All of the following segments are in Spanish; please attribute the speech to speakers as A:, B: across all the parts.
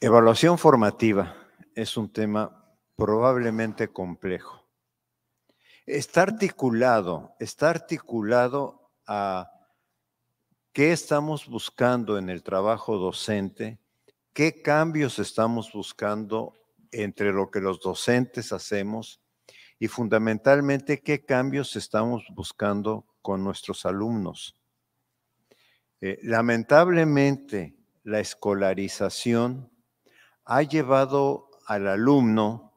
A: Evaluación formativa es un tema probablemente complejo. Está articulado, está articulado a qué estamos buscando en el trabajo docente, qué cambios estamos buscando entre lo que los docentes hacemos y fundamentalmente qué cambios estamos buscando con nuestros alumnos. Eh, lamentablemente, la escolarización ha llevado al alumno,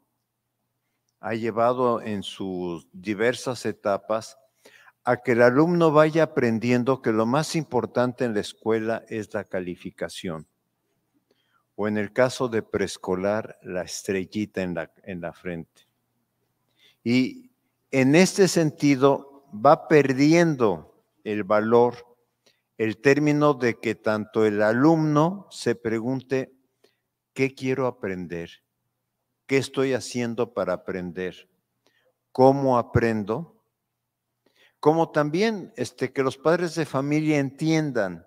A: ha llevado en sus diversas etapas a que el alumno vaya aprendiendo que lo más importante en la escuela es la calificación, o en el caso de preescolar, la estrellita en la, en la frente. Y en este sentido va perdiendo el valor el término de que tanto el alumno se pregunte ¿Qué quiero aprender? ¿Qué estoy haciendo para aprender? ¿Cómo aprendo? Como también este, que los padres de familia entiendan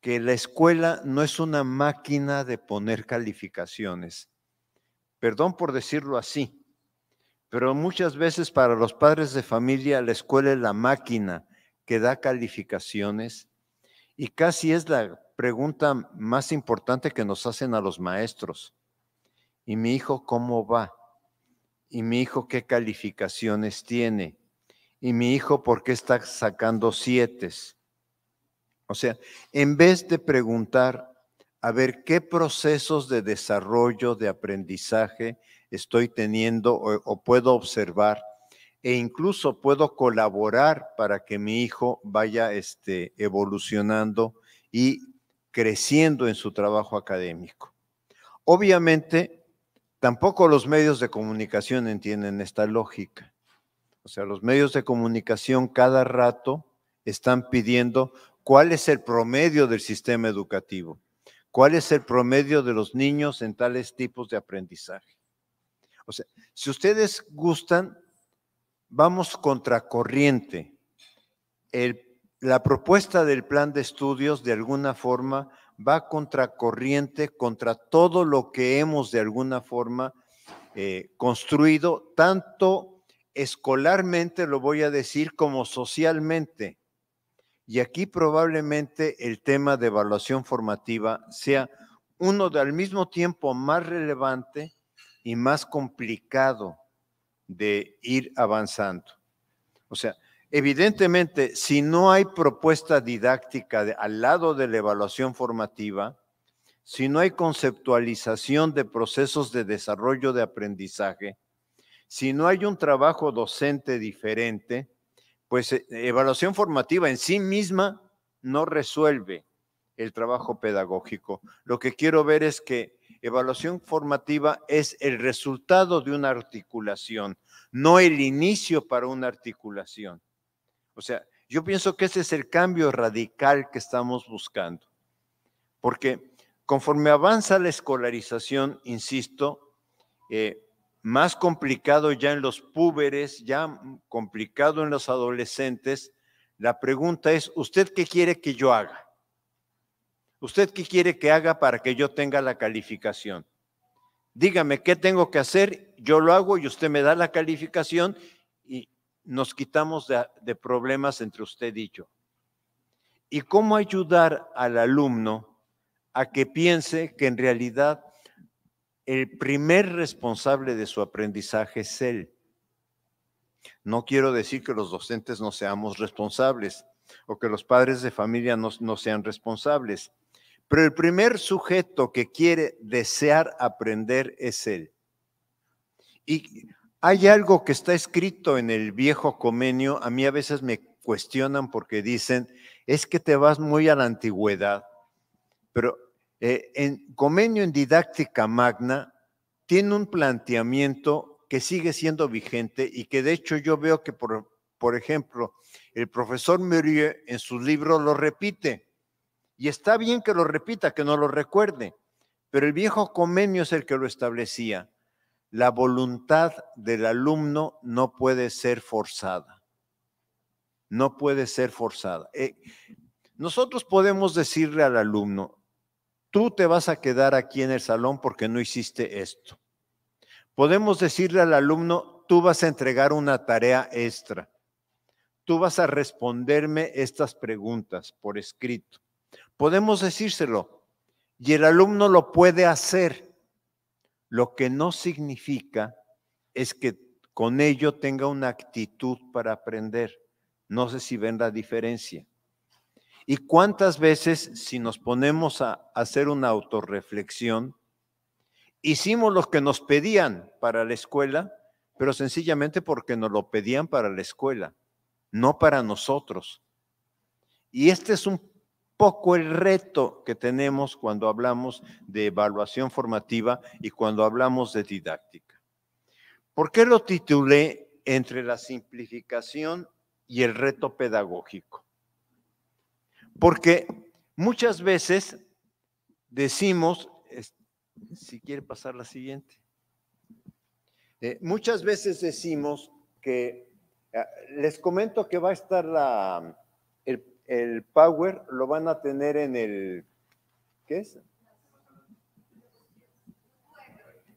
A: que la escuela no es una máquina de poner calificaciones. Perdón por decirlo así, pero muchas veces para los padres de familia la escuela es la máquina que da calificaciones y casi es la pregunta más importante que nos hacen a los maestros. ¿Y mi hijo cómo va? ¿Y mi hijo qué calificaciones tiene? ¿Y mi hijo por qué está sacando siete? O sea, en vez de preguntar a ver qué procesos de desarrollo, de aprendizaje estoy teniendo o, puedo observar e incluso puedo colaborar para que mi hijo vaya este, evolucionando y creciendo en su trabajo académico. Obviamente, tampoco los medios de comunicación entienden esta lógica. O sea, los medios de comunicación cada rato están pidiendo cuál es el promedio del sistema educativo, cuál es el promedio de los niños en tales tipos de aprendizaje. O sea, si ustedes gustan, vamos contracorriente. El la propuesta del plan de estudios de alguna forma va contracorriente contra todo lo que hemos de alguna forma eh, construido, tanto escolarmente, lo voy a decir, como socialmente. Y aquí probablemente el tema de evaluación formativa sea uno de al mismo tiempo más relevante y más complicado de ir avanzando. O sea, Evidentemente, si no hay propuesta didáctica al lado de la evaluación formativa, si no hay conceptualización de procesos de desarrollo de aprendizaje, si no hay un trabajo docente diferente, pues eh, evaluación formativa en sí misma no resuelve el trabajo pedagógico. Lo que quiero ver es que evaluación formativa es el resultado de una articulación, no el inicio para una articulación. O sea, yo pienso que ese es el cambio radical que estamos buscando, porque conforme avanza la escolarización, insisto, eh, más complicado ya en los púberes, ya complicado en los adolescentes, la pregunta es, ¿usted qué quiere que yo haga? ¿Usted qué quiere que haga para que yo tenga la calificación? Dígame qué tengo que hacer, yo lo hago y usted me da la calificación nos quitamos de, problemas entre usted y yo. ¿Y cómo ayudar al alumno a que piense que en realidad el primer responsable de su aprendizaje es él? No quiero decir que los docentes no seamos responsables o que los padres de familia no, no, sean responsables, pero el primer sujeto que quiere desear aprender es él. Y hay algo que está escrito en el viejo comenio, a mí a veces me cuestionan porque dicen, es que te vas muy a la antigüedad, pero el eh, en comenio en didáctica magna tiene un planteamiento que sigue siendo vigente y que de hecho yo veo que, por, por ejemplo, el profesor Murier en su libro lo repite. Y está bien que lo repita, que no lo recuerde, pero el viejo Comenio es el que lo establecía la voluntad del alumno no puede ser forzada. No puede ser forzada. Eh, nosotros podemos decirle al alumno, tú te vas a quedar aquí en el salón porque no hiciste esto. Podemos decirle al alumno, tú vas a entregar una tarea extra. Tú vas a responderme estas preguntas por escrito. Podemos decírselo y el alumno lo puede hacer lo que no significa es que con ello tenga una actitud para aprender. No sé si ven la diferencia. ¿Y cuántas veces, si nos ponemos a hacer una autorreflexión, hicimos lo que nos pedían para la escuela, pero sencillamente porque nos lo pedían para la escuela, no para nosotros? Y este es un poco el reto que tenemos cuando hablamos de evaluación formativa y cuando hablamos de didáctica. ¿Por qué lo titulé entre la simplificación y el reto pedagógico? Porque muchas veces decimos, si quiere pasar la siguiente, eh, muchas veces decimos que, ah, les comento que va a estar la, el power lo van a tener en el, ¿qué es?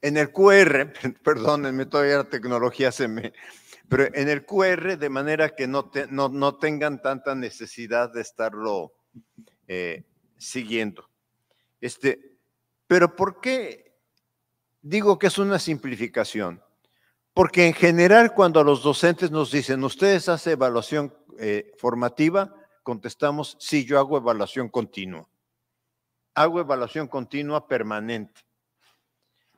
A: En el QR, perdónenme, todavía la tecnología se me... Pero en el QR, de manera que no, tengan tanta necesidad de estarlo eh, siguiendo. Este, pero ¿por qué digo que es una simplificación? Porque en general cuando los docentes nos dicen, ustedes hacen evaluación eh, formativa, Contestamos, sí, yo hago evaluación continua. Hago evaluación continua permanente.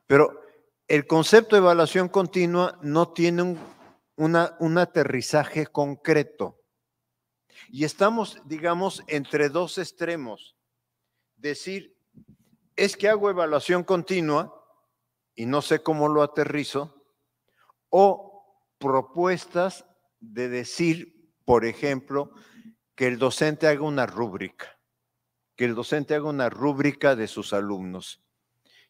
A: Pero el concepto de evaluación continua no tiene un, un aterrizaje concreto. Y estamos, digamos, entre dos extremos. Decir, es que hago evaluación continua y no sé cómo lo aterrizo, o propuestas de decir, por ejemplo, que el docente haga una rúbrica, que el docente haga una rúbrica de sus alumnos.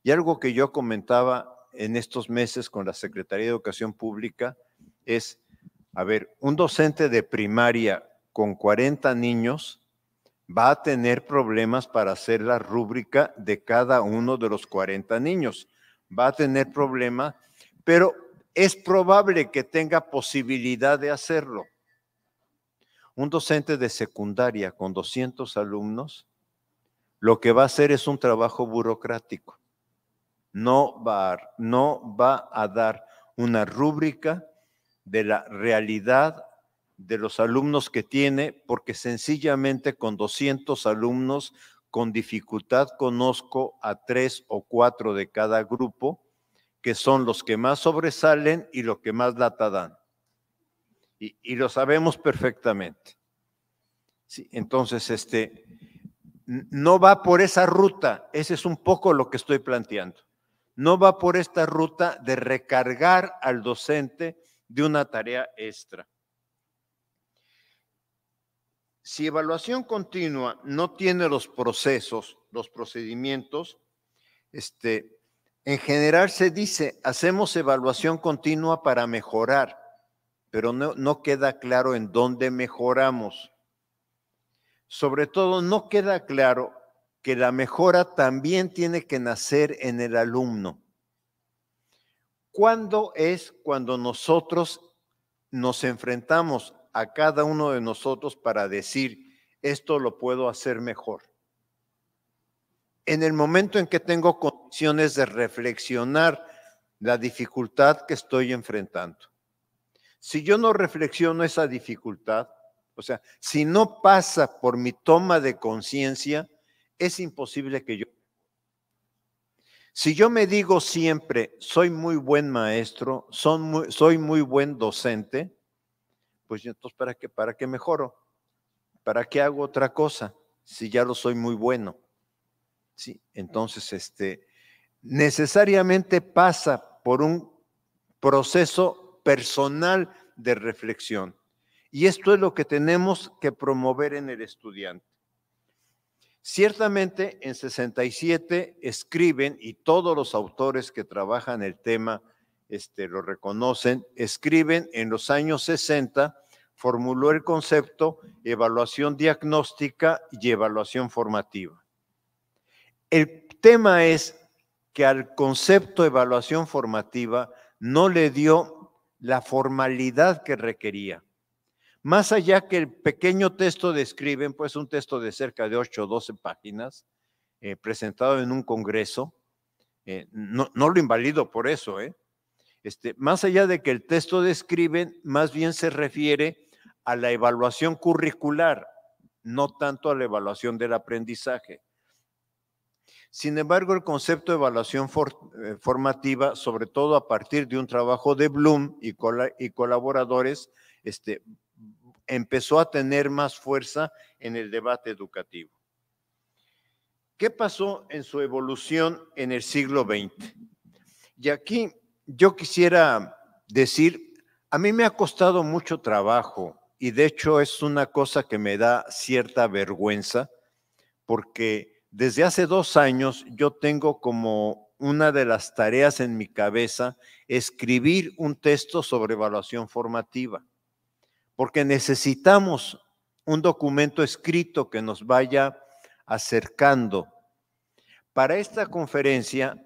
A: Y algo que yo comentaba en estos meses con la Secretaría de Educación Pública es, a ver, un docente de primaria con 40 niños va a tener problemas para hacer la rúbrica de cada uno de los 40 niños. Va a tener problemas, pero es probable que tenga posibilidad de hacerlo un docente de secundaria con 200 alumnos, lo que va a hacer es un trabajo burocrático. No va a, dar una rúbrica de la realidad de los alumnos que tiene, porque sencillamente con 200 alumnos, con dificultad conozco a tres o cuatro de cada grupo, que son los que más sobresalen y los que más data dan y, lo sabemos perfectamente. entonces, este, no va por esa ruta, ese es un poco lo que estoy planteando. No va por esta ruta de recargar al docente de una tarea extra. Si evaluación continua no tiene los procesos, los procedimientos, este, en general se dice, hacemos evaluación continua para mejorar pero no, no queda claro en dónde mejoramos. Sobre todo, no queda claro que la mejora también tiene que nacer en el alumno. ¿Cuándo es cuando nosotros nos enfrentamos a cada uno de nosotros para decir, esto lo puedo hacer mejor? En el momento en que tengo condiciones de reflexionar la dificultad que estoy enfrentando. Si yo no reflexiono esa dificultad, o sea, si no pasa por mi toma de conciencia, es imposible que yo... Si yo me digo siempre, soy muy buen maestro, son soy muy buen docente, pues entonces ¿para qué, ¿para qué mejoro? ¿Para qué hago otra cosa si ya lo soy muy bueno? Sí, entonces este necesariamente pasa por un proceso personal de reflexión. Y esto es lo que tenemos que promover en el estudiante. Ciertamente, en 67 escriben, y todos los autores que trabajan el tema este, lo reconocen, escriben en los años 60, formuló el concepto evaluación diagnóstica y evaluación formativa. El tema es que al concepto evaluación formativa no le dio la formalidad que requería. Más allá que el pequeño texto describen, pues un texto de cerca de 8 o 12 páginas, eh, presentado en un congreso, eh, no, lo invalido por eso, ¿eh? este, más allá de que el texto describen, más bien se refiere a la evaluación curricular, no tanto a la evaluación del aprendizaje. Sin embargo, el concepto de evaluación eh, formativa, sobre todo a partir de un trabajo de Bloom y, colaboradores, este, empezó a tener más fuerza en el debate educativo. ¿Qué pasó en su evolución en el siglo XX? Y aquí yo quisiera decir, a mí me ha costado mucho trabajo y de hecho es una cosa que me da cierta vergüenza porque desde hace dos años yo tengo como una de las tareas en mi cabeza escribir un texto sobre evaluación formativa, porque necesitamos un documento escrito que nos vaya acercando. Para esta conferencia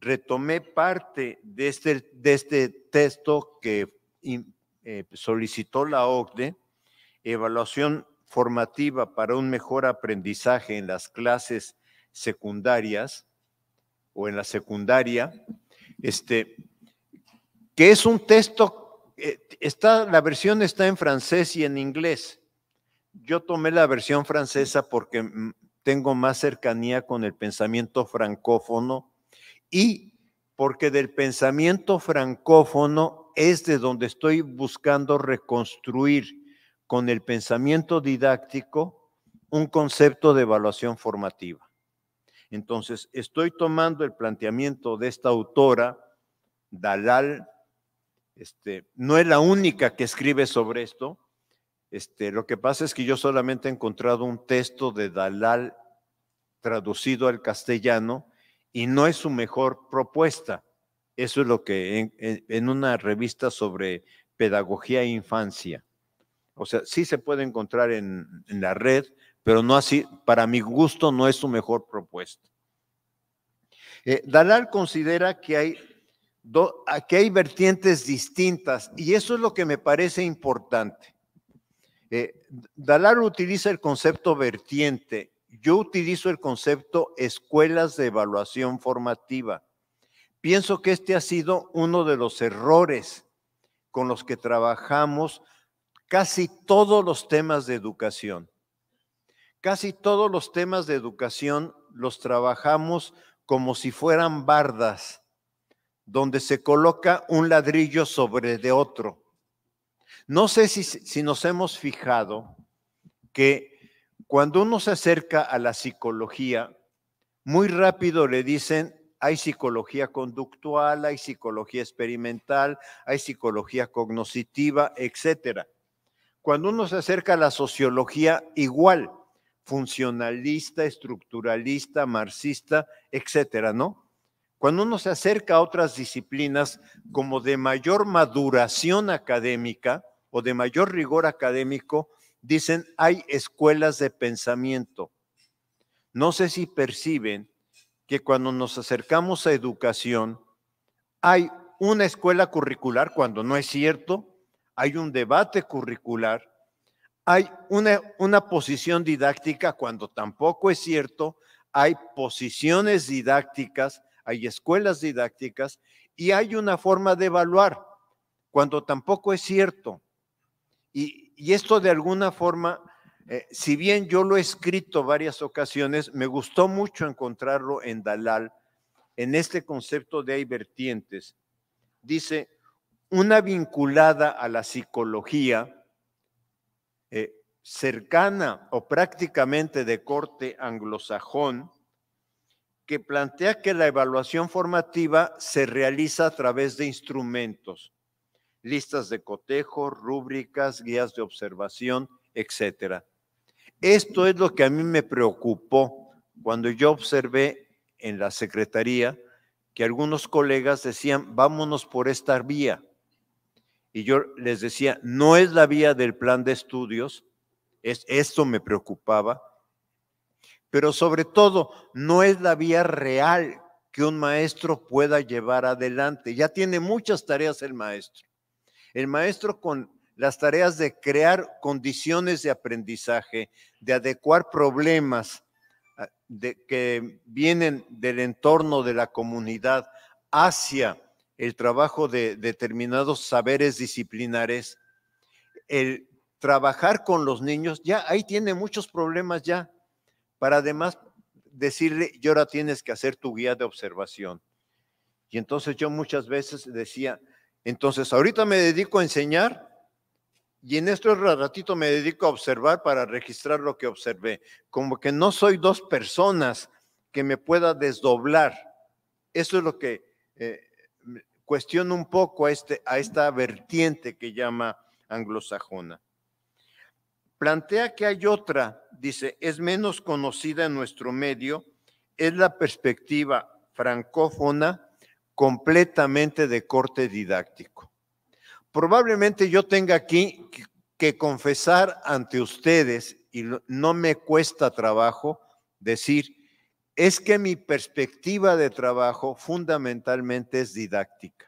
A: retomé parte de este, este texto que eh, solicitó la OCDE, evaluación formativa para un mejor aprendizaje en las clases secundarias o en la secundaria, este, que es un texto, eh, está, la versión está en francés y en inglés. Yo tomé la versión francesa porque mm, tengo más cercanía con el pensamiento francófono y porque del pensamiento francófono es de donde estoy buscando reconstruir con el pensamiento didáctico un concepto de evaluación formativa. Entonces, estoy tomando el planteamiento de esta autora, Dalal, este, no es la única que escribe sobre esto. Este, lo que pasa es que yo solamente he encontrado un texto de Dalal traducido al castellano y no es su mejor propuesta. Eso es lo que en una revista sobre pedagogía e infancia o sea, sí se puede encontrar en, la red, pero no así, para mi gusto no es su mejor propuesta. Eh, Dalar considera que hay, hay vertientes distintas y eso es lo que me parece importante. Eh, Dalar utiliza el concepto vertiente, yo utilizo el concepto escuelas de evaluación formativa. Pienso que este ha sido uno de los errores con los que trabajamos casi todos los temas de educación. Casi todos los temas de educación los trabajamos como si fueran bardas, donde se coloca un ladrillo sobre de otro. No sé si, nos hemos fijado que cuando uno se acerca a la psicología, muy rápido le dicen, hay psicología conductual, hay psicología experimental, hay psicología cognoscitiva, etcétera. Cuando uno se acerca a la sociología, igual, funcionalista, estructuralista, marxista, etcétera, ¿no? Cuando uno se acerca a otras disciplinas como de mayor maduración académica o de mayor rigor académico, dicen hay escuelas de pensamiento. No sé si perciben que cuando nos acercamos a educación, hay una escuela curricular, cuando no es cierto, hay un debate curricular, hay una, una posición didáctica cuando tampoco es cierto, hay posiciones didácticas, hay escuelas didácticas y hay una forma de evaluar cuando tampoco es cierto. Y, esto de alguna forma, eh, si bien yo lo he escrito varias ocasiones, me gustó mucho encontrarlo en Dalal, en este concepto de hay vertientes. Dice, una vinculada a la psicología eh, cercana o prácticamente de corte anglosajón, que plantea que la evaluación formativa se realiza a través de instrumentos, listas de cotejo, rúbricas, guías de observación, etc. Esto es lo que a mí me preocupó cuando yo observé en la Secretaría que algunos colegas decían, vámonos por esta vía y yo les decía, no es la vía del plan de estudios, es, esto me preocupaba, pero sobre todo no es la vía real que un maestro pueda llevar adelante. Ya tiene muchas tareas el maestro. El maestro con las tareas de crear condiciones de aprendizaje, de adecuar problemas ah, de, que vienen del entorno de la comunidad hacia el trabajo de determinados saberes disciplinares, el trabajar con los niños, ya ahí tiene muchos problemas ya, para además decirle, y ahora tienes que hacer tu guía de observación. Y entonces yo muchas veces decía, entonces ahorita me dedico a enseñar y en este ratito me dedico a observar para registrar lo que observé. Como que no soy dos personas que me pueda desdoblar. Eso es lo que... Eh, cuestiona un poco a, este, a esta vertiente que llama anglosajona. Plantea que hay otra, dice, es menos conocida en nuestro medio, es la perspectiva francófona completamente de corte didáctico. Probablemente yo tenga aquí que confesar ante ustedes, y no me cuesta trabajo decir es que mi perspectiva de trabajo fundamentalmente es didáctica.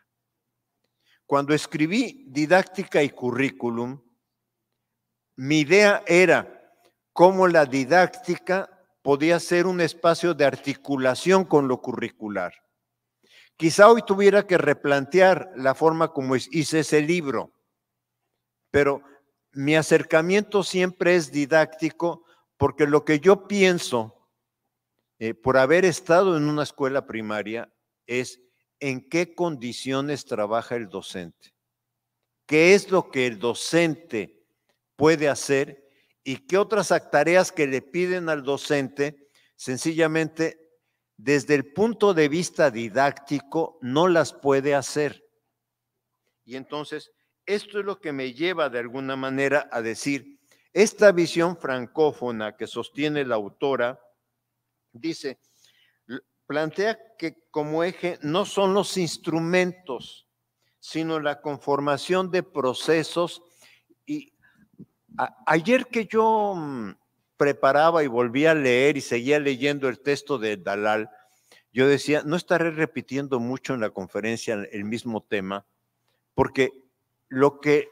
A: Cuando escribí didáctica y currículum, mi idea era cómo la didáctica podía ser un espacio de articulación con lo curricular. Quizá hoy tuviera que replantear la forma como hice ese libro, pero mi acercamiento siempre es didáctico porque lo que yo pienso eh, por haber estado en una escuela primaria es en qué condiciones trabaja el docente, qué es lo que el docente puede hacer y qué otras tareas que le piden al docente sencillamente desde el punto de vista didáctico no las puede hacer. Y entonces, esto es lo que me lleva de alguna manera a decir, esta visión francófona que sostiene la autora, dice, plantea que como eje no son los instrumentos, sino la conformación de procesos. Y ayer que yo mm, preparaba y volvía a leer y seguía leyendo el texto de Dalal, yo decía, no estaré repitiendo mucho en la conferencia el mismo tema, porque lo que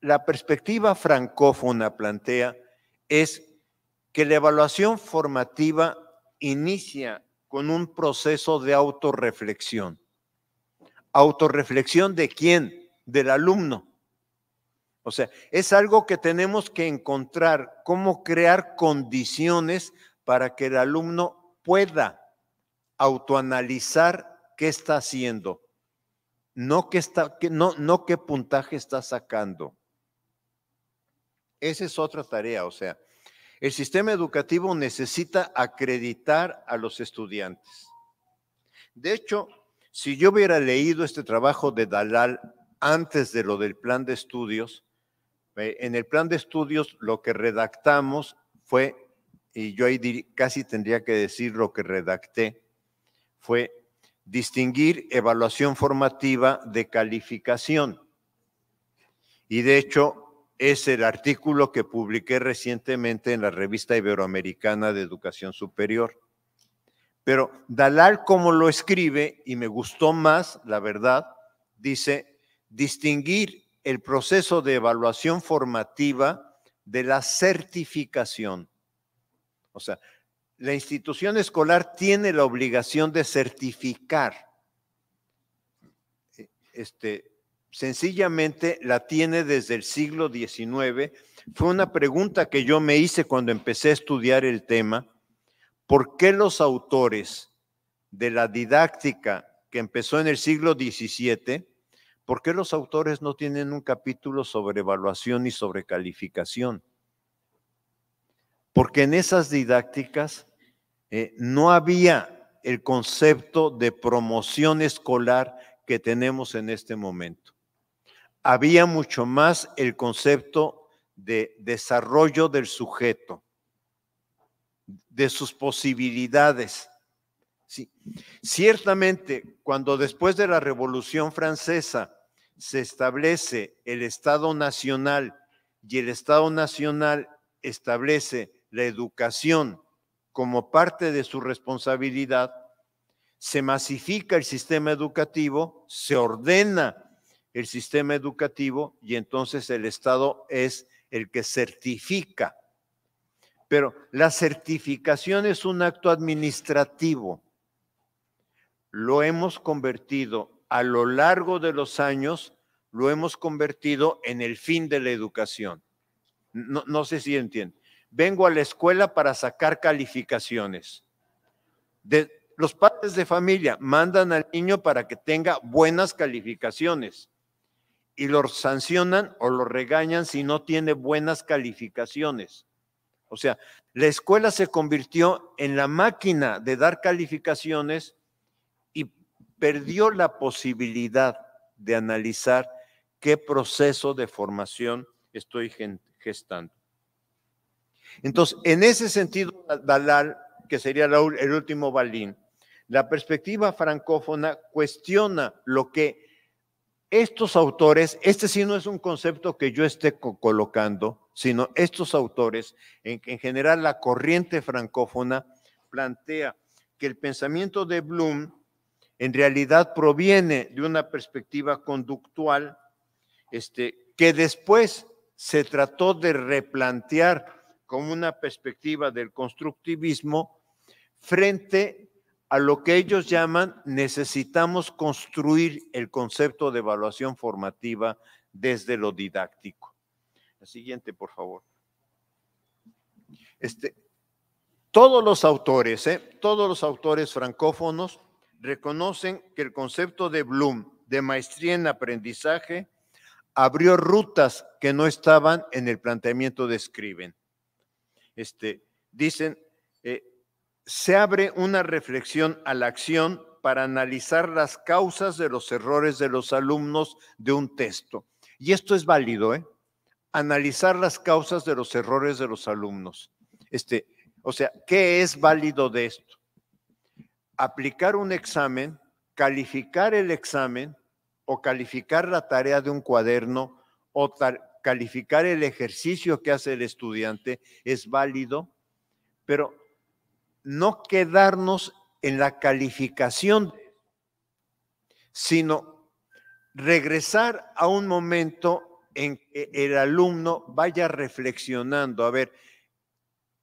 A: la perspectiva francófona plantea es que la evaluación formativa inicia con un proceso de autorreflexión. ¿Autorreflexión de quién? Del alumno. O sea, es algo que tenemos que encontrar, cómo crear condiciones para que el alumno pueda autoanalizar qué está haciendo, no qué, está, no, no qué puntaje está sacando. Esa es otra tarea, o sea, el sistema educativo necesita acreditar a los estudiantes. De hecho, si yo hubiera leído este trabajo de Dalal antes de lo del plan de estudios, eh, en el plan de estudios lo que redactamos fue, y yo ahí casi tendría que decir lo que redacté, fue distinguir evaluación formativa de calificación. Y de hecho, es el artículo que publiqué recientemente en la revista iberoamericana de educación superior. Pero Dalal, como lo escribe, y me gustó más, la verdad, dice, distinguir el proceso de evaluación formativa de la certificación. O sea, la institución escolar tiene la obligación de certificar e, este, sencillamente la tiene desde el siglo XIX. Fue una pregunta que yo me hice cuando empecé a estudiar el tema. ¿Por qué los autores de la didáctica que empezó en el siglo XVII, por qué los autores no tienen un capítulo sobre evaluación y sobre calificación? Porque en esas didácticas eh, no había el concepto de promoción escolar que tenemos en este momento había mucho más el concepto de desarrollo del sujeto, de sus posibilidades. Sí. Ciertamente, cuando después de la Revolución Francesa se establece el Estado Nacional y el Estado Nacional establece la educación como parte de su responsabilidad, se masifica el sistema educativo, se ordena el sistema educativo y entonces el Estado es el que certifica. Pero la certificación es un acto administrativo. Lo hemos convertido a lo largo de los años, lo hemos convertido en el fin de la educación. No, sé si entienden. Vengo a la escuela para sacar calificaciones. De, los padres de familia mandan al niño para que tenga buenas calificaciones y lo sancionan o lo regañan si no tiene buenas calificaciones. O sea, la escuela se convirtió en la máquina de dar calificaciones y perdió la posibilidad de analizar qué proceso de formación estoy gestando. Entonces, en ese sentido, Dalal, que sería el último balín, la perspectiva francófona cuestiona lo que estos autores, este sí no es un concepto que yo esté colocando, sino estos autores, en, general la corriente francófona, plantea que el pensamiento de Bloom en realidad proviene de una perspectiva conductual este, que después se trató de replantear como una perspectiva del constructivismo frente a lo que ellos llaman necesitamos construir el concepto de evaluación formativa desde lo didáctico. La siguiente, por favor. Este, todos los autores, ¿eh? todos los autores francófonos reconocen que el concepto de Bloom de maestría en aprendizaje abrió rutas que no estaban en el planteamiento de escriben. Este, dicen, eh, se abre una reflexión a la acción para analizar las causas de los errores de los alumnos de un texto. Y esto es válido, ¿eh? Analizar las causas de los errores de los alumnos. Este, o sea, ¿qué es válido de esto? Aplicar un examen, calificar el examen o calificar la tarea de un cuaderno o calificar el ejercicio que hace el estudiante es válido, pero no quedarnos en la calificación, sino regresar a un momento en que el alumno vaya reflexionando, a ver,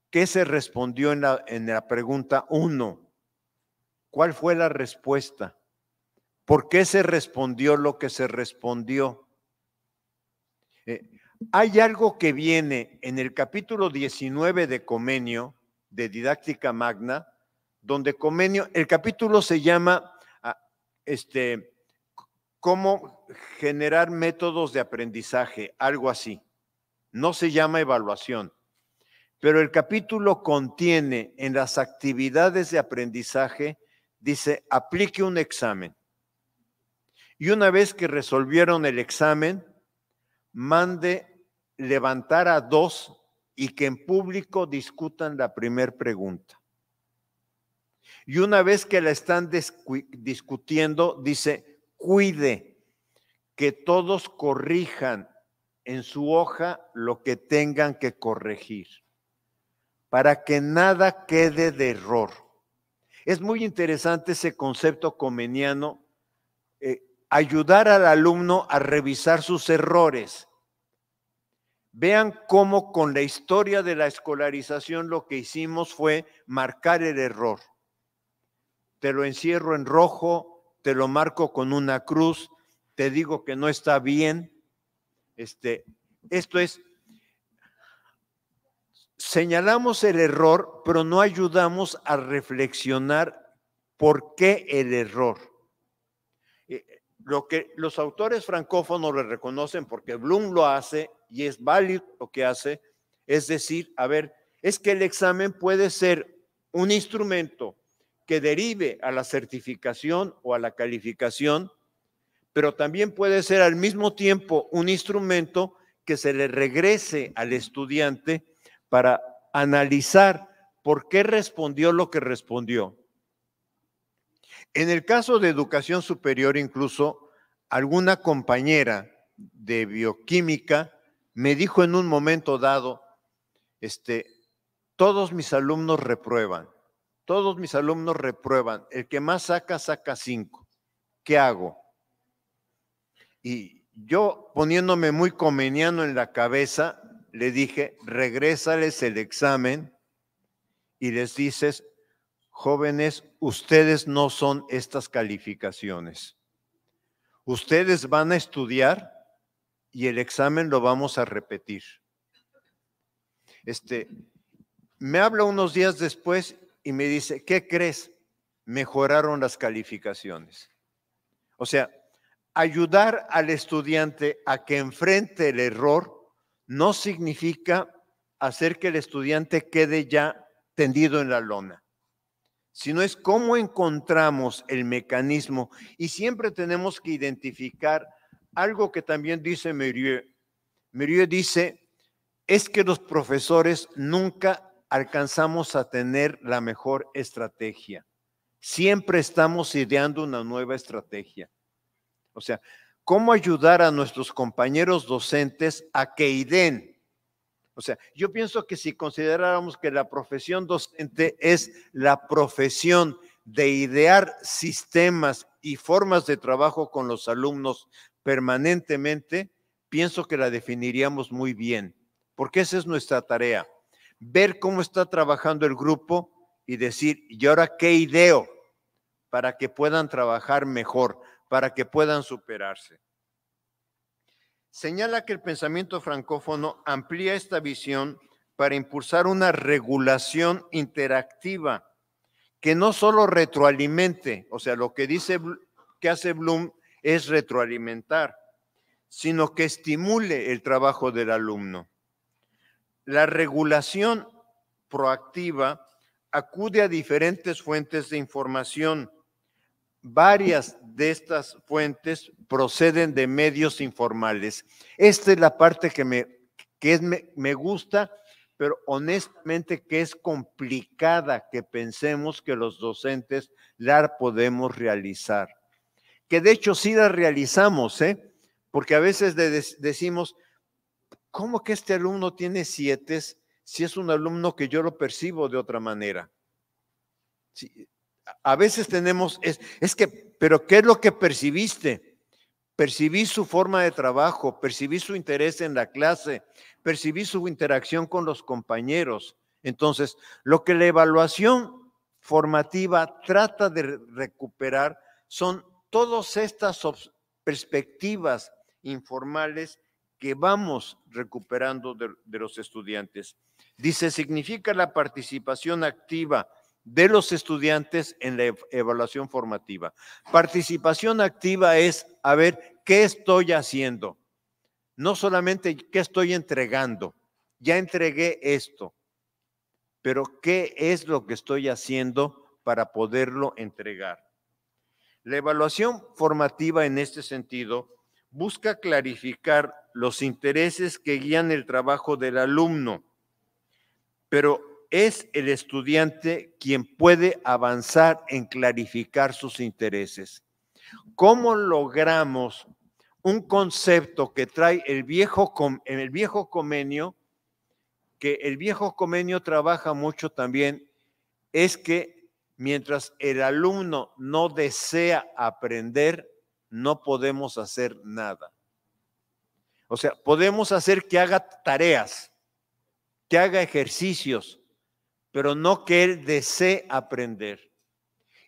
A: ¿qué se respondió en la, pregunta 1? ¿Cuál fue la respuesta? ¿Por qué se respondió lo que se respondió? Eh, hay algo que viene en el capítulo 19 de Comenio de Didáctica Magna, donde Comenio, el capítulo se llama ah, este, Cómo generar métodos de aprendizaje, algo así. No se llama evaluación, pero el capítulo contiene en las actividades de aprendizaje, dice, aplique un examen. Y una vez que resolvieron el examen, mande levantar a dos y que en público discutan la primer pregunta. Y una vez que la están discutiendo, dice, cuide que todos corrijan en su hoja lo que tengan que corregir, para que nada quede de error. Es muy interesante ese concepto comeniano, eh, ayudar al alumno a revisar sus errores Vean cómo con la historia de la escolarización lo que hicimos fue marcar el error. Te lo encierro en rojo, te lo marco con una cruz, te digo que no está bien. Este, esto es, señalamos el error, pero no ayudamos a reflexionar por qué el error. Lo que los autores francófonos le reconocen, porque Bloom lo hace y es válido lo que hace, es decir, a ver, es que el examen puede ser un instrumento que derive a la certificación o a la calificación, pero también puede ser al mismo tiempo un instrumento que se le regrese al estudiante para analizar por qué respondió lo que respondió. En el caso de educación superior, incluso alguna compañera de bioquímica me dijo en un momento dado, este, todos mis alumnos reprueban, todos mis alumnos reprueban, el que más saca, saca cinco. ¿Qué hago? Y yo poniéndome muy comeniano en la cabeza, le dije, regresales el examen y les dices, Jóvenes, ustedes no son estas calificaciones. Ustedes van a estudiar y el examen lo vamos a repetir. Este, me habla unos días después y me dice, ¿qué crees? Mejoraron las calificaciones. O sea, ayudar al estudiante a que enfrente el error no significa hacer que el estudiante quede ya tendido en la lona sino es cómo encontramos el mecanismo. Y siempre tenemos que identificar algo que también dice Merieux. Merieux dice, es que los profesores nunca alcanzamos a tener la mejor estrategia. Siempre estamos ideando una nueva estrategia. O sea, ¿cómo ayudar a nuestros compañeros docentes a que ideen o sea, yo pienso que si consideráramos que la profesión docente es la profesión de idear sistemas y formas de trabajo con los alumnos permanentemente, pienso que la definiríamos muy bien, porque esa es nuestra tarea, ver cómo está trabajando el grupo y decir, ¿y ahora qué ideo para que puedan trabajar mejor, para que puedan superarse? señala que el pensamiento francófono amplía esta visión para impulsar una regulación interactiva que no solo retroalimente, o sea, lo que dice que hace Bloom es retroalimentar, sino que estimule el trabajo del alumno. La regulación proactiva acude a diferentes fuentes de información, varias de estas fuentes proceden de medios informales. Esta es la parte que me, que me, gusta, pero honestamente que es complicada que pensemos que los docentes la podemos realizar. Que de hecho sí la realizamos, ¿eh? porque a veces decimos, ¿cómo que este alumno tiene siete si es un alumno que yo lo percibo de otra manera? a veces tenemos, es, que, pero ¿qué es lo que percibiste? Percibí su forma de trabajo, percibí su interés en la clase, percibí su interacción con los compañeros. Entonces, lo que la evaluación formativa trata de recuperar son todas estas perspectivas informales que vamos recuperando de, de, los estudiantes. Dice, significa la participación activa de los estudiantes en la evaluación formativa. Participación activa es, a ver, ¿qué estoy haciendo? No solamente qué estoy entregando, ya entregué esto, pero ¿qué es lo que estoy haciendo para poderlo entregar? La evaluación formativa en este sentido busca clarificar los intereses que guían el trabajo del alumno, pero es el estudiante quien puede avanzar en clarificar sus intereses. ¿Cómo logramos un concepto que trae el viejo, el viejo comenio, que el viejo comenio trabaja mucho también, es que mientras el alumno no desea aprender, no podemos hacer nada. O sea, podemos hacer que haga tareas, que haga ejercicios, pero no que él desee aprender.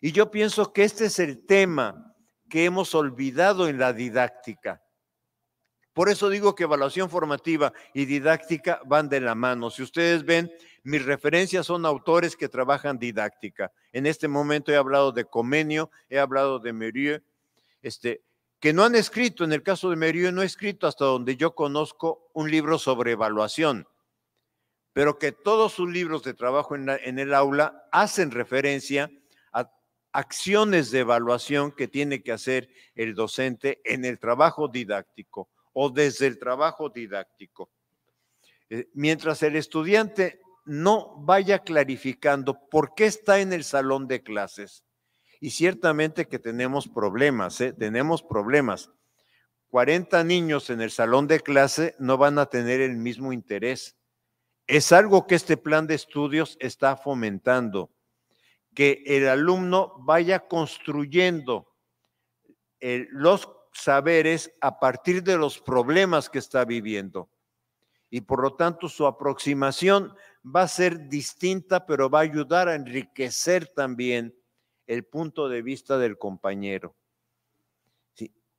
A: Y yo pienso que este es el tema que hemos olvidado en la didáctica. Por eso digo que evaluación formativa y didáctica van de la mano. Si ustedes ven, mis referencias son autores que trabajan didáctica. En este momento he hablado de Comenio, he hablado de Merieux, este, que no han escrito, en el caso de Merieux no he escrito hasta donde yo conozco un libro sobre evaluación pero que todos sus libros de trabajo en, el aula hacen referencia a acciones de evaluación que tiene que hacer el docente en el trabajo didáctico o desde el trabajo didáctico. Eh, mientras el estudiante no vaya clarificando por qué está en el salón de clases. Y ciertamente que tenemos problemas, ¿eh? tenemos problemas. 40 niños en el salón de clase no van a tener el mismo interés. Es algo que este plan de estudios está fomentando, que el alumno vaya construyendo eh, los saberes a partir de los problemas que está viviendo. Y por lo tanto su aproximación va a ser distinta, pero va a ayudar a enriquecer también el punto de vista del compañero.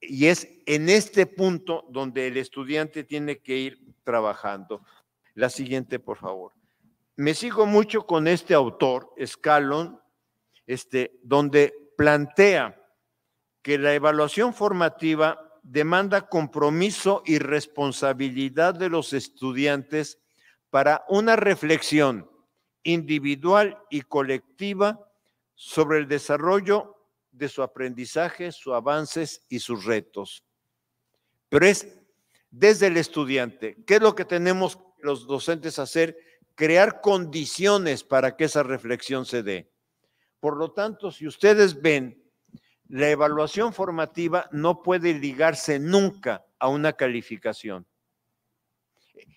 A: Y es en este punto donde el estudiante tiene que ir trabajando. La siguiente, por favor. Me sigo mucho con este autor, Scallon, este, donde plantea que la evaluación formativa demanda compromiso y responsabilidad de los estudiantes para una reflexión individual y colectiva sobre el desarrollo de su aprendizaje, sus avances y sus retos. Pero es desde el estudiante. ¿Qué es lo que tenemos los docentes hacer, crear condiciones para que esa reflexión se dé. Por lo tanto, si ustedes ven, la evaluación formativa no puede ligarse nunca a una calificación.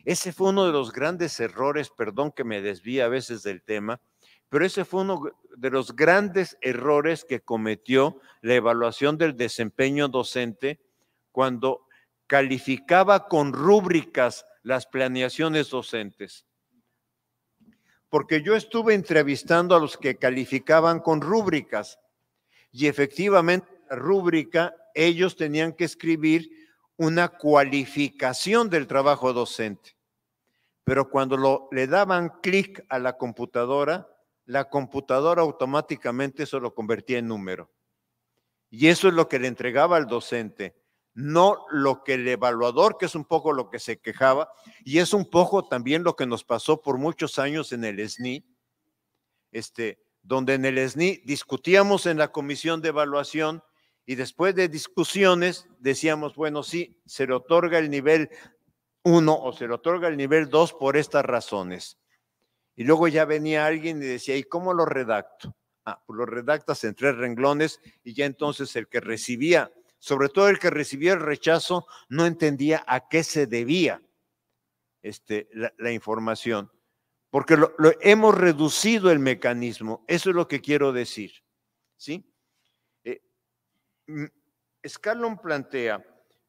A: Ese fue uno de los grandes errores, perdón que me desvía a veces del tema, pero ese fue uno de los grandes errores que cometió la evaluación del desempeño docente cuando calificaba con rúbricas las planeaciones docentes. Porque yo estuve entrevistando a los que calificaban con rúbricas y efectivamente rúbrica ellos tenían que escribir una cualificación del trabajo docente. Pero cuando lo, le daban clic a la computadora, la computadora automáticamente se lo convertía en número. Y eso es lo que le entregaba al docente no lo que el evaluador, que es un poco lo que se quejaba, y es un poco también lo que nos pasó por muchos años en el SNI, este, donde en el SNI discutíamos en la comisión de evaluación y después de discusiones decíamos, bueno, sí, se le otorga el nivel 1 o se le otorga el nivel 2 por estas razones. Y luego ya venía alguien y decía, ¿y cómo lo redacto? Ah, pues lo redactas en tres renglones y ya entonces el que recibía sobre todo el que recibió el rechazo, no entendía a qué se debía este, la, información, porque hemos reducido el mecanismo, eso es lo que quiero decir. ¿sí? Eh, plantea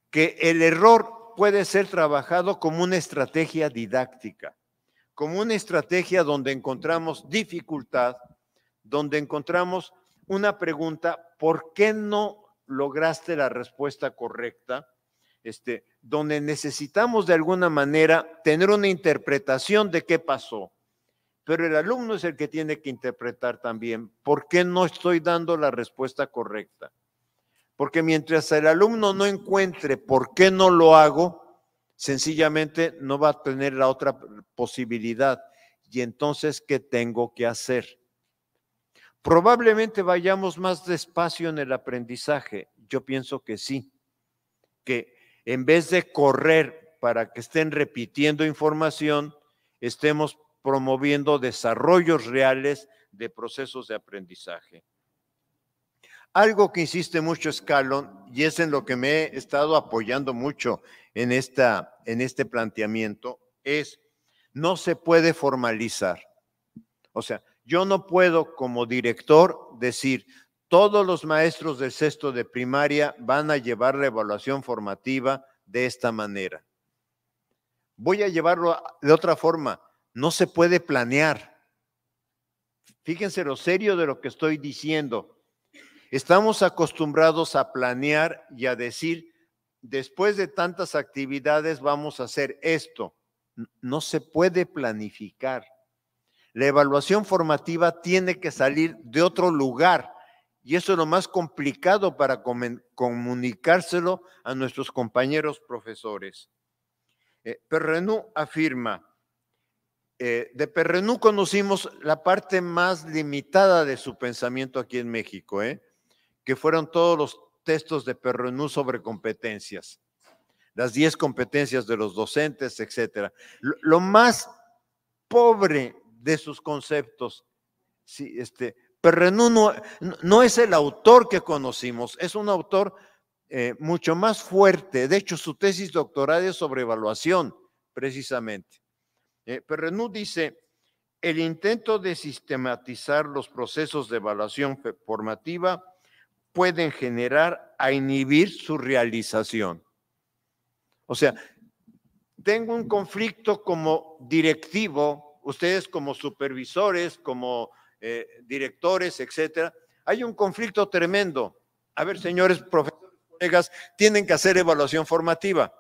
A: que el error puede ser trabajado como una estrategia didáctica, como una estrategia donde encontramos dificultad, donde encontramos una pregunta, ¿por qué no lograste la respuesta correcta, este, donde necesitamos de alguna manera tener una interpretación de qué pasó. Pero el alumno es el que tiene que interpretar también por qué no estoy dando la respuesta correcta. Porque mientras el alumno no encuentre por qué no lo hago, sencillamente no va a tener la otra posibilidad. Y entonces, ¿qué tengo que hacer? Probablemente vayamos más despacio en el aprendizaje. Yo pienso que sí, que en vez de correr para que estén repitiendo información, estemos promoviendo desarrollos reales de procesos de aprendizaje. Algo que insiste mucho Scalon, y es en lo que me he estado apoyando mucho en, esta, en este planteamiento, es no se puede formalizar. O sea, yo no puedo como director decir, todos los maestros del sexto de primaria van a llevar la evaluación formativa de esta manera. Voy a llevarlo de otra forma. No se puede planear. Fíjense lo serio de lo que estoy diciendo. Estamos acostumbrados a planear y a decir, después de tantas actividades vamos a hacer esto. No se puede planificar. La evaluación formativa tiene que salir de otro lugar y eso es lo más complicado para comunicárselo a nuestros compañeros profesores. Eh, Perrenú afirma, eh, de Perrenú conocimos la parte más limitada de su pensamiento aquí en México, ¿eh? que fueron todos los textos de Perrenú sobre competencias, las 10 competencias de los docentes, etc. Lo, lo más pobre de sus conceptos. Sí, este, Perrenú no, es el autor que conocimos, es un autor eh, mucho más fuerte. De hecho, su tesis doctoral es sobre evaluación, precisamente. Eh, dice, el intento de sistematizar los procesos de evaluación formativa pueden generar a inhibir su realización. O sea, tengo un conflicto como directivo ustedes como supervisores, como eh, directores, etcétera, hay un conflicto tremendo. A ver, señores profesores, colegas, tienen que hacer evaluación formativa,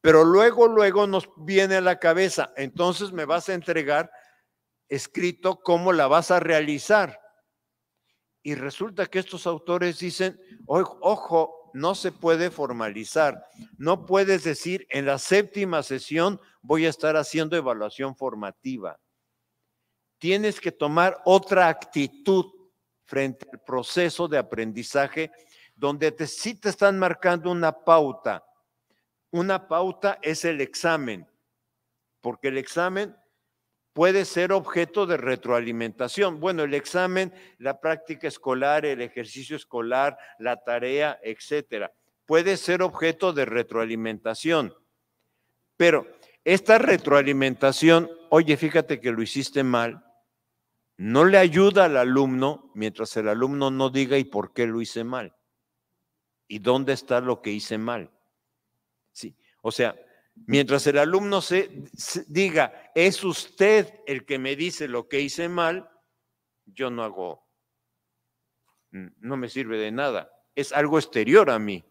A: pero luego, luego nos viene a la cabeza, entonces me vas a entregar escrito cómo la vas a realizar. Y resulta que estos autores dicen, ojo, no se puede formalizar, no puedes decir en la séptima sesión voy a estar haciendo evaluación formativa. Tienes que tomar otra actitud frente al proceso de aprendizaje donde te, sí te están marcando una pauta. Una pauta es el examen, porque el examen puede ser objeto de retroalimentación. Bueno, el examen, la práctica escolar, el ejercicio escolar, la tarea, etcétera, puede ser objeto de retroalimentación. Pero esta retroalimentación, oye, fíjate que lo hiciste mal, no le ayuda al alumno mientras el alumno no diga y por qué lo hice mal y dónde está lo que hice mal. Sí, o sea, mientras el alumno se, diga, es usted el que me dice lo que hice mal, yo no hago, no me sirve de nada, es algo exterior a mí.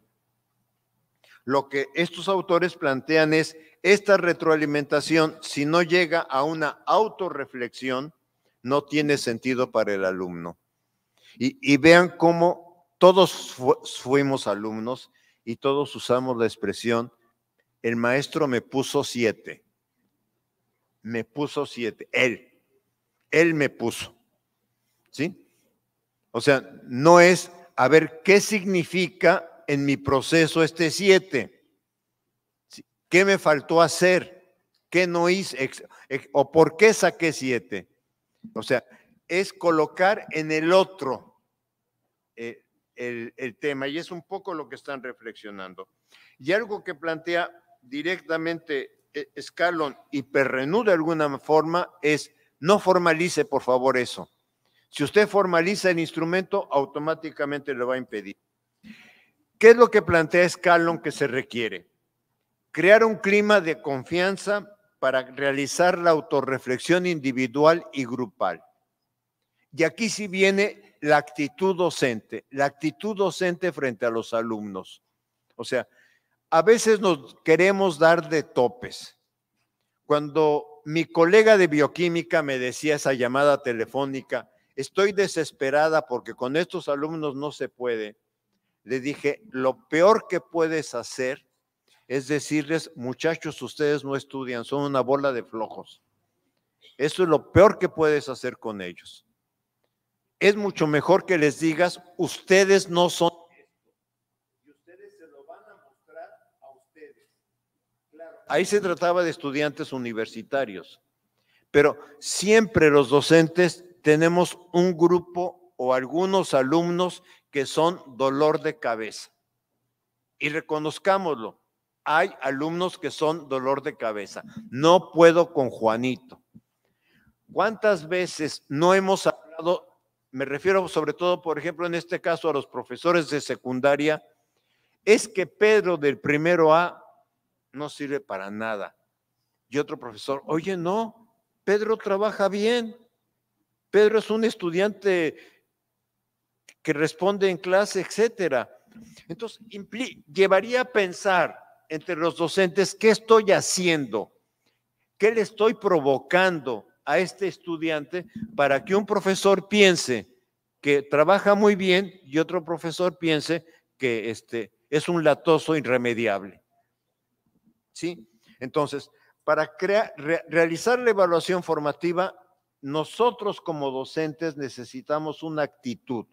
A: Lo que estos autores plantean es esta retroalimentación, si no llega a una autorreflexión, no tiene sentido para el alumno. Y, vean cómo todos fuimos alumnos y todos usamos la expresión, el maestro me puso siete. Me puso siete. Él. Él me puso. ¿Sí? O sea, no es, a ver, ¿qué significa en mi proceso este siete? ¿Qué me faltó hacer? ¿Qué no hice? ¿O por qué saqué siete? O sea, es colocar en el otro eh, el, tema y es un poco lo que están reflexionando. Y algo que plantea directamente Escalón eh, y Perrenú de alguna forma es no formalice por favor eso. Si usted formaliza el instrumento, automáticamente lo va a impedir. ¿Qué es lo que plantea Escalón que se requiere? crear un clima de confianza para realizar la autorreflexión individual y grupal. Y aquí sí viene la actitud docente, la actitud docente frente a los alumnos. O sea, a veces nos queremos dar de topes. Cuando mi colega de bioquímica me decía esa llamada telefónica, estoy desesperada porque con estos alumnos no se puede, le dije, lo peor que puedes hacer es decirles, muchachos, ustedes no estudian, son una bola de flojos. Eso es lo peor que puedes hacer con ellos. Es mucho mejor que les digas, ustedes no son Y ustedes se lo van a mostrar a ustedes. Ahí se trataba de estudiantes universitarios. Pero siempre los docentes tenemos un grupo o algunos alumnos que son dolor de cabeza. Y reconozcámoslo hay alumnos que son dolor de cabeza. No puedo con Juanito. ¿Cuántas veces no hemos hablado, me refiero sobre todo, por ejemplo, en este caso a los profesores de secundaria, es que Pedro del primero A no sirve para nada. Y otro profesor, oye, no, Pedro trabaja bien. Pedro es un estudiante que responde en clase, etcétera. Entonces, llevaría a pensar entre los docentes, ¿qué estoy haciendo? ¿Qué le estoy provocando a este estudiante para que un profesor piense que trabaja muy bien y otro profesor piense que este, es un latoso irremediable? ¿Sí? Entonces, para realizar la evaluación formativa, nosotros como docentes necesitamos una actitud,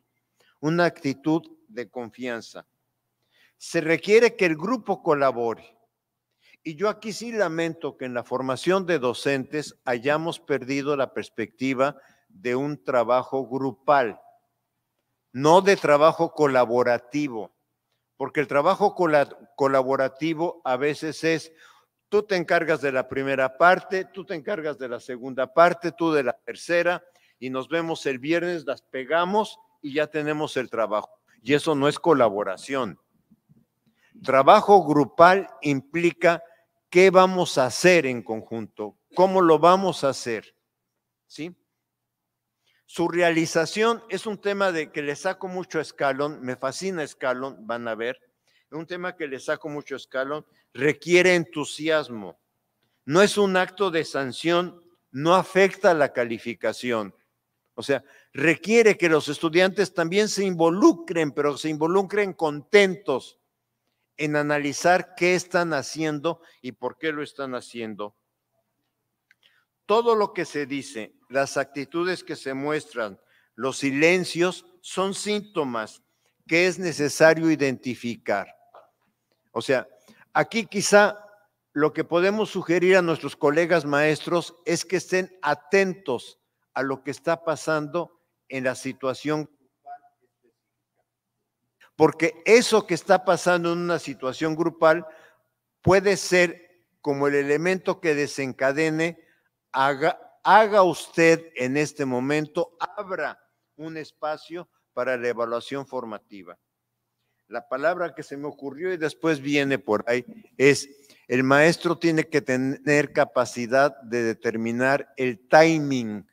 A: una actitud de confianza se requiere que el grupo colabore. Y yo aquí sí lamento que en la formación de docentes hayamos perdido la perspectiva de un trabajo grupal, no de trabajo colaborativo, porque el trabajo colaborativo a veces es, tú te encargas de la primera parte, tú te encargas de la segunda parte, tú de la tercera, y nos vemos el viernes, las pegamos y ya tenemos el trabajo. Y eso no es colaboración. Trabajo grupal implica qué vamos a hacer en conjunto, cómo lo vamos a hacer. ¿Sí? Su realización es un tema de que le saco mucho escalón, me fascina escalón, van a ver. Es un tema que le saco mucho escalón requiere entusiasmo. No es un acto de sanción, no afecta la calificación. O sea, requiere que los estudiantes también se involucren, pero se involucren contentos, en analizar qué están haciendo y por qué lo están haciendo. Todo lo que se dice, las actitudes que se muestran, los silencios son síntomas que es necesario identificar. O sea, aquí quizá lo que podemos sugerir a nuestros colegas maestros es que estén atentos a lo que está pasando en la situación porque eso que está pasando en una situación grupal puede ser como el elemento que desencadene, haga, usted en este momento, abra un espacio para la evaluación formativa. La palabra que se me ocurrió y después viene por ahí es, el maestro tiene que tener capacidad de determinar el timing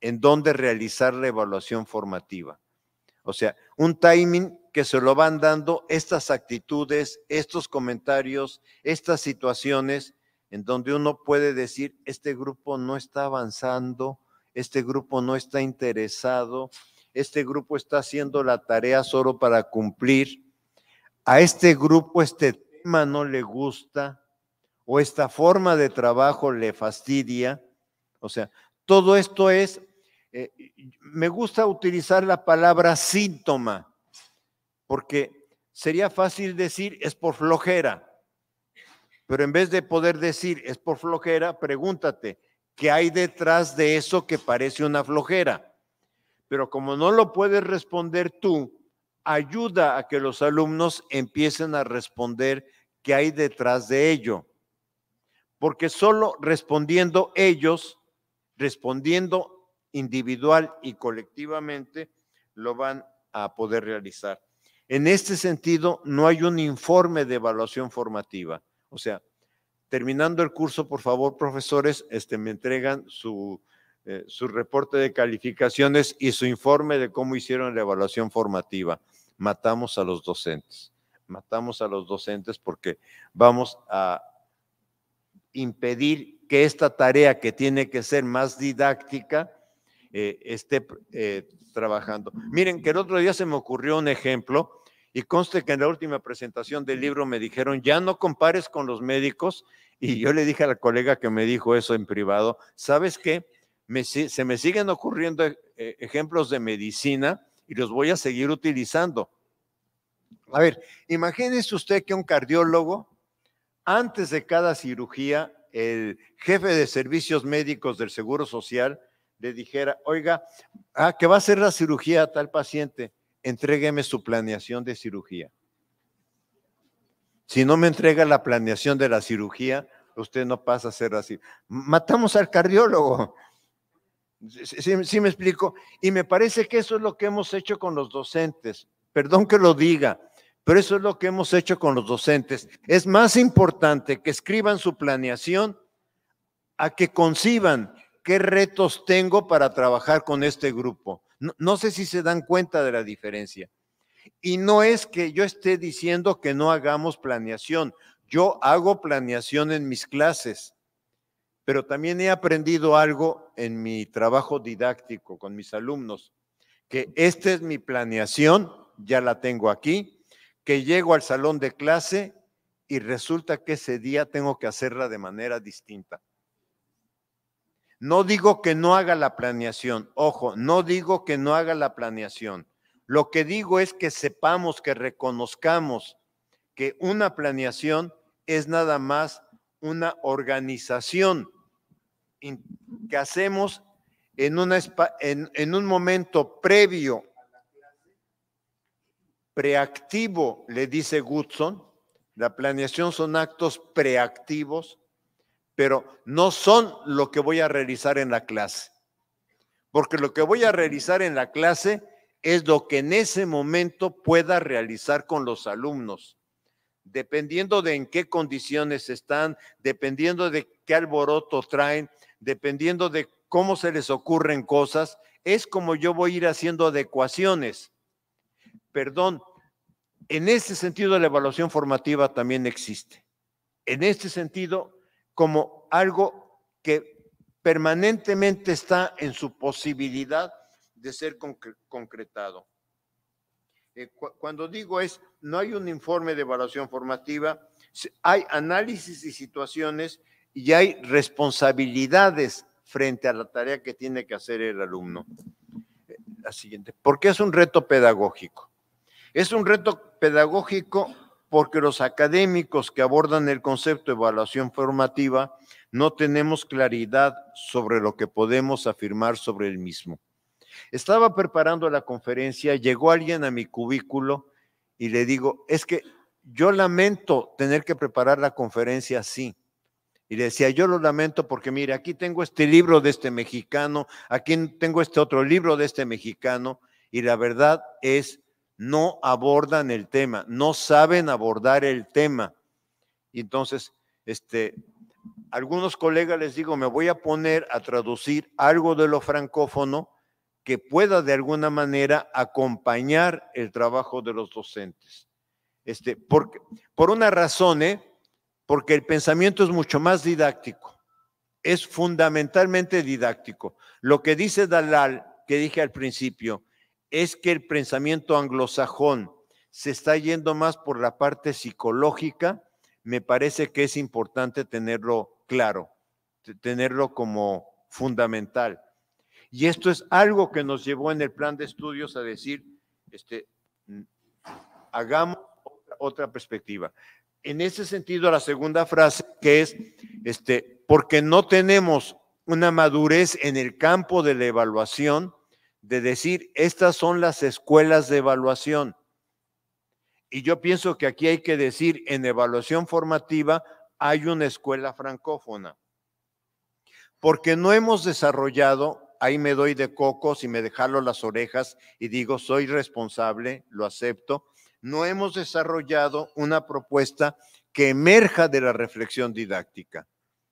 A: en donde realizar la evaluación formativa. O sea, un timing que se lo van dando estas actitudes, estos comentarios, estas situaciones en donde uno puede decir, este grupo no está avanzando, este grupo no está interesado, este grupo está haciendo la tarea solo para cumplir, a este grupo este tema no le gusta o esta forma de trabajo le fastidia. O sea, todo esto es eh, me gusta utilizar la palabra síntoma, porque sería fácil decir es por flojera, pero en vez de poder decir es por flojera, pregúntate, ¿qué hay detrás de eso que parece una flojera? Pero como no lo puedes responder tú, ayuda a que los alumnos empiecen a responder qué hay detrás de ello. Porque solo respondiendo ellos, respondiendo individual y colectivamente lo van a poder realizar. En este sentido, no hay un informe de evaluación formativa. O sea, terminando el curso, por favor, profesores, este, me entregan su, eh, su reporte de calificaciones y su informe de cómo hicieron la evaluación formativa. Matamos a los docentes. Matamos a los docentes porque vamos a impedir que esta tarea que tiene que ser más didáctica eh, esté eh, trabajando. Miren que el otro día se me ocurrió un ejemplo y conste que en la última presentación del libro me dijeron, ya no compares con los médicos y yo le dije a la colega que me dijo eso en privado, ¿sabes qué? se me siguen ocurriendo eh, ejemplos de medicina y los voy a seguir utilizando. A ver, imagínese usted que un cardiólogo, antes de cada cirugía, el jefe de servicios médicos del Seguro Social le dijera, oiga, ah, que va a hacer la cirugía a tal paciente, entrégueme su planeación de cirugía. Si no me entrega la planeación de la cirugía, usted no pasa a ser así. Matamos al cardiólogo. ¿Sí, me explico? Y me parece que eso es lo que hemos hecho con los docentes. Perdón que lo diga, pero eso es lo que hemos hecho con los docentes. Es más importante que escriban su planeación a que conciban qué retos tengo para trabajar con este grupo. No, sé si se dan cuenta de la diferencia. Y no es que yo esté diciendo que no hagamos planeación. Yo hago planeación en mis clases, pero también he aprendido algo en mi trabajo didáctico con mis alumnos, que esta es mi planeación, ya la tengo aquí, que llego al salón de clase y resulta que ese día tengo que hacerla de manera distinta. No digo que no haga la planeación, ojo, no digo que no haga la planeación. Lo que digo es que sepamos, que reconozcamos que una planeación es nada más una organización que hacemos en, una, un momento previo, preactivo, le dice Goodson. La planeación son actos preactivos pero no son lo que voy a realizar en la clase. Porque lo que voy a realizar en la clase es lo que en ese momento pueda realizar con los alumnos. Dependiendo de en qué condiciones están, dependiendo de qué alboroto traen, dependiendo de cómo se les ocurren cosas, es como yo voy a ir haciendo adecuaciones. Perdón, en ese sentido la evaluación formativa también existe. En este sentido, como algo que permanentemente está en su posibilidad de ser concretado. Eh, cuando digo es, no hay un informe de evaluación formativa, hay análisis y situaciones y hay responsabilidades frente a la tarea que tiene que hacer el alumno. Eh, la siguiente, porque es un reto pedagógico. Es un reto pedagógico porque los académicos que abordan el concepto de evaluación formativa no tenemos claridad sobre lo que podemos afirmar sobre el mismo. Estaba preparando la conferencia, llegó alguien a mi cubículo y le digo, es que yo lamento tener que preparar la conferencia así. Y le decía, yo lo lamento porque mire, aquí tengo este libro de este mexicano, aquí tengo este otro libro de este mexicano, y la verdad es no abordan el tema, no saben abordar el tema. Y entonces, este, algunos colegas les digo, me voy a poner a traducir algo de lo francófono que pueda de alguna manera acompañar el trabajo de los docentes. Este, porque, por una razón, ¿eh? porque el pensamiento es mucho más didáctico, es fundamentalmente didáctico. Lo que dice Dalal, que dije al principio, es que el pensamiento anglosajón se está yendo más por la parte psicológica, me parece que es importante tenerlo claro, tenerlo como fundamental. Y esto es algo que nos llevó en el plan de estudios a decir, este, hagamos otra perspectiva. En ese sentido, la segunda frase que es, este, porque no tenemos una madurez en el campo de la evaluación, de decir, estas son las escuelas de evaluación. Y yo pienso que aquí hay que decir, en evaluación formativa hay una escuela francófona. Porque no hemos desarrollado, ahí me doy de cocos y me dejalo las orejas y digo, soy responsable, lo acepto, no hemos desarrollado una propuesta que emerja de la reflexión didáctica.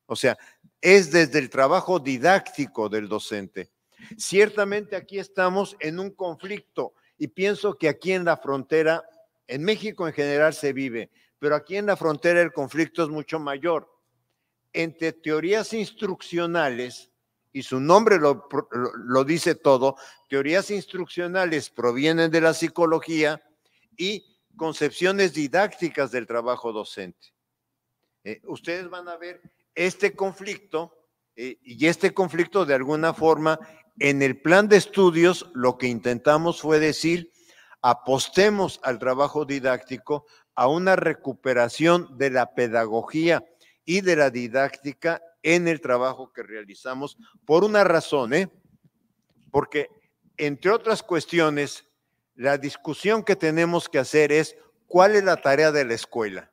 A: O sea, es desde el trabajo didáctico del docente. Ciertamente aquí estamos en un conflicto y pienso que aquí en la frontera, en México en general se vive, pero aquí en la frontera el conflicto es mucho mayor. Entre teorías instruccionales, y su nombre lo, dice todo, teorías instruccionales provienen de la psicología y concepciones didácticas del trabajo docente. Eh, ustedes van a ver este conflicto eh, y este conflicto de alguna forma en el plan de estudios lo que intentamos fue decir, apostemos al trabajo didáctico, a una recuperación de la pedagogía y de la didáctica en el trabajo que realizamos, por una razón, ¿eh? porque entre otras cuestiones, la discusión que tenemos que hacer es cuál es la tarea de la escuela.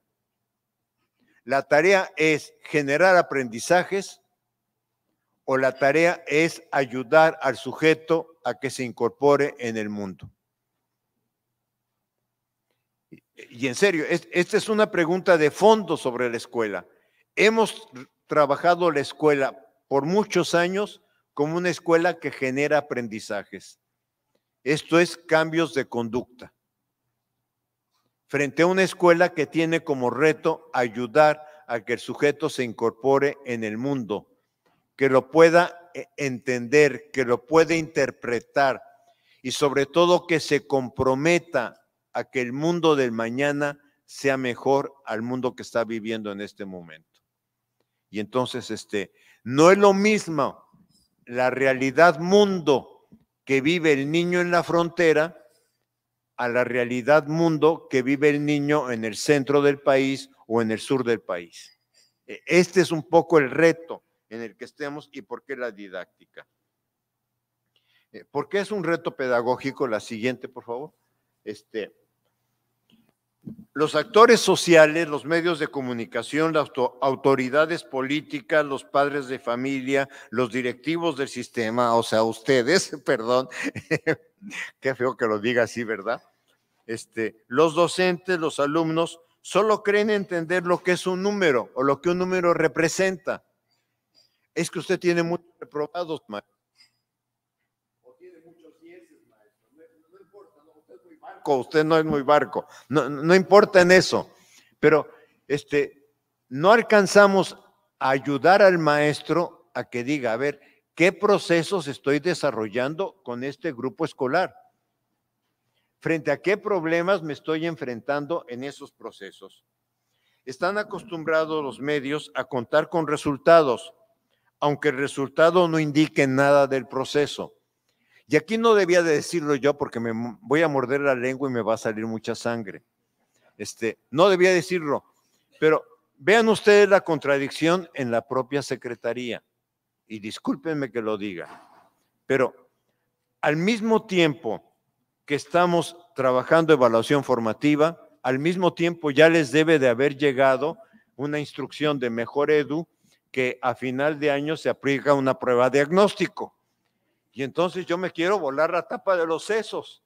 A: La tarea es generar aprendizajes, o la tarea es ayudar al sujeto a que se incorpore en el mundo? Y en serio, esta es una pregunta de fondo sobre la escuela. Hemos trabajado la escuela por muchos años como una escuela que genera aprendizajes. Esto es cambios de conducta. Frente a una escuela que tiene como reto ayudar a que el sujeto se incorpore en el mundo que lo pueda eh, entender, que lo pueda interpretar y sobre todo que se comprometa a que el mundo del mañana sea mejor al mundo que está viviendo en este momento. Y entonces, este, no es lo mismo la realidad mundo que vive el niño en la frontera a la realidad mundo que vive el niño en el centro del país o en el sur del país. E, este es un poco el reto en el que estemos y por qué la didáctica. Eh, ¿Por qué es un reto pedagógico? La siguiente, por favor. Este, los actores sociales, los medios de comunicación, las autoridades políticas, los padres de familia, los directivos del sistema, o sea, ustedes, perdón, qué feo que lo diga así, ¿verdad? Este, los docentes, los alumnos, solo creen entender lo que es un número o lo que un número representa. Es que usted tiene muchos reprobados, maestro. O tiene muchos dieces, maestro. No, importa, no, usted es muy barco. Usted no es muy barco. No, no importa en eso. Pero este, no alcanzamos a ayudar al maestro a que diga, a ver, ¿qué procesos estoy desarrollando con este grupo escolar? frente a qué problemas me estoy enfrentando en esos procesos. Están acostumbrados los medios a contar con resultados, aunque el resultado no indique nada del proceso. Y aquí no debía de decirlo yo porque me voy a morder la lengua y me va a salir mucha sangre. Este, no debía decirlo, pero vean ustedes la contradicción en la propia Secretaría. Y discúlpenme que lo diga, pero al mismo tiempo que estamos trabajando evaluación formativa, al mismo tiempo ya les debe de haber llegado una instrucción de Mejor Edu que a final de año se aplica una prueba de diagnóstico. Y entonces yo me quiero volar la tapa de los sesos,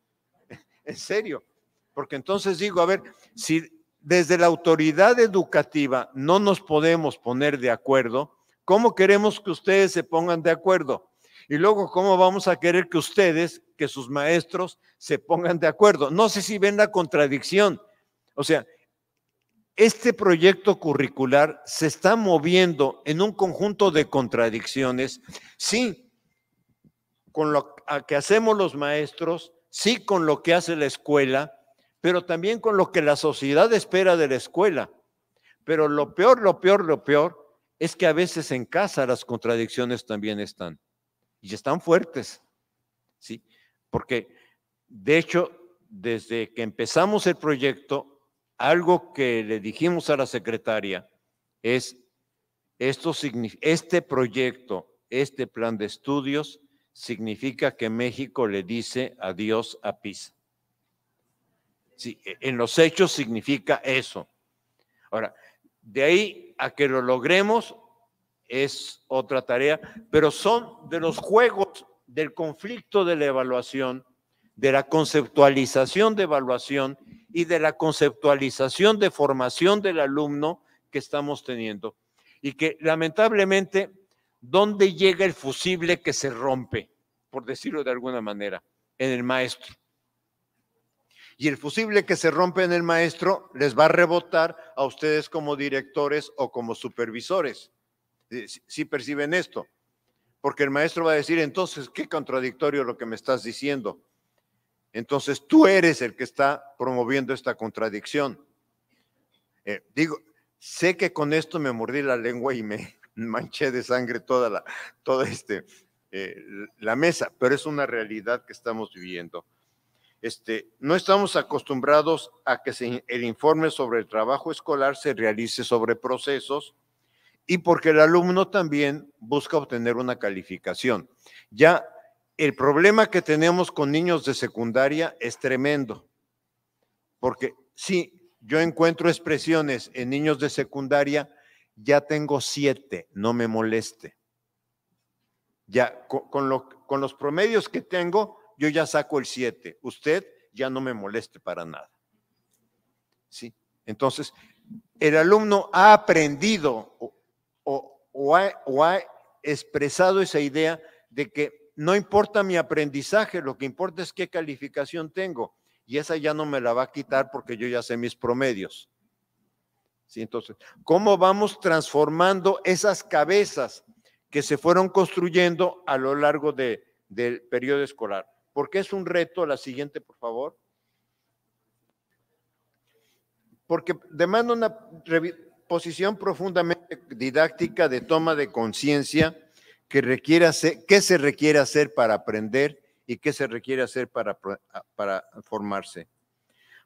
A: en serio, porque entonces digo, a ver, si desde la autoridad educativa no nos podemos poner de acuerdo, ¿cómo queremos que ustedes se pongan de acuerdo? Y luego, ¿cómo vamos a querer que ustedes, que sus maestros, se pongan de acuerdo? No sé si ven la contradicción. O sea, este proyecto curricular se está moviendo en un conjunto de contradicciones, sí, con lo que hacemos los maestros, sí, con lo que hace la escuela, pero también con lo que la sociedad espera de la escuela. Pero lo peor, lo peor, lo peor es que a veces en casa las contradicciones también están y están fuertes, ¿sí? Porque, de hecho, desde que empezamos el proyecto, algo que le dijimos a la secretaria es, esto, este proyecto, este plan de estudios, significa que México le dice adiós a PISA. E, en los hechos significa eso. Ahora, de ahí a que lo logremos es otra tarea, pero son de los juegos del conflicto de la evaluación de la conceptualización de evaluación y de la conceptualización de formación del alumno que estamos teniendo. Y que lamentablemente, ¿dónde llega el fusible que se rompe? Por decirlo de alguna manera, en el maestro. Y el fusible que se rompe en el maestro les va a rebotar a ustedes como directores o como supervisores, eh, si, perciben esto. Porque el maestro va a decir, entonces, qué contradictorio lo que me estás diciendo entonces tú eres el que está promoviendo esta contradicción. Eh, digo, sé que con esto me mordí la lengua y me manché de sangre toda la, este, eh, la mesa, pero es una realidad que estamos viviendo. Este, no estamos acostumbrados a que el informe sobre el trabajo escolar se realice sobre procesos y porque el alumno también busca obtener una calificación. Ya el problema que tenemos con niños de secundaria es tremendo, porque si yo encuentro expresiones en niños de secundaria, ya tengo siete, no me moleste. Ya con, los promedios que tengo, yo ya saco el siete. Usted ya no me moleste para nada. ¿Sí? Entonces, el alumno ha aprendido o ha expresado esa idea de que no importa mi aprendizaje, lo que importa es qué calificación tengo. Y esa ya no me la va a quitar porque yo ya sé mis promedios. ¿Sí? Entonces, ¿cómo vamos transformando esas cabezas que se fueron construyendo a lo largo del periodo escolar? Porque es un reto. La siguiente, por favor. Porque demanda una posición profundamente didáctica de toma de conciencia que, qué se requiere hacer para aprender y qué se requiere hacer para, para formarse.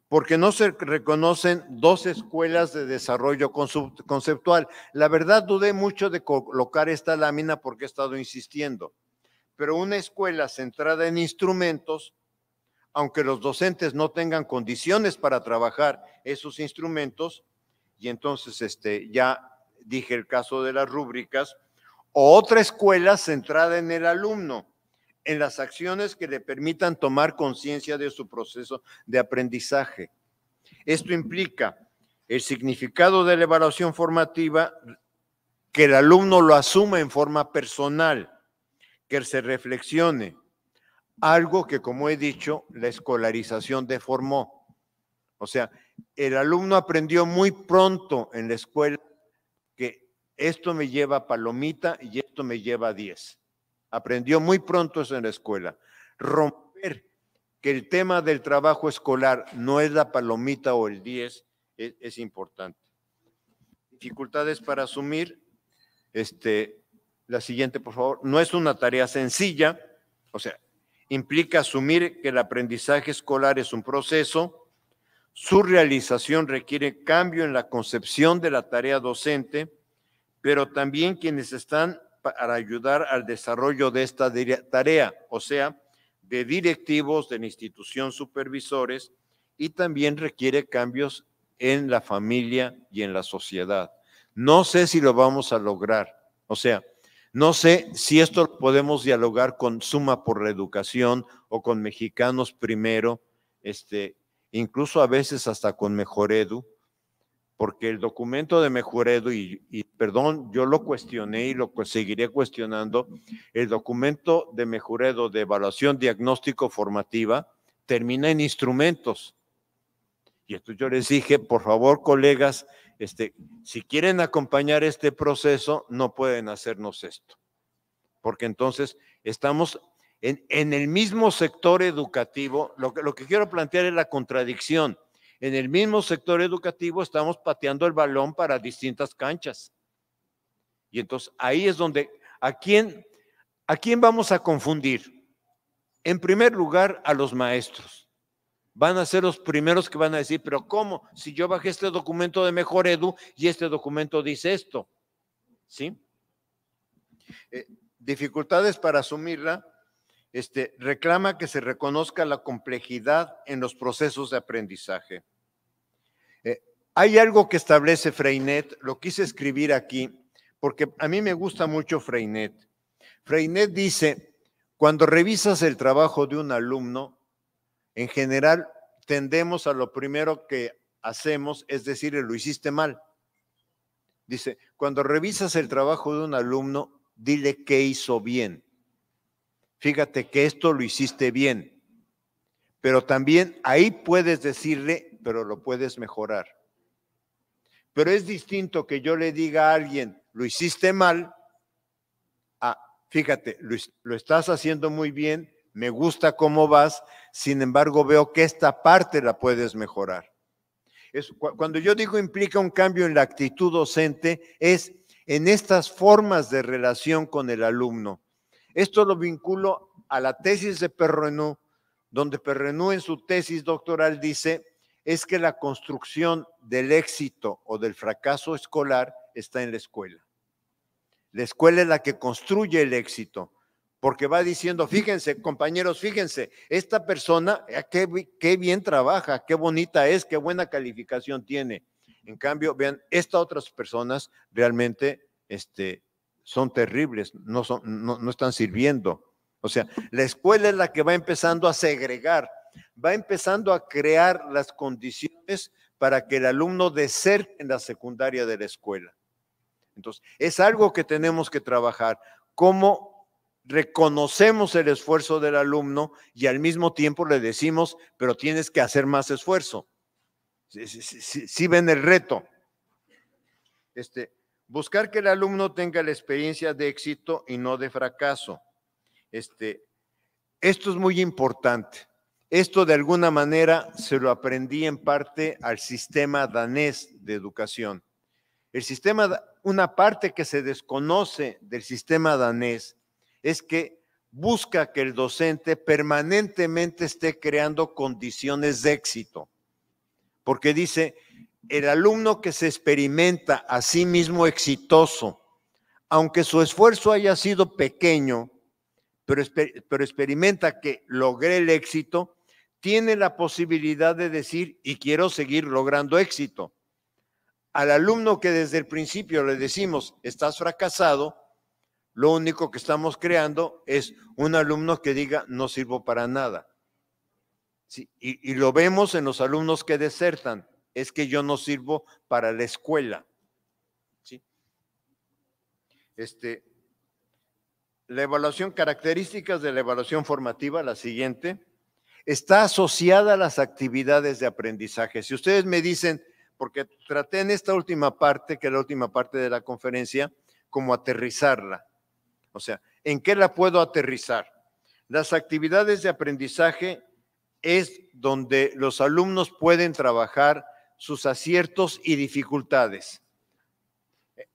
A: Porque no se reconocen dos escuelas de desarrollo conceptual. La verdad dudé mucho de colocar esta lámina porque he estado insistiendo, pero una escuela centrada en instrumentos aunque los docentes no tengan condiciones para trabajar esos instrumentos, y entonces este, ya dije el caso de las rúbricas, o otra escuela centrada en el alumno, en las acciones que le permitan tomar conciencia de su proceso de aprendizaje. Esto implica el significado de la evaluación formativa, que el alumno lo asuma en forma personal, que se reflexione, algo que, como he dicho, la escolarización deformó. O sea, el alumno aprendió muy pronto en la escuela esto me lleva a palomita y esto me lleva a 10. Aprendió muy pronto eso en la escuela. Romper que el tema del trabajo escolar no es la palomita o el 10 es, es importante. Dificultades para asumir. Este, la siguiente, por favor. No es una tarea sencilla, o sea, implica asumir que el aprendizaje escolar es un proceso. Su realización requiere cambio en la concepción de la tarea docente pero también quienes están para ayudar al desarrollo de esta tarea, o sea, de directivos de la institución supervisores y también requiere cambios en la familia y en la sociedad. No sé si lo vamos a lograr, o sea, no sé si esto podemos dialogar con Suma por la Educación o con Mexicanos Primero, este, incluso a veces hasta con Mejor Edu, porque el documento de Mejuredo, y, perdón, yo lo cuestioné y lo seguiré cuestionando, el documento de Mejuredo de evaluación diagnóstico formativa termina en instrumentos. Y esto yo les dije, por favor, colegas, este, si quieren acompañar este proceso, no pueden hacernos esto, porque entonces estamos en, en el mismo sector educativo. Lo que, lo que quiero plantear es la contradicción en el mismo sector educativo estamos pateando el balón para distintas canchas. Y entonces ahí es donde, ¿a quién, ¿a quién vamos a confundir? En primer lugar, a los maestros. Van a ser los primeros que van a decir, pero ¿cómo? Si yo bajé este documento de Mejor Edu y este documento dice esto. ¿Sí? Eh, dificultades para asumirla. Este, reclama que se reconozca la complejidad en los procesos de aprendizaje. Hay algo que establece Freinet, lo quise escribir aquí, porque a mí me gusta mucho Freinet. Freinet dice, cuando revisas el trabajo de un alumno, en general tendemos a lo primero que hacemos, es decirle, lo hiciste mal. Dice, cuando revisas el trabajo de un alumno, dile qué hizo bien. Fíjate que esto lo hiciste bien, pero también ahí puedes decirle, pero lo puedes mejorar. Pero es distinto que yo le diga a alguien, lo hiciste mal, fíjate, lo, estás haciendo muy bien, me gusta cómo vas, sin embargo veo que esta parte la puedes mejorar. cuando yo digo implica un cambio en la actitud docente, es en estas formas de relación con el alumno. Esto lo vinculo a la tesis de Perrenú, donde Perrenú en su tesis doctoral dice es que la construcción del éxito o del fracaso escolar está en la escuela. La escuela es la que construye el éxito, porque va diciendo, fíjense, compañeros, fíjense, esta persona, eh, qué, bien trabaja, qué bonita es, qué buena calificación tiene. En cambio, vean, estas otras personas realmente este, son terribles, no, son, no están sirviendo. O sea, la escuela es la que va empezando a segregar va empezando a crear las condiciones para que el alumno ser en la secundaria de la escuela. Entonces, es algo que tenemos que trabajar, cómo reconocemos el esfuerzo del alumno y al mismo tiempo le decimos, pero tienes que hacer más esfuerzo. Si sí, ven el reto. Este, buscar que el alumno tenga la experiencia de éxito y no de fracaso. Este, esto es muy importante. Esto de alguna manera se lo aprendí en parte al sistema danés de educación. El sistema, una parte que se desconoce del sistema danés es que busca que el docente permanentemente esté creando condiciones de éxito, porque dice, el alumno que se experimenta a sí mismo exitoso, aunque su esfuerzo haya sido pequeño, pero, experimenta que logré el éxito, tiene la posibilidad de decir, y quiero seguir logrando éxito. Al alumno que desde el principio le decimos, estás fracasado, lo único que estamos creando es un alumno que diga, no sirvo para nada. y, lo vemos en los alumnos que desertan, es que yo no sirvo para la escuela. Este, la evaluación, características de la evaluación formativa, la siguiente está asociada a las actividades de aprendizaje. Si ustedes me dicen, porque traté en esta última parte, que es la última parte de la conferencia, como aterrizarla. O sea, ¿en qué la puedo aterrizar? Las actividades de aprendizaje es donde los alumnos pueden trabajar sus aciertos y dificultades.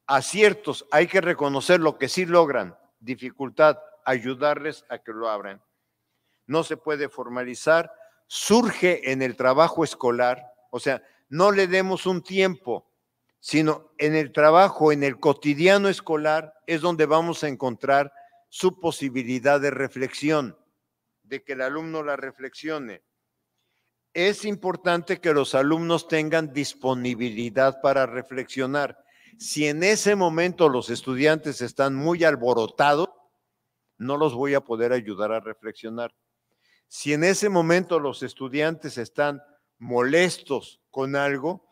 A: Aciertos, hay que reconocer lo que sí logran. Dificultad, ayudarles a que lo abran no se puede formalizar, surge en el trabajo escolar, o sea, no le demos un tiempo, sino en el trabajo, en el cotidiano escolar, es donde vamos a encontrar su posibilidad de reflexión, de que el alumno la reflexione. Es importante que los alumnos tengan disponibilidad para reflexionar. Si en ese momento los estudiantes están muy alborotados, no los voy a poder ayudar a reflexionar. Si en ese momento los estudiantes están molestos con algo,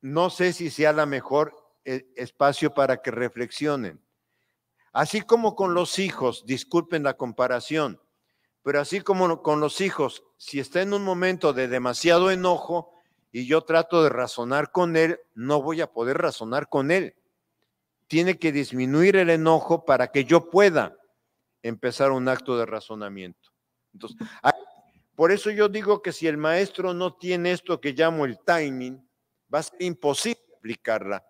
A: no sé si sea la mejor eh, espacio para que reflexionen. Así como con los hijos, disculpen la comparación, pero así como con los hijos, si está en un momento de demasiado enojo y yo trato de razonar con él, no voy a poder razonar con él. Tiene que disminuir el enojo para que yo pueda empezar un acto de razonamiento por eso yo digo que si el maestro no tiene esto que llamo el timing, va a ser imposible aplicarla.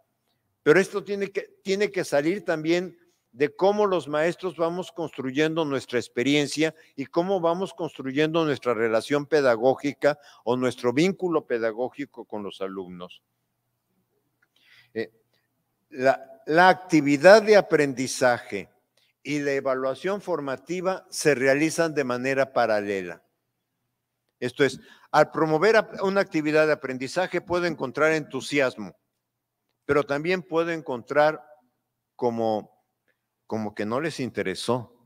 A: Pero esto tiene que, tiene que salir también de cómo los maestros vamos construyendo nuestra experiencia y cómo vamos construyendo nuestra relación pedagógica o nuestro vínculo pedagógico con los alumnos. Eh, la actividad de aprendizaje y la evaluación formativa se realizan de manera paralela. Esto es, al promover una actividad de aprendizaje puedo encontrar entusiasmo, pero también puedo encontrar como, como que no les interesó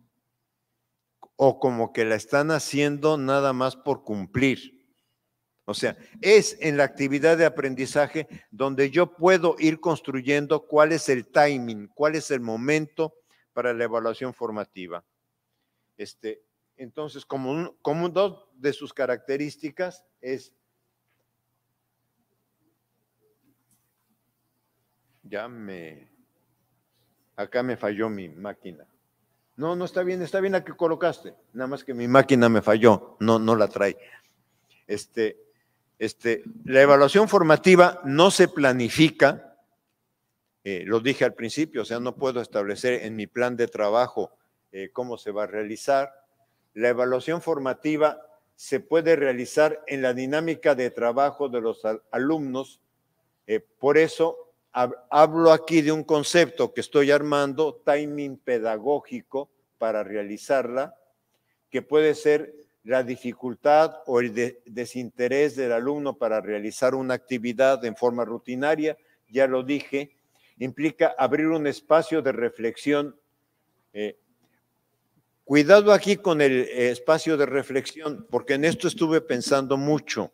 A: o como que la están haciendo nada más por cumplir. O sea, es en la actividad de aprendizaje donde yo puedo ir construyendo cuál es el timing, cuál es el momento para la evaluación formativa. Este, entonces, como, dos de sus características es... Ya me... Acá me falló mi máquina. No, no está bien, está bien la que colocaste. Nada más que mi máquina me falló, no, no la trae. Este, este, la evaluación formativa no se planifica, eh, lo dije al principio, o sea, no puedo establecer en mi plan de trabajo eh, cómo se va a realizar. La evaluación formativa se puede realizar en la dinámica de trabajo de los alumnos. Eh, por eso hablo aquí de un concepto que estoy armando, timing pedagógico, para realizarla, que puede ser la dificultad o el desinterés del alumno para realizar una actividad en forma rutinaria. Ya lo dije, implica abrir un espacio de reflexión. Eh, cuidado aquí con el eh, espacio de reflexión, porque en esto estuve pensando mucho.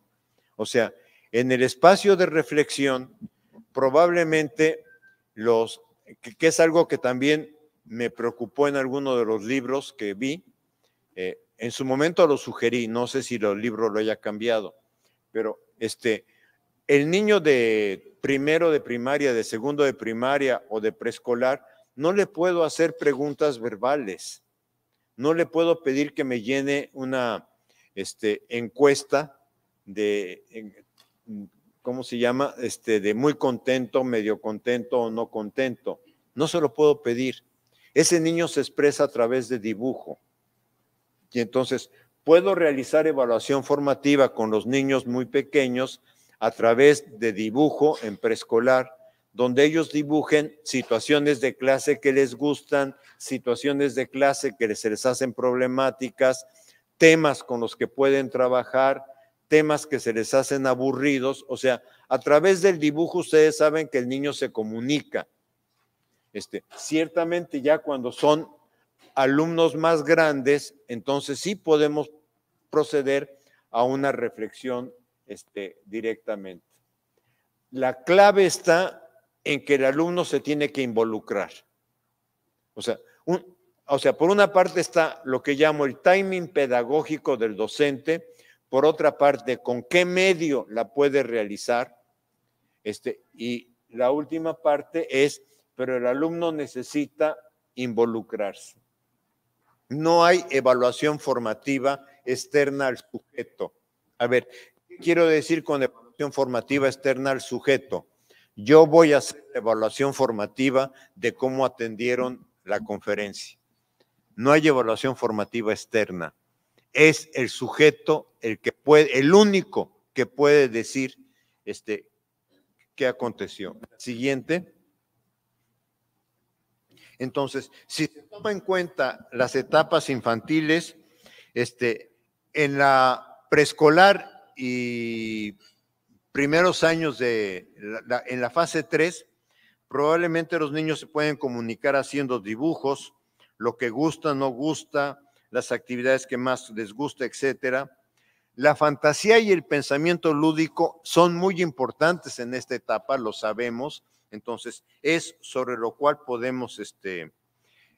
A: O sea, en el espacio de reflexión, probablemente los, que, es algo que también me preocupó en alguno de los libros que vi, eh, en su momento lo sugerí, no sé si el libro lo haya cambiado, pero este, el niño de primero de primaria, de segundo de primaria o de preescolar, no le puedo hacer preguntas verbales. No le puedo pedir que me llene una este, encuesta de, ¿cómo se llama? Este, de muy contento, medio contento o no contento. No se lo puedo pedir. Ese niño se expresa a través de dibujo. Y entonces, puedo realizar evaluación formativa con los niños muy pequeños a través de dibujo en preescolar, donde ellos dibujen situaciones de clase que les gustan, situaciones de clase que se les hacen problemáticas, temas con los que pueden trabajar, temas que se les hacen aburridos. O sea, a través del dibujo ustedes saben que el niño se comunica. Este, ciertamente ya cuando son alumnos más grandes, entonces sí podemos proceder a una reflexión este, directamente. La clave está en que el alumno se tiene que involucrar. O sea, o sea, por una parte está lo que llamo el timing pedagógico del docente, por otra parte, con qué medio la puede realizar, este, y la última parte es, pero el alumno necesita involucrarse. No hay evaluación formativa externa al sujeto. A ver, quiero decir con evaluación formativa externa al sujeto? Yo voy a hacer evaluación formativa de cómo atendieron la conferencia. No hay evaluación formativa externa. Es el sujeto el que puede, el único que puede decir este, qué aconteció. Siguiente. Entonces, si se toma en cuenta las etapas infantiles, este, en la preescolar y primeros años de en la fase 3, probablemente los niños se pueden comunicar haciendo dibujos, lo que gusta, no gusta, las actividades que más les gusta, etc. La fantasía y el pensamiento lúdico son muy importantes en esta etapa, lo sabemos. Entonces, es sobre lo cual podemos este,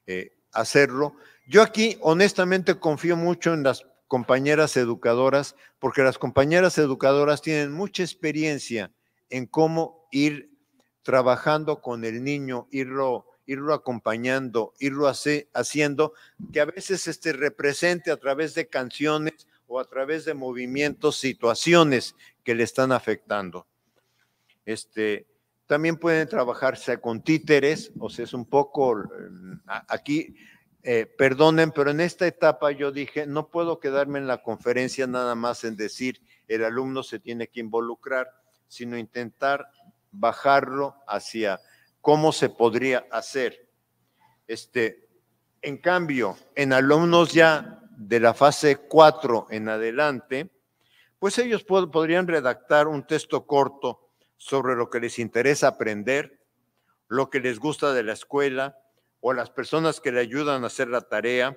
A: eh, hacerlo. Yo aquí, honestamente, confío mucho en las compañeras educadoras, porque las compañeras educadoras tienen mucha experiencia en cómo ir trabajando con el niño, irlo, irlo acompañando, irlo haciendo, que a veces este, represente a través de canciones o a través de movimientos, situaciones que le están afectando. Este, también pueden trabajarse con títeres, o sea, es un poco eh, aquí eh, perdonen, pero en esta etapa yo dije, no puedo quedarme en la conferencia nada más en decir, el alumno se tiene que involucrar, sino intentar bajarlo hacia cómo se podría hacer. Este, en cambio, en alumnos ya de la fase 4 en adelante, pues ellos podrían redactar un texto corto sobre lo que les interesa aprender, lo que les gusta de la escuela, o las personas que le ayudan a hacer la tarea.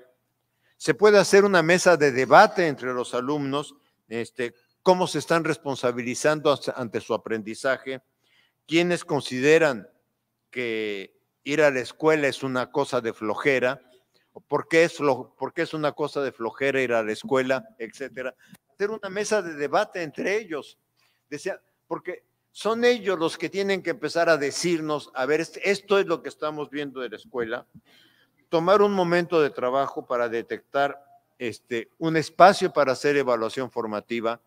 A: Se puede hacer una mesa de debate entre los alumnos, este, cómo se están responsabilizando ante su aprendizaje, quienes consideran que ir a la escuela es una cosa de flojera, por qué es, lo, por es una cosa de flojera ir a la escuela, etcétera. Hacer una mesa de debate entre ellos. Decía, porque son ellos los que tienen que empezar a decirnos, a ver, este, esto es lo que estamos viendo de la escuela, tomar un momento de trabajo para detectar este, un espacio para hacer evaluación formativa.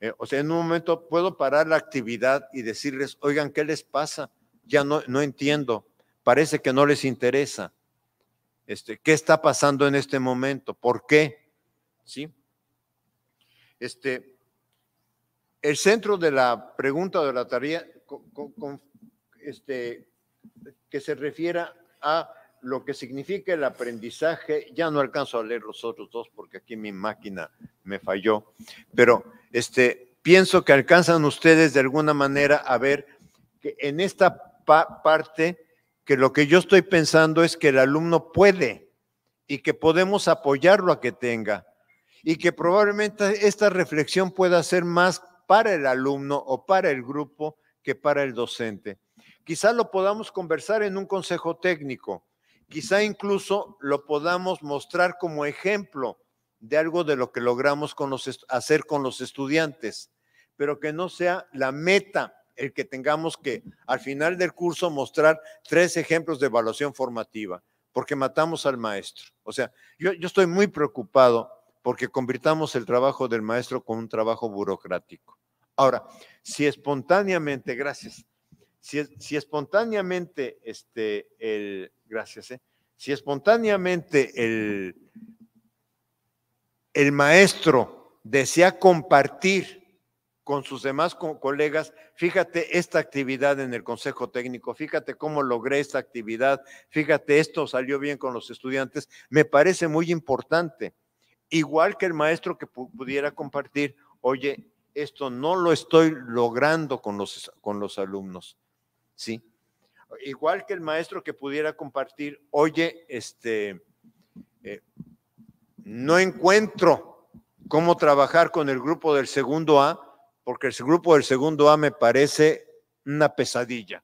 A: Eh, o sea, en un momento puedo parar la actividad y decirles, oigan, ¿qué les pasa? Ya no, no entiendo, parece que no les interesa. Este, ¿Qué está pasando en este momento? ¿Por qué? ¿Sí? Este, el centro de la pregunta de la tarea este, que se refiera a lo que significa el aprendizaje, ya no alcanzo a leer los otros dos porque aquí mi máquina me falló, pero este, pienso que alcanzan ustedes de alguna manera a ver que en esta parte que lo que yo estoy pensando es que el alumno puede y que podemos apoyarlo a que tenga y que probablemente esta reflexión pueda ser más para el alumno o para el grupo que para el docente. Quizá lo podamos conversar en un consejo técnico, quizá incluso lo podamos mostrar como ejemplo de algo de lo que logramos hacer con los estudiantes, pero que no sea la meta el que tengamos que al final del curso mostrar tres ejemplos de evaluación formativa, porque matamos al maestro. O sea, yo, yo estoy muy preocupado porque convirtamos el trabajo del maestro con un trabajo burocrático. Ahora, si espontáneamente, gracias, si, espontáneamente, este, el, gracias, eh, si espontáneamente el, el maestro desea compartir con sus demás colegas, fíjate esta actividad en el Consejo Técnico, fíjate cómo logré esta actividad, fíjate esto salió bien con los estudiantes, me parece muy importante. Igual que el maestro que pudiera compartir, oye, esto no lo estoy logrando con los, con los alumnos, ¿sí? Igual que el maestro que pudiera compartir, oye, este, eh, no encuentro cómo trabajar con el grupo del segundo A, porque el grupo del segundo A me parece una pesadilla.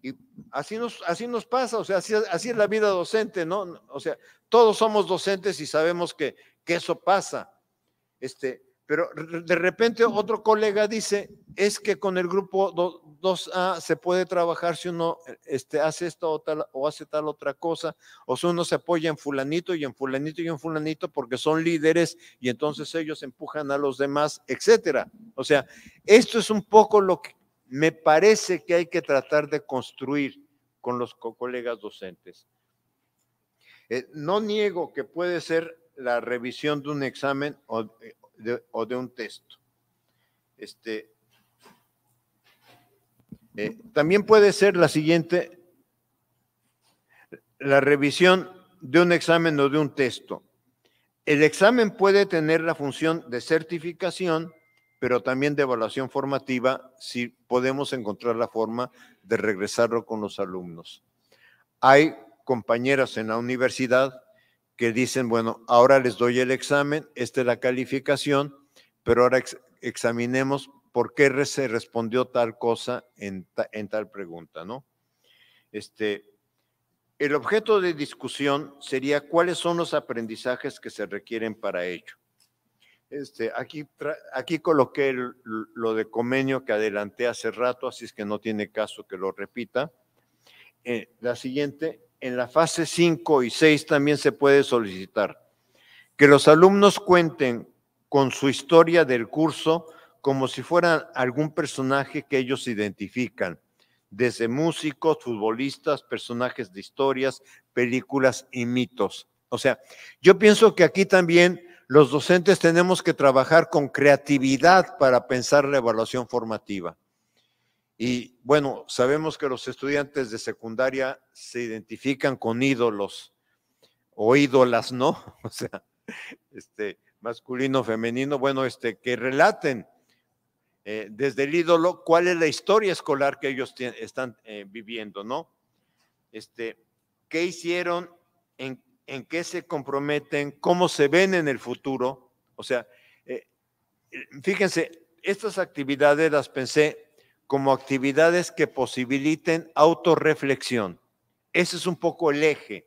A: Y así nos, así nos pasa, o sea, así, es la vida docente, ¿no? O sea, todos somos docentes y sabemos que, que eso pasa. Este, pero de repente otro colega dice, es que con el grupo 2A se puede trabajar si uno e, este, hace esto o, tal, o hace tal otra cosa, o si uno se apoya en fulanito y en fulanito y en fulanito porque son líderes y entonces ellos empujan a los demás, etcétera. O sea, esto es un poco lo que me parece que hay que tratar de construir con los colegas docentes. Eh, no niego que puede ser la revisión de un examen o, eh, o de un texto. Este, eh, también puede ser la siguiente, la revisión de un examen o de un texto. El examen puede tener la función de certificación, pero también de evaluación formativa si podemos encontrar la forma de regresarlo con los alumnos. Hay compañeras en la universidad que dicen, bueno, ahora les doy el examen, esta es la calificación, pero ahora examinemos por qué se respondió tal cosa en, tal pregunta, ¿no? Este, el objeto de discusión sería cuáles son los aprendizajes que se requieren para ello. Este, aquí, aquí coloqué lo de convenio que adelanté hace rato, así es que no tiene caso que lo repita. Eh, la siguiente en la fase 5 y 6 también se puede solicitar. Que los alumnos cuenten con su historia del curso como si fueran algún personaje que ellos identifican, desde músicos, futbolistas, personajes de historias, películas y mitos. O sea, yo pienso que aquí también los docentes tenemos que trabajar con creatividad para pensar la evaluación formativa. Y bueno, sabemos que los estudiantes de secundaria se identifican con ídolos o ídolas, ¿no? O sea, este, masculino, femenino, bueno, este, que relaten eh, desde el ídolo cuál es la historia escolar que ellos están eh, viviendo, ¿no? Este, ¿Qué hicieron? En, ¿En qué se comprometen? ¿Cómo se ven en el futuro? O sea, eh, fíjense, estas actividades las pensé como actividades que posibiliten autorreflexión. Ese es un poco el eje.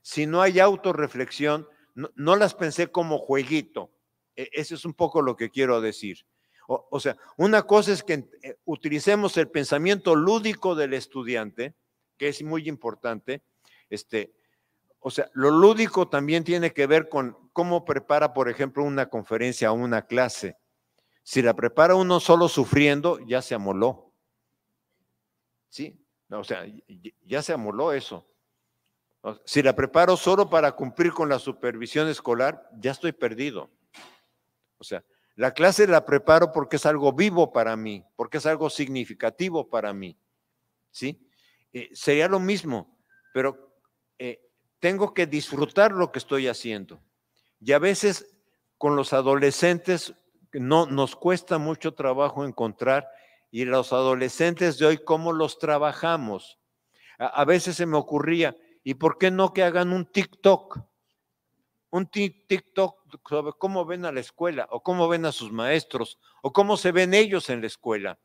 A: Si no hay autorreflexión, no, las pensé como jueguito. E, Eso es un poco lo que quiero decir. O, o, sea, una cosa es que eh, utilicemos el pensamiento lúdico del estudiante, que es muy importante. Este, o sea, lo lúdico también tiene que ver con cómo prepara, por ejemplo, una conferencia o una clase. Si la prepara uno solo sufriendo, ya se amoló. ¿Sí? O sea, ya se amoló eso. Si la preparo solo para cumplir con la supervisión escolar, ya estoy perdido. O sea, la clase la preparo porque es algo vivo para mí, porque es algo significativo para mí. ¿Sí? Eh, sería lo mismo, pero eh, tengo que disfrutar lo que estoy haciendo. Y a veces con los adolescentes no, nos cuesta mucho trabajo encontrar y los adolescentes de hoy, ¿cómo los trabajamos? A, veces se me ocurría, ¿y por qué no que hagan un TikTok? Un TikTok sobre cómo ven a la escuela o cómo ven a sus maestros o cómo se ven ellos en la escuela.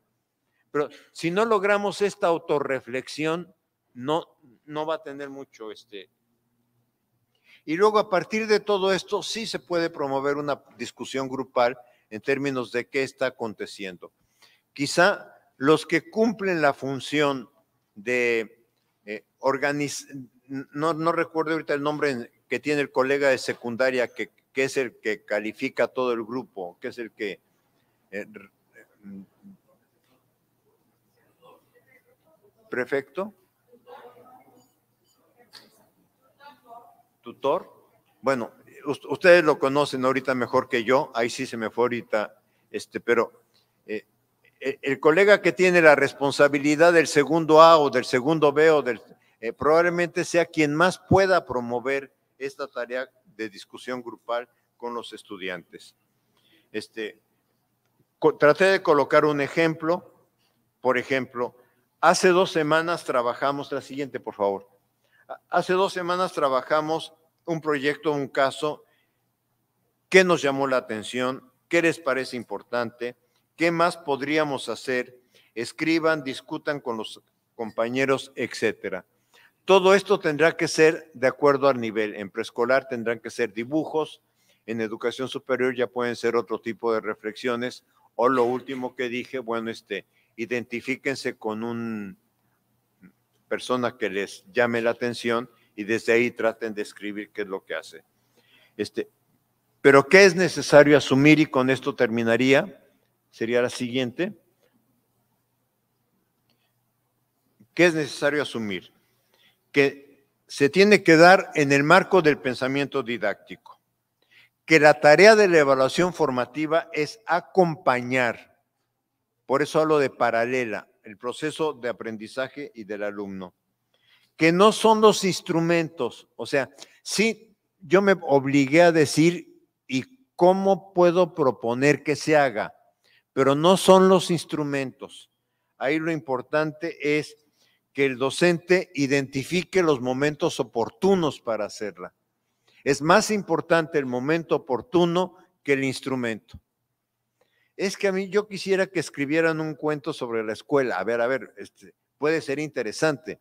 A: Pero si no logramos esta autorreflexión, no, no va a tener mucho este, y luego a partir de todo esto sí se puede promover una discusión grupal en términos de qué está aconteciendo. Quizá los que cumplen la función de eh, organizar, no, recuerdo ahorita el nombre que tiene el colega de secundaria, que, es el que califica todo el grupo, que es el que... Eh, prefecto, tutor, bueno, ustedes lo conocen ahorita mejor que yo, ahí sí se me fue ahorita, este, pero eh, e-, el colega que tiene la responsabilidad del segundo A o del segundo B o del, eh, probablemente sea quien más pueda promover esta tarea de discusión grupal con los estudiantes. Este, traté de colocar un ejemplo, por ejemplo, hace dos semanas trabajamos, la siguiente por favor, hace dos semanas trabajamos un proyecto, un caso, qué nos llamó la atención, qué les parece importante, qué más podríamos hacer, escriban, discutan con los compañeros, etcétera. Todo esto tendrá que ser de acuerdo al nivel. En preescolar tendrán que ser dibujos, en educación superior ya pueden ser otro tipo de reflexiones o lo último que dije, bueno, este, identifíquense con una persona que les llame la atención y desde ahí traten de escribir qué es lo que hace. Este, pero ¿qué es necesario asumir? Y con esto terminaría. Sería la siguiente. ¿Qué es necesario asumir? Que se tiene que dar en el marco del pensamiento didáctico, que la tarea de la evaluación formativa es acompañar, por eso hablo de paralela, el proceso de aprendizaje y del alumno que no son los instrumentos. O sea, sí, yo me obligué a decir, ¿y cómo puedo proponer que se haga? Pero no son los instrumentos. Ahí lo importante es que el docente identifique los momentos oportunos para hacerla. Es más importante el momento oportuno que el instrumento. Es que a mí yo quisiera que escribieran un cuento sobre la escuela. A ver, a ver, este, puede ser interesante,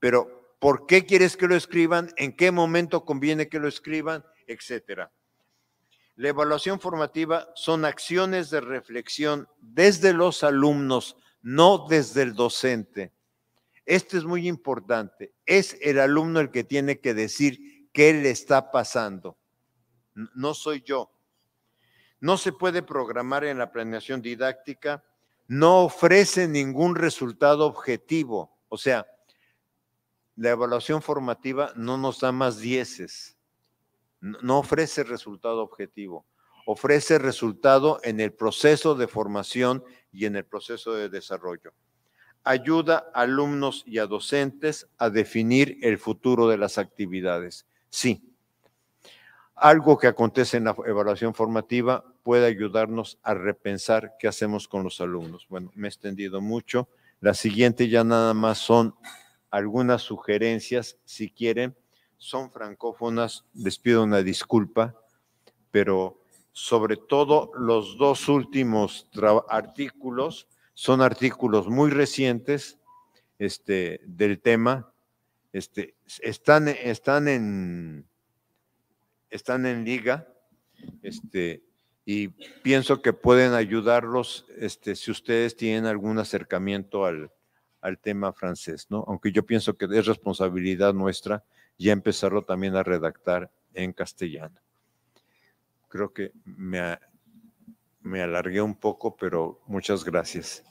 A: pero ¿por qué quieres que lo escriban? ¿En qué momento conviene que lo escriban? Etcétera. La evaluación formativa son acciones de reflexión desde los alumnos, no desde el docente. Esto es muy importante. Es el alumno el que tiene que decir qué le está pasando. No soy yo. No se puede programar en la planeación didáctica. No ofrece ningún resultado objetivo. O sea, la evaluación formativa no nos da más dieces, no ofrece resultado objetivo, ofrece resultado en el proceso de formación y en el proceso de desarrollo. Ayuda a alumnos y a docentes a definir el futuro de las actividades. Sí, algo que acontece en la evaluación formativa puede ayudarnos a repensar qué hacemos con los alumnos. Bueno, me he extendido mucho. La siguiente ya nada más son algunas sugerencias, si quieren, son francófonas, les pido una disculpa, pero sobre todo los dos últimos artículos son artículos muy recientes este, del tema, este, están, están, en, están en liga, este, y pienso que pueden ayudarlos este, si ustedes tienen algún acercamiento al, al tema francés, ¿no? Aunque yo pienso que es responsabilidad nuestra ya empezarlo también a redactar en castellano. Creo que me, me alargué un poco, pero muchas gracias.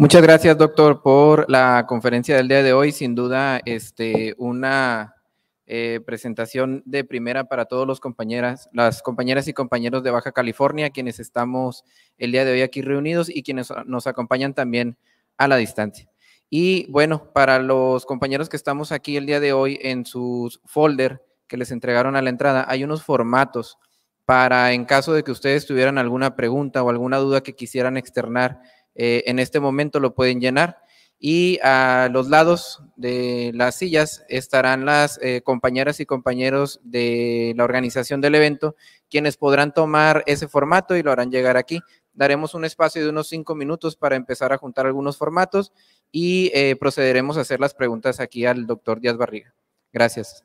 B: Muchas gracias, doctor, por la conferencia del día de hoy. Sin duda, este, una eh, presentación de primera para todos los compañeras, las compañeras y compañeros de Baja California, quienes estamos el día de hoy aquí reunidos y quienes nos acompañan también a la distancia. Y bueno, para los compañeros que estamos aquí el día de hoy en sus folder que les entregaron a la entrada, hay unos formatos para en caso de que ustedes tuvieran alguna pregunta o alguna duda que quisieran externar eh, en este momento lo pueden llenar. Y a los lados de las sillas estarán las eh, compañeras y compañeros de la organización del evento, quienes podrán tomar ese formato y lo harán llegar aquí. Daremos un espacio de unos cinco minutos para empezar a juntar algunos formatos y eh, procederemos a hacer las preguntas aquí al doctor Díaz Barriga. Gracias.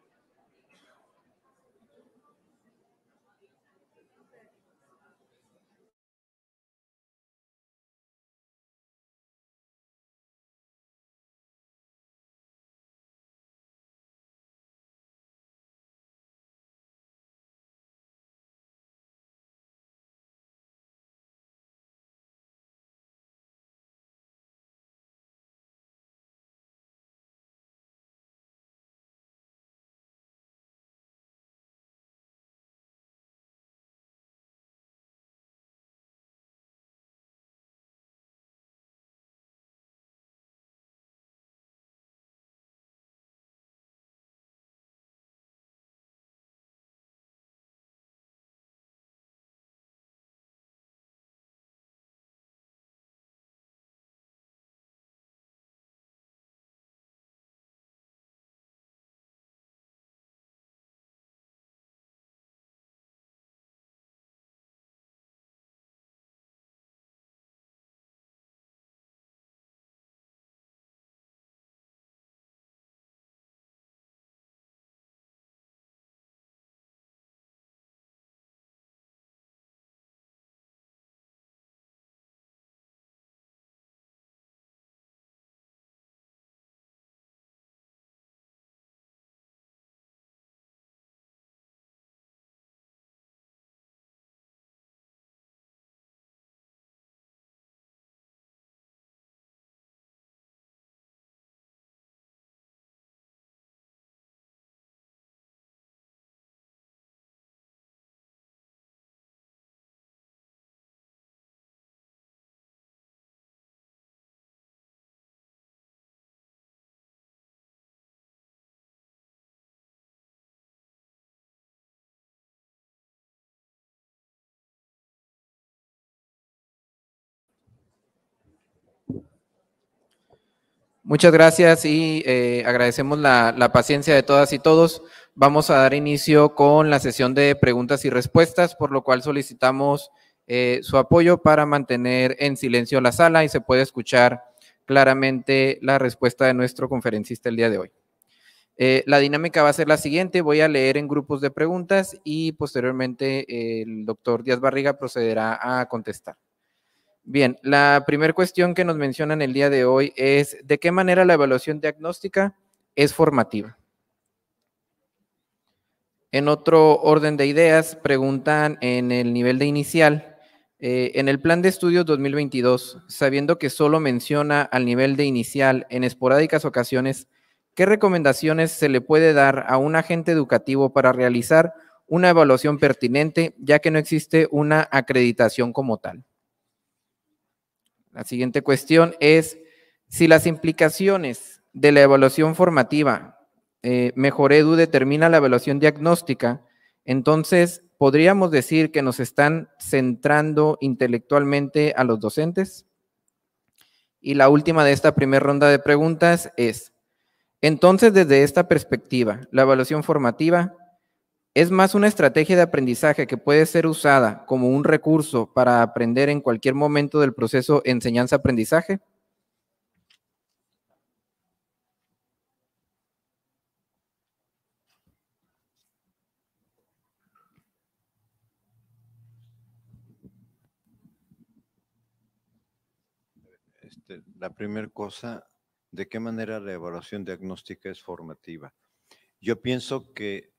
B: Muchas gracias y eh, agradecemos la, paciencia de todas y todos. Vamos a dar inicio con la sesión de preguntas y respuestas, por lo cual solicitamos eh, su apoyo para mantener en silencio la sala y se puede escuchar claramente la respuesta de nuestro conferencista el día de hoy. Eh, la dinámica va a ser la siguiente, voy a leer en grupos de preguntas y posteriormente el doctor Díaz Barriga procederá a contestar. Bien, la primera cuestión que nos mencionan el día de hoy es de qué manera la evaluación diagnóstica es formativa. En otro orden de ideas, preguntan en el nivel de inicial, eh, en el plan de estudios 2022, sabiendo que solo menciona al nivel de inicial en esporádicas ocasiones, ¿qué recomendaciones se le puede dar a un agente educativo para realizar una evaluación pertinente, ya que no existe una acreditación como tal? La siguiente cuestión es si las implicaciones de la evaluación formativa, eh, mejor edu determina la evaluación diagnóstica, entonces podríamos decir que nos están centrando intelectualmente a los docentes. Y la última de esta primera ronda de preguntas es, entonces desde esta perspectiva, la evaluación formativa es más una estrategia de aprendizaje que puede ser usada como un recurso para aprender en cualquier momento del proceso enseñanza-aprendizaje.
A: Este, la primera cosa, ¿de qué manera la evaluación diagnóstica es formativa? Yo pienso que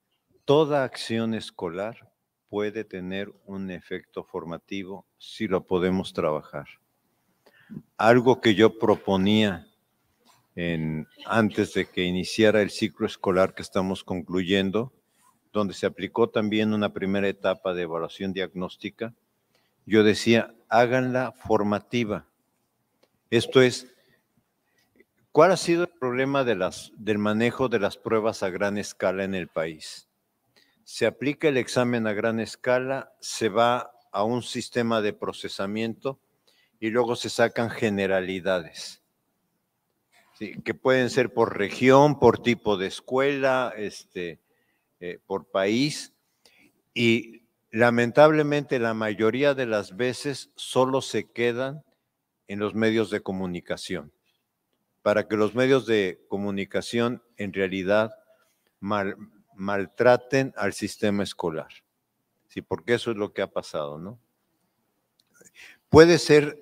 A: Toda acción escolar puede tener un efecto formativo si lo podemos trabajar. Algo que yo proponía antes de que iniciara el ciclo escolar que estamos concluyendo, donde se aplicó también una primera etapa de evaluación diagnóstica, yo decía, háganla formativa. Esto es, ¿cuál ha sido el problema del manejo de las pruebas a gran escala en el país? se aplica el examen a gran escala, se va a un sistema de procesamiento y luego se sacan generalidades, que pueden ser por región, por tipo de escuela, este, eh, por país, y lamentablemente la mayoría de las veces solo se quedan en los medios de comunicación, para que los medios de comunicación en realidad mal, maltraten al sistema escolar. Sí, porque eso es lo que ha pasado, ¿no? Puede ser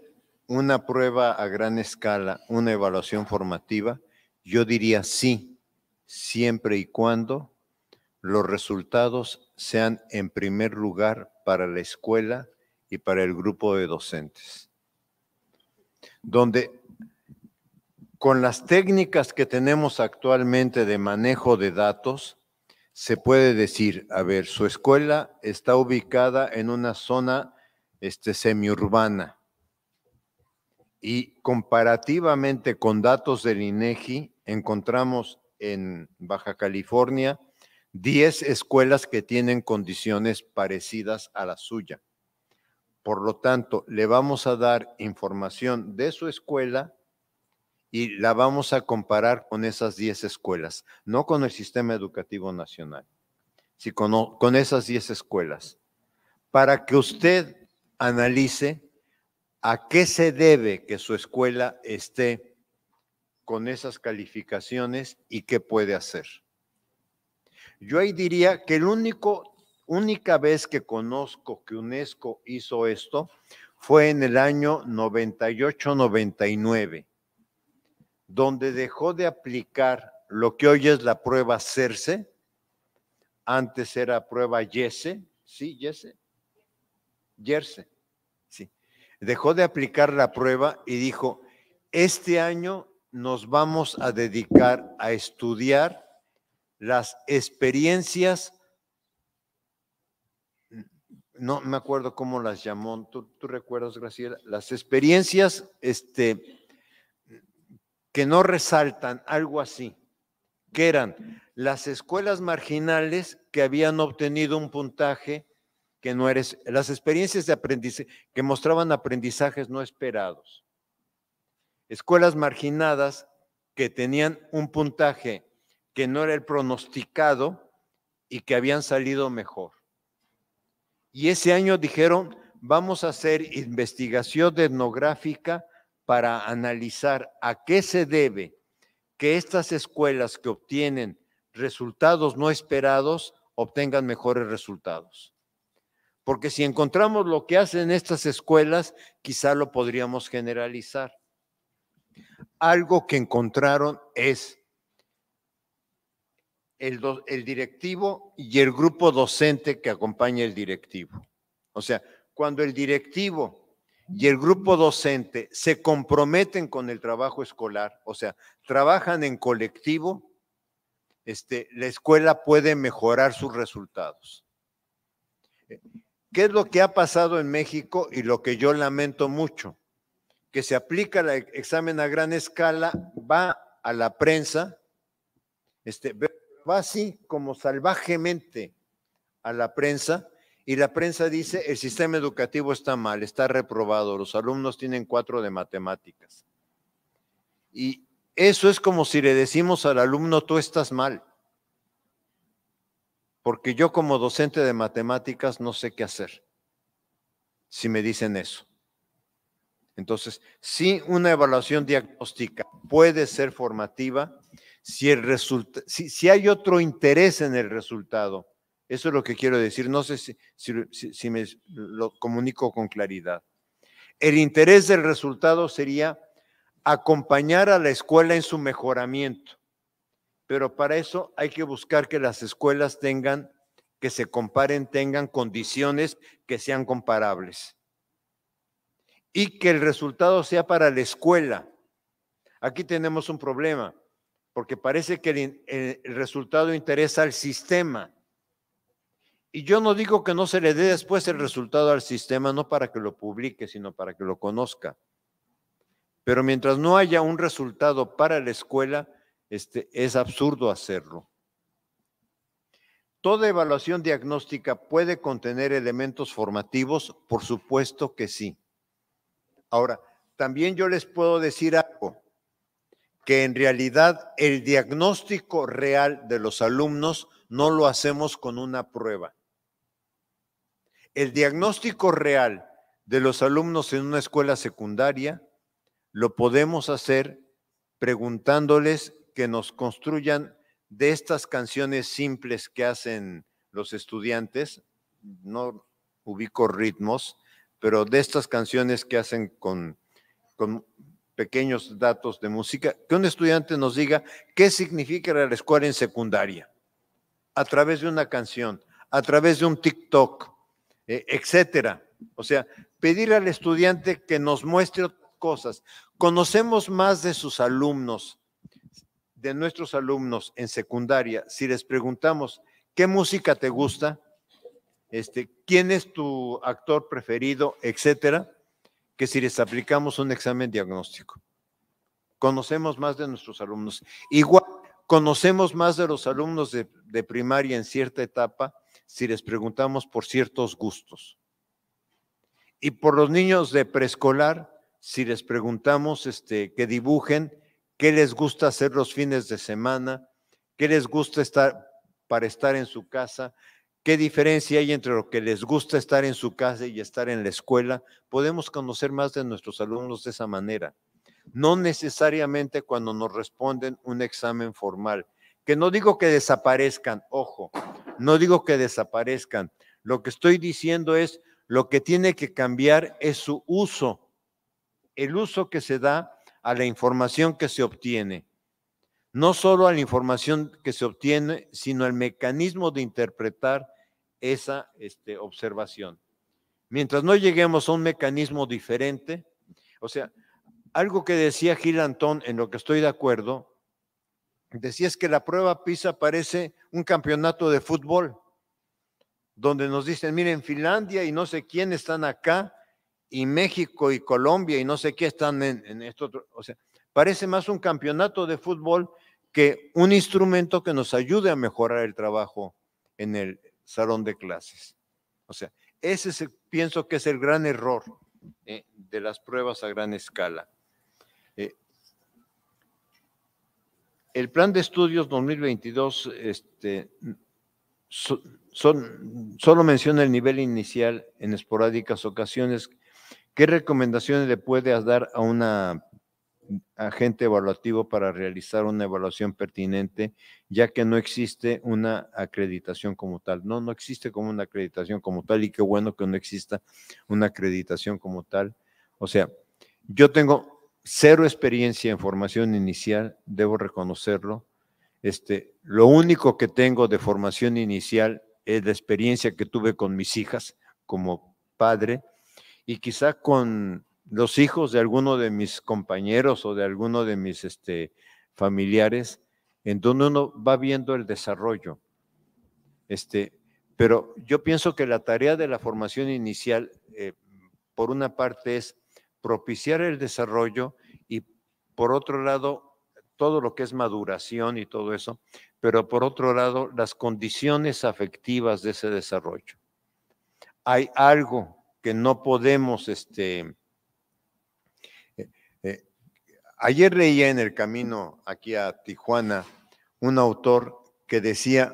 A: una prueba a gran escala, una evaluación formativa, yo diría sí, siempre y cuando los resultados sean en primer lugar para la escuela y para el grupo de docentes. Donde con las técnicas que tenemos actualmente de manejo de datos, se puede decir, a ver, su escuela está ubicada en una zona este, semiurbana y comparativamente con datos del INEGI, e encontramos en Baja California 10 escuelas que tienen condiciones parecidas a la suya. Por lo tanto, le vamos a dar información de su escuela y la vamos a comparar con esas 10 escuelas, no con el sistema educativo nacional, sino con, esas 10 escuelas, para que usted analice a qué se debe que su escuela esté con esas calificaciones y qué puede hacer. Yo ahí diría que la única vez que conozco que UNESCO hizo esto fue en el año 98-99 donde dejó de aplicar lo que hoy es la prueba CERCE, antes era prueba YESE, ¿sí? YESE, YERCE, sí. Dejó de aplicar la prueba y dijo, este año nos vamos a dedicar a estudiar las experiencias, no me acuerdo cómo las llamó, ¿tú, tú recuerdas, Graciela? Las experiencias, este, que no resaltan algo así, que eran las escuelas marginales que habían obtenido un puntaje que no eres, las experiencias de que mostraban aprendizajes no esperados, escuelas marginadas que tenían un puntaje que no era el pronosticado y que habían salido mejor. Y ese año dijeron, vamos a hacer investigación etnográfica para analizar a qué se debe que estas escuelas que obtienen resultados no esperados obtengan mejores resultados. Porque si encontramos lo que hacen estas escuelas, quizá lo podríamos generalizar. Algo que encontraron es el, directivo y el grupo docente que acompaña el directivo. O sea, cuando el directivo y el grupo docente se comprometen con el trabajo escolar, o sea, trabajan en colectivo, este, la escuela puede mejorar sus resultados. ¿Qué es lo que ha pasado en México y lo que yo lamento mucho? Que se aplica el examen a gran escala, va a la prensa, este, va así como salvajemente a la prensa y la prensa dice, el sistema educativo está mal, está reprobado, los alumnos tienen cuatro de matemáticas. Y eso es como si le decimos al alumno, tú estás mal. Porque yo como docente de matemáticas no sé qué hacer si me dicen eso. Entonces, si una evaluación diagnóstica puede ser formativa si, si hay otro interés en el resultado eso es lo que quiero decir. No sé si, me lo comunico con claridad. El interés del resultado sería acompañar a la escuela en su mejoramiento, pero para eso hay que buscar que las escuelas tengan, que se comparen, tengan condiciones que sean comparables y que el resultado sea para la escuela. Aquí tenemos un problema, porque parece que el resultado interesa al sistema y yo no digo que no se le dé después el resultado al sistema, no para que lo publique, sino para que lo conozca. Pero mientras no haya un resultado para la escuela, este, es absurdo hacerlo. ¿Toda evaluación diagnóstica puede contener elementos formativos? Por supuesto que sí. Ahora, también yo les puedo decir algo, que en realidad el diagnóstico real de los alumnos no lo hacemos con una prueba. El diagnóstico real de los alumnos en una escuela secundaria lo podemos hacer preguntándoles que nos construyan de estas canciones simples que hacen los estudiantes, no ubico ritmos, pero de estas canciones que hacen con, pequeños datos de música, que un estudiante nos diga qué significa la escuela en secundaria, a través de una canción, a través de un TikTok, eh, etcétera. O sea, pedir al estudiante que nos muestre cosas. Conocemos más de sus alumnos, de nuestros alumnos en secundaria. Si les preguntamos, ¿qué música te gusta? Este, ¿Quién es tu actor preferido? Etcétera. Que si les aplicamos un examen diagnóstico. Conocemos más de nuestros alumnos. Igual, conocemos más de los alumnos de primaria en cierta etapa si les preguntamos por ciertos gustos. Y por los niños de preescolar, si les preguntamos este, que dibujen qué les gusta hacer los fines de semana, qué les gusta estar para estar en su casa, qué diferencia hay entre lo que les gusta estar en su casa y estar en la escuela, podemos conocer más de nuestros alumnos de esa manera. No necesariamente cuando nos responden un examen formal, que no digo que desaparezcan, ojo, no digo que desaparezcan. Lo que estoy diciendo es, lo que tiene que cambiar es su uso, el uso que se da a la información que se obtiene. No solo a la información que se obtiene, sino al mecanismo de interpretar esa este, observación. Mientras no lleguemos a un mecanismo diferente, o sea, algo que decía Gil Antón, en lo que estoy de acuerdo, es que la prueba PISA parece un campeonato de fútbol, donde nos dicen, miren, Finlandia y no sé quién están acá, y México y Colombia y no sé qué están en, esto. o sea, parece más un campeonato de fútbol que un instrumento que nos ayude a mejorar el trabajo en el salón de clases. O sea, ese pienso que es el gran error eh, de las pruebas a gran escala. Eh, el plan de estudios 2022 este, son, solo menciona el nivel inicial en esporádicas ocasiones. ¿Qué recomendaciones le puede dar a un agente evaluativo para realizar una evaluación pertinente, ya que no existe una acreditación como tal. No, no existe como una acreditación como tal y qué bueno que no exista una acreditación como tal. O sea, yo tengo cero experiencia en formación inicial, debo reconocerlo. Este, lo único que tengo de formación inicial es la experiencia que tuve con mis hijas como padre y quizá con los hijos de alguno de mis compañeros o de alguno de mis este, familiares, en donde uno va viendo el desarrollo. Este, pero yo pienso que la tarea de la formación inicial, eh, por una parte, es propiciar el desarrollo y por otro lado todo lo que es maduración y todo eso, pero por otro lado las condiciones afectivas de ese desarrollo. Hay algo que no podemos, este, eh, eh, ayer leía en el camino aquí a Tijuana un autor que decía,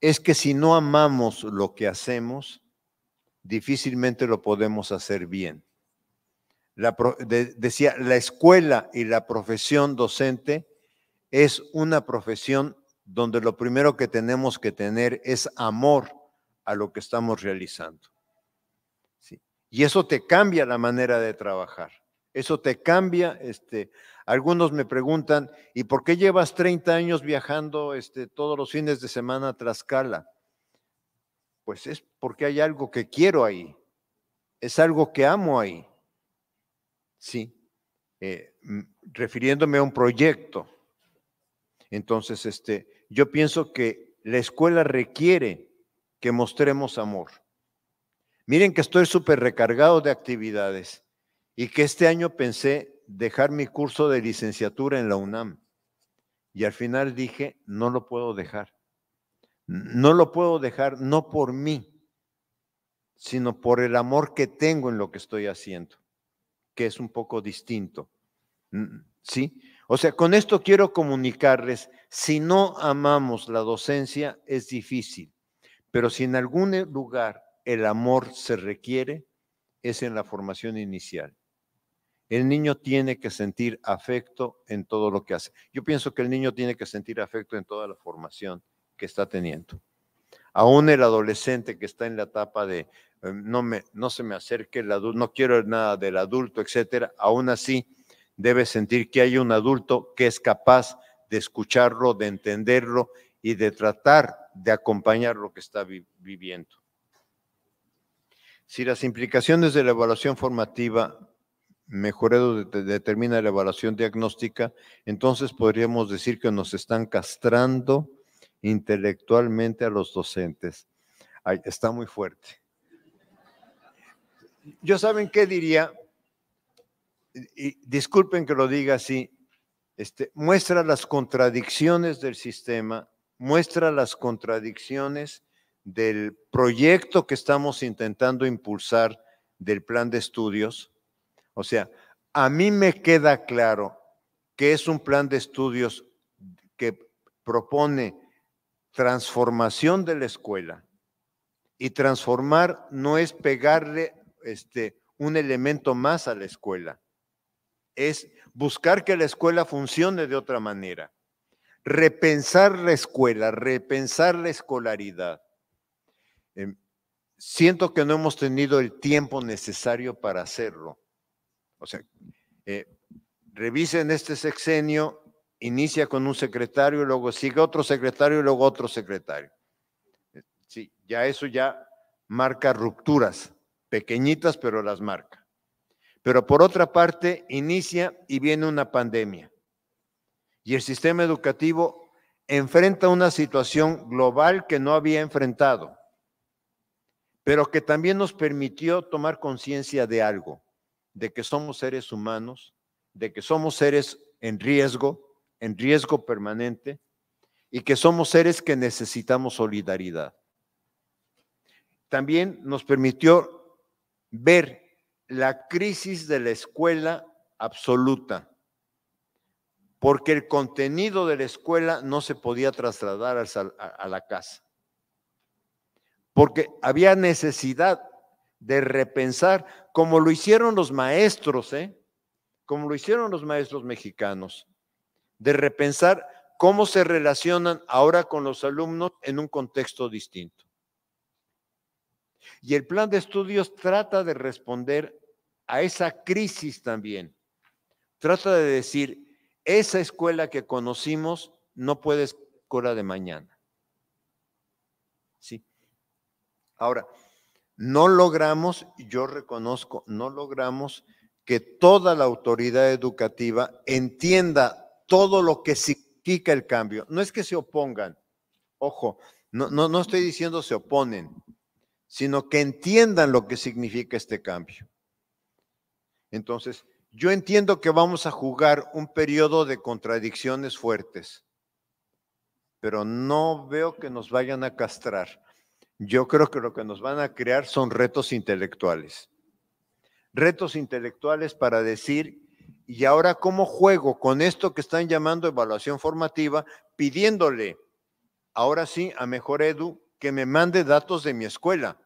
A: es que si no amamos lo que hacemos, difícilmente lo podemos hacer bien decía, la escuela y la profesión docente es una profesión donde lo primero que tenemos que tener es amor a lo que estamos realizando. Y eso te cambia la manera de trabajar. Eso te cambia, este, algunos me preguntan, ¿y por qué llevas 30 años viajando este, todos los fines de semana a Tlaxcala? Pues es porque hay algo que quiero ahí, es algo que amo ahí. Sí, eh, mm, refiriéndome a un proyecto. Entonces, este, yo pienso que la escuela requiere que mostremos amor. Miren que estoy súper recargado de actividades y que este año pensé dejar mi curso de licenciatura en la UNAM. Y al final dije, no lo puedo dejar. No lo puedo dejar no por mí, sino por el amor que tengo en lo que estoy haciendo que es un poco distinto. Mm, ¿Sí? O sea, con esto quiero comunicarles, si no amamos la docencia, es difícil, pero si en algún e, lugar el amor se requiere, es en la formación inicial. El niño tiene que sentir afecto en todo lo que hace. Yo pienso que el niño tiene que sentir afecto en toda la formación que está teniendo. Aún el adolescente que está en la etapa de no, me, no se me acerque el adulto, no quiero nada del adulto, etcétera, aún así debe sentir que hay un adulto que es capaz de escucharlo, de entenderlo y de tratar de acompañar lo que está viviendo. Si las implicaciones de la evaluación formativa mejorado determina la evaluación diagnóstica, entonces podríamos decir que nos están castrando intelectualmente a los docentes. está muy fuerte. Yo saben qué diría, disculpen que lo diga así, este, muestra las contradicciones del sistema, muestra las contradicciones del proyecto que estamos intentando impulsar del plan de estudios. O sea, a mí me queda claro que es un plan de estudios que propone transformación de la escuela. Y transformar no es pegarle este, un elemento más a la escuela. Es buscar que la escuela funcione de otra manera. Repensar la escuela, repensar la escolaridad. Em, siento que no hemos tenido el tiempo necesario para hacerlo. O sea, eh, revisen este sexenio, inicia con un secretario, luego sigue otro secretario, y luego otro secretario. Eh, sí, ya eso ya marca rupturas pequeñitas, pero las marca. Pero por otra parte, inicia y viene una pandemia. Y el sistema educativo enfrenta una situación global que no había enfrentado, pero que también nos permitió tomar conciencia de algo, de que somos seres humanos, de que somos seres en riesgo, en riesgo permanente, y que somos seres que necesitamos solidaridad. También nos permitió ver la crisis de la escuela absoluta, porque el contenido de la escuela no se podía trasladar a la casa, porque había necesidad de repensar, como lo hicieron los maestros, ¿eh? como lo hicieron los maestros mexicanos, de repensar cómo se relacionan ahora con los alumnos en un contexto distinto. Y el plan de estudios trata de responder a esa crisis también. Trata de decir, esa escuela que conocimos no puede ser escuela de mañana. Sí. Ahora, no logramos, yo reconozco, no logramos que toda la autoridad educativa entienda todo lo que significa el cambio. No es que se opongan, ojo, no, no estoy diciendo se oponen, sino que entiendan lo que significa este cambio. Entonces, yo entiendo que vamos a jugar un periodo de contradicciones fuertes, pero no veo que nos vayan a castrar. Yo creo que lo que nos van a crear son retos intelectuales. Retos intelectuales para decir, ¿y ahora cómo juego con esto que están llamando evaluación formativa, pidiéndole, ahora sí, a Mejor Edu que me mande datos de mi escuela?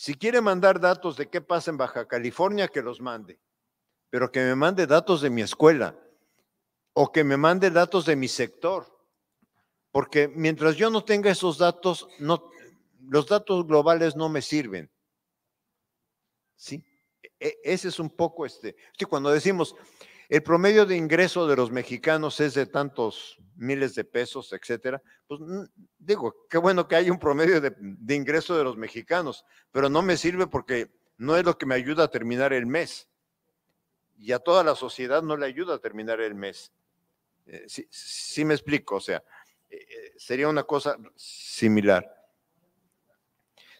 A: Si quiere mandar datos de qué pasa en Baja California, que los mande, pero que me mande datos de mi escuela o que me mande datos de mi sector, porque mientras yo no tenga esos datos, los datos globales no me sirven. ¿Sí? E, e, ese es un poco este. cuando decimos, el promedio de ingreso de los mexicanos es de tantos miles de pesos, etcétera. Pues digo, qué bueno que hay un promedio de, ingreso de los mexicanos, pero no me sirve porque no es lo que me ayuda a terminar el mes. Y a toda la sociedad no le ayuda a terminar el mes. Eh, sí, me explico, o sea, eh, eh, sería una cosa similar.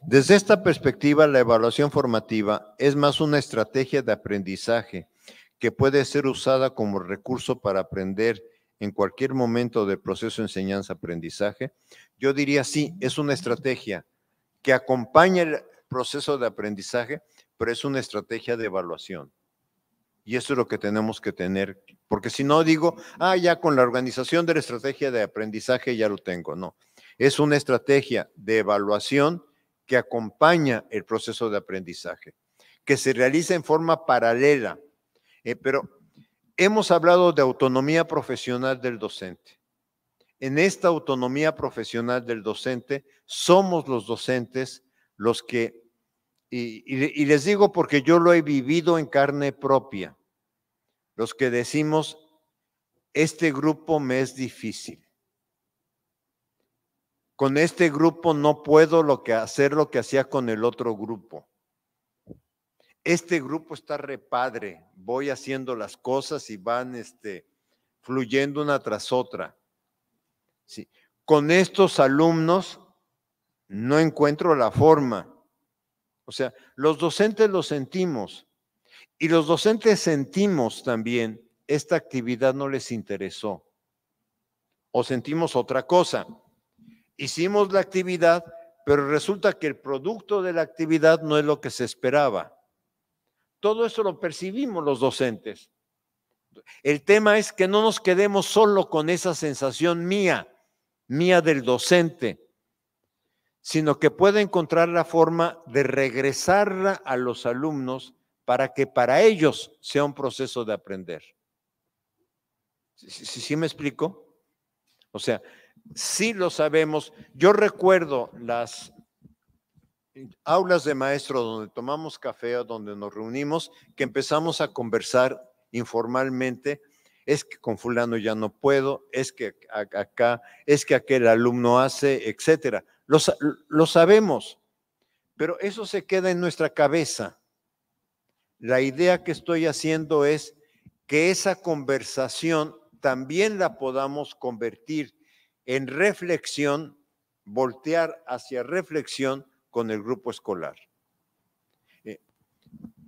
A: Desde esta perspectiva, la evaluación formativa es más una estrategia de aprendizaje que puede ser usada como recurso para aprender en cualquier momento del proceso de enseñanza-aprendizaje? Yo diría sí, es una estrategia que acompaña el proceso de aprendizaje, pero es una estrategia de evaluación. Y eso es lo que tenemos que tener, porque si no digo, ah, ya con la organización de la estrategia de aprendizaje ya lo tengo. No, es una estrategia de evaluación que acompaña el proceso de aprendizaje, que se realiza en forma paralela eh, pero hemos hablado de autonomía profesional del docente. En esta autonomía profesional del docente somos los docentes los que, y, les digo porque yo lo he vivido en carne propia, los que decimos, este grupo me es difícil. Con este grupo no puedo lo que, hacer lo que hacía con el otro grupo este grupo está repadre, voy haciendo las cosas y van este, fluyendo una tras otra. Con estos alumnos no encuentro la forma. O sea, los docentes lo sentimos y los docentes sentimos también esta actividad no les interesó o sentimos otra cosa. Hicimos la actividad, pero resulta que el producto de la actividad no es lo que se esperaba. Todo eso lo percibimos los docentes. El tema es que no nos quedemos solo con esa sensación mía, mía del docente, sino que pueda encontrar la forma de regresarla a los alumnos para que para ellos sea un proceso de aprender. ¿Sí, me explico? O sea, sí lo sabemos. Yo recuerdo las, aulas de maestros donde tomamos café, o donde nos reunimos, que empezamos a conversar informalmente, es que con fulano ya no puedo, es que acá, es que aquel alumno hace, etcétera. lo sabemos, pero eso se queda en nuestra cabeza. La idea que estoy haciendo es que esa conversación también la podamos convertir en reflexión, voltear hacia reflexión con el grupo escolar. Eh,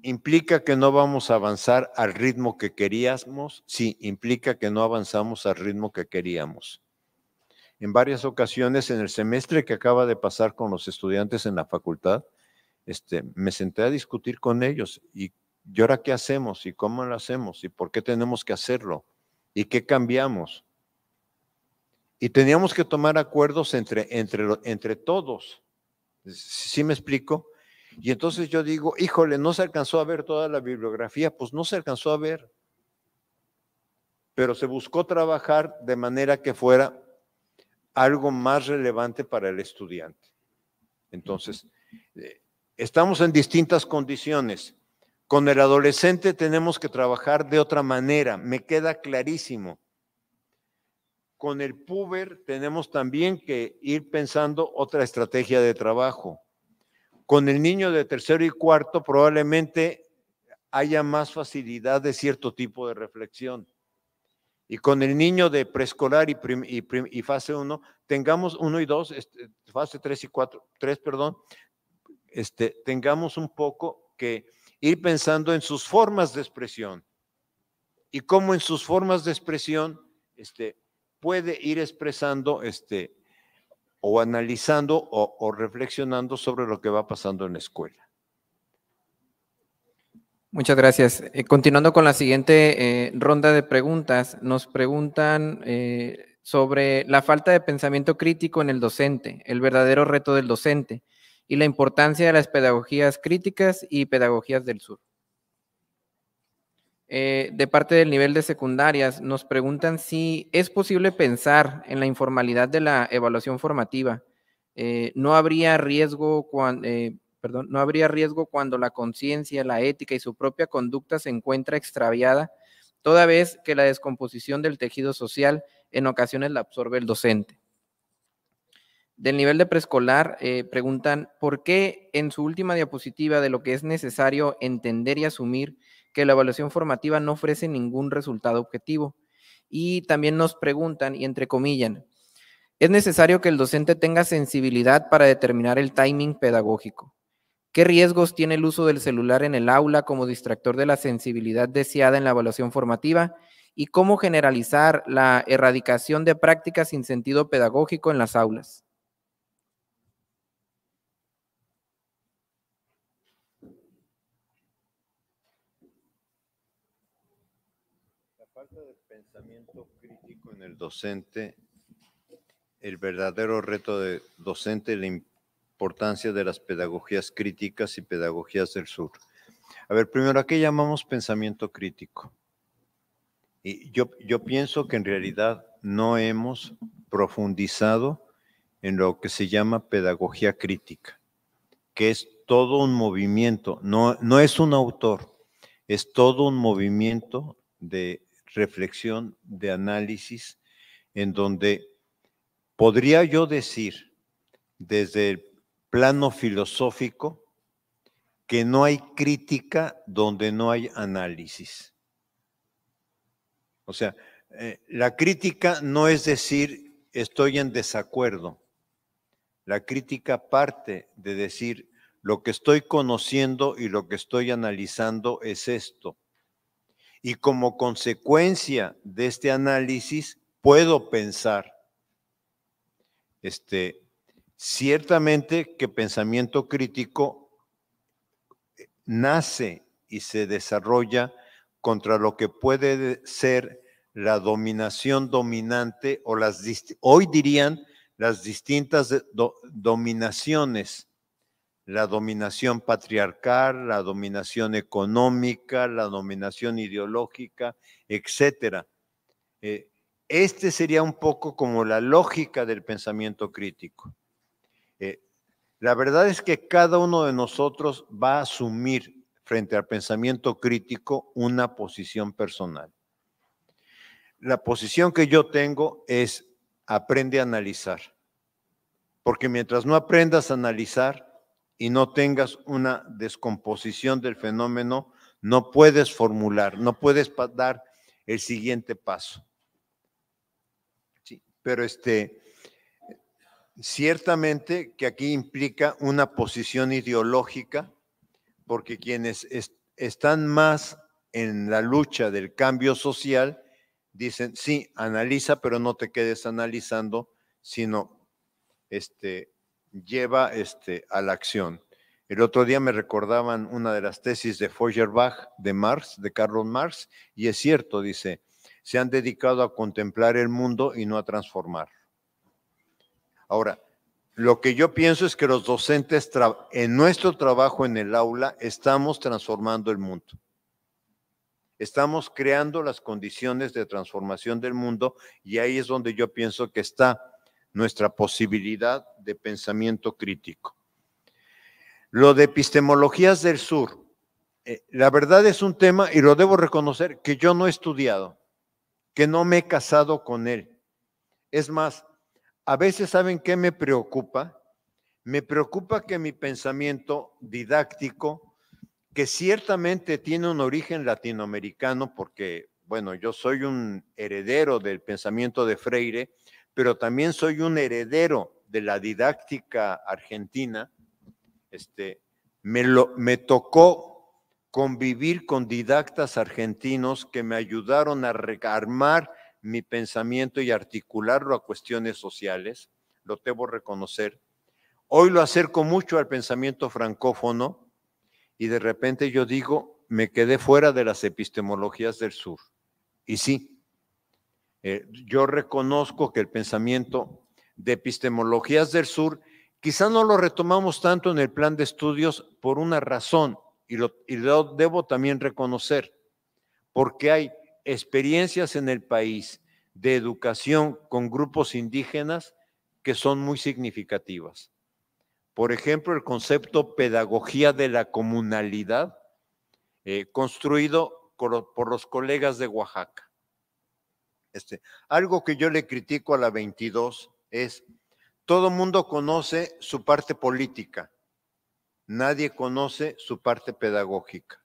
A: ¿Implica que no vamos a avanzar al ritmo que queríamos? Sí, implica que no avanzamos al ritmo que queríamos. En varias ocasiones, en el semestre que acaba de pasar con los estudiantes en la facultad, este, me senté a discutir con ellos y, ¿y ahora qué hacemos? ¿Y cómo lo hacemos? ¿Y por qué tenemos que hacerlo? ¿Y qué cambiamos? Y teníamos que tomar acuerdos entre, entre, entre todos ¿Sí me explico? Y entonces yo digo, híjole, no se alcanzó a ver toda la bibliografía, pues no se alcanzó a ver. Pero se buscó trabajar de manera que fuera algo más relevante para el estudiante. Entonces, eh, estamos en distintas condiciones. Con el adolescente tenemos que trabajar de otra manera, me queda clarísimo con el puber tenemos también que ir pensando otra estrategia de trabajo. Con el niño de tercero y cuarto probablemente haya más facilidad de cierto tipo de reflexión. Y con el niño de preescolar y, y, fase 1, tengamos uno y dos, este, fase 3 y 4, tres, perdón, este, tengamos un poco que ir pensando en sus formas de expresión y cómo en sus formas de expresión este, puede ir expresando este, o analizando o, reflexionando sobre lo que va pasando en la escuela.
B: Muchas gracias. Eh, continuando con la siguiente eh, ronda de preguntas, nos preguntan eh, sobre la falta de pensamiento crítico en el docente, el verdadero reto del docente y la importancia de las pedagogías críticas y pedagogías del sur. Eh, de parte del nivel de secundarias, nos preguntan si es posible pensar en la informalidad de la evaluación formativa. Eh, no habría riesgo cuando, eh, no habría riesgo cuando la conciencia, la ética y su propia conducta se encuentra extraviada, toda vez que la descomposición del tejido social en ocasiones la absorbe el docente. Del nivel de preescolar, preguntan por qué en su última diapositiva de lo que es necesario entender y asumir que la evaluación formativa no ofrece ningún resultado objetivo. Y también nos preguntan, y entre comillas, es necesario que el docente tenga sensibilidad para determinar el timing pedagógico. ¿Qué riesgos tiene el uso del celular en el aula como distractor de la sensibilidad deseada en la evaluación formativa? ¿Y cómo generalizar la erradicación de prácticas sin sentido pedagógico en las aulas?
A: docente, el verdadero reto de docente, la importancia de las pedagogías críticas y pedagogías del sur. A ver, primero, ¿a qué llamamos pensamiento crítico? Y yo, yo pienso que en realidad no hemos profundizado en lo que se llama pedagogía crítica, que es todo un movimiento, no, no es un autor, es todo un movimiento de reflexión, de análisis, en donde podría yo decir desde el plano filosófico que no hay crítica donde no hay análisis. O sea, eh, la crítica no es decir estoy en desacuerdo. La crítica parte de decir lo que estoy conociendo y lo que estoy analizando es esto. Y como consecuencia de este análisis, puedo pensar. Este, ciertamente que pensamiento crítico eh, nace y se desarrolla contra lo que puede ser la dominación dominante o las, hoy dirían las distintas dominaciones, la dominación patriarcal, la dominación económica, la dominación ideológica, etcétera. Eh, este sería un poco como la lógica del pensamiento crítico. Eh, la verdad es que cada uno de nosotros va a asumir frente al pensamiento crítico una posición personal. La posición que yo tengo es aprende a analizar, porque mientras no aprendas a analizar y no tengas una descomposición del fenómeno, no puedes formular, no puedes dar el siguiente paso pero este, ciertamente que aquí implica una posición ideológica, porque quienes están más en la lucha del cambio social dicen, sí, analiza, pero no te quedes analizando, sino este, lleva este, a la acción. El otro día me recordaban una de las tesis de Feuerbach de Marx, de Carlos Marx, y es cierto, dice, se han dedicado a contemplar el mundo y no a transformar. Ahora, lo que yo pienso es que los docentes en nuestro trabajo en el aula estamos transformando el mundo. Estamos creando las condiciones de transformación del mundo y ahí es donde yo pienso que está nuestra posibilidad de pensamiento crítico. Lo de epistemologías del sur, eh, la verdad es un tema, y lo debo reconocer, que yo no he estudiado que no me he casado con él. Es más, a veces saben qué me preocupa. Me preocupa que mi pensamiento didáctico, que ciertamente tiene un origen latinoamericano, porque, bueno, yo soy un heredero del pensamiento de Freire, pero también soy un heredero de la didáctica argentina, este, me, lo, me tocó convivir con didactas argentinos que me ayudaron a armar mi pensamiento y articularlo a cuestiones sociales, lo debo reconocer. Hoy lo acerco mucho al pensamiento francófono y de repente yo digo, me quedé fuera de las epistemologías del sur. Y sí, eh, yo reconozco que el pensamiento de epistemologías del sur quizá no lo retomamos tanto en el plan de estudios por una razón y lo, debo también reconocer, porque hay experiencias en el país de educación con grupos indígenas que son muy significativas. Por ejemplo, el concepto pedagogía de la comunalidad, eh, construido por, los colegas de Oaxaca. Este, algo que yo le critico a la 22 es, todo mundo conoce su parte política, nadie conoce su parte pedagógica.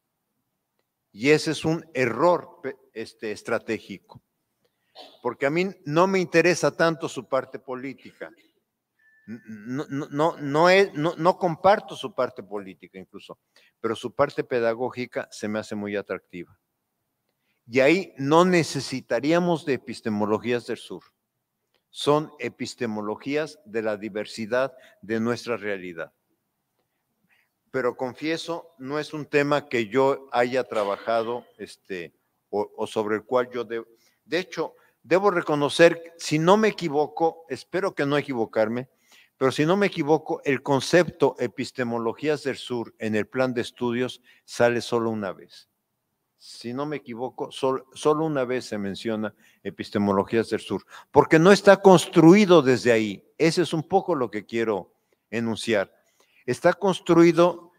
A: Y ese es un error este, estratégico, porque a mí no me interesa tanto su parte política. No, no, no, no, comparto su parte política incluso, pero su parte pedagógica se me hace muy atractiva. Y ahí no necesitaríamos de epistemologías del sur. Son epistemologías de la diversidad de nuestra realidad pero confieso, no es un tema que yo haya trabajado este, o, sobre el cual yo debo. De hecho, debo reconocer, si no me equivoco, espero que no equivocarme, pero si no me equivoco, el concepto epistemologías del sur en el plan de estudios sale solo una vez. Si no me equivoco, solo, solo una vez se menciona epistemologías del sur, porque no está construido desde ahí. Ese es un poco lo que quiero enunciar. Está construido,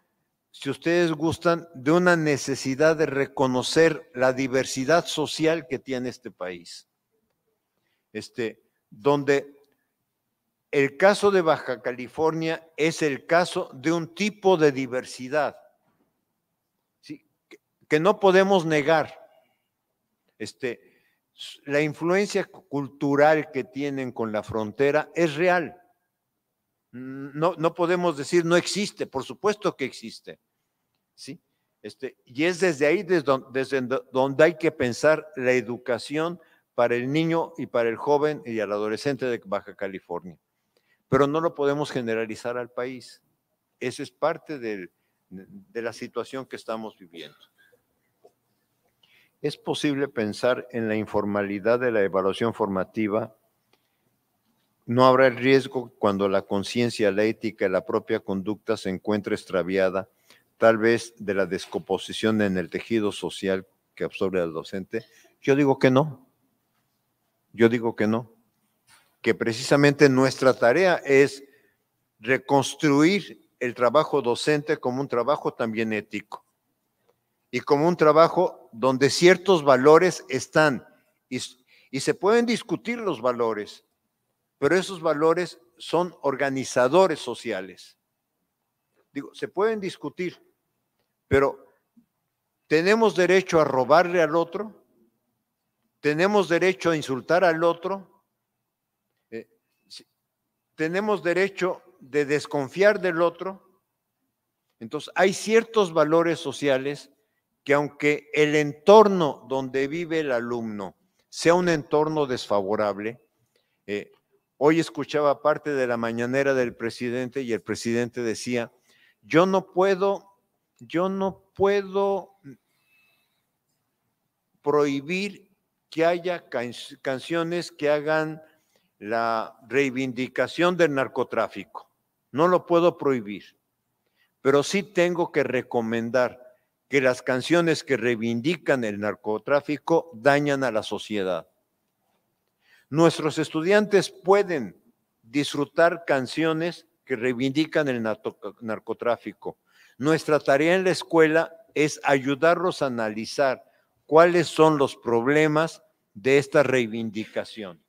A: si ustedes gustan, de una necesidad de reconocer la diversidad social que tiene este país. Este, donde el caso de Baja California es el caso de un tipo de diversidad que no podemos negar. Este, la influencia cultural que tienen con la frontera es real. No, no podemos decir no existe, por supuesto que existe. ¿sí? Este, y es desde ahí desde donde, hay que pensar la educación para el niño y para el joven y al adolescente de Baja California. Pero no lo podemos generalizar al país. Eso es parte de la situación que estamos viviendo. ¿Es posible pensar en la informalidad de la evaluación formativa no habrá el riesgo cuando la conciencia, la ética y la propia conducta se encuentre extraviada, tal vez de la descomposición en el tejido social que absorbe al docente. Yo digo que no. Yo digo que no. Que precisamente nuestra tarea es reconstruir el trabajo docente como un trabajo también ético y como un trabajo donde ciertos valores están y, y se pueden discutir los valores pero esos valores son organizadores sociales. Digo, se pueden discutir, pero ¿tenemos derecho a robarle al otro? ¿Tenemos derecho a insultar al otro? Eh, ¿Tenemos derecho de desconfiar del otro? Entonces, hay ciertos valores sociales que aunque el entorno donde vive el alumno sea un entorno desfavorable, eh, Hoy escuchaba parte de la mañanera del presidente y el presidente decía, yo no puedo, yo no puedo prohibir que haya canciones que hagan la reivindicación del narcotráfico. No lo puedo prohibir, pero sí tengo que recomendar que las canciones que reivindican el narcotráfico dañan a la sociedad. Nuestros estudiantes pueden disfrutar canciones que reivindican el narcotráfico. Nuestra tarea en la escuela es ayudarlos a analizar cuáles son los problemas de esta reivindicación.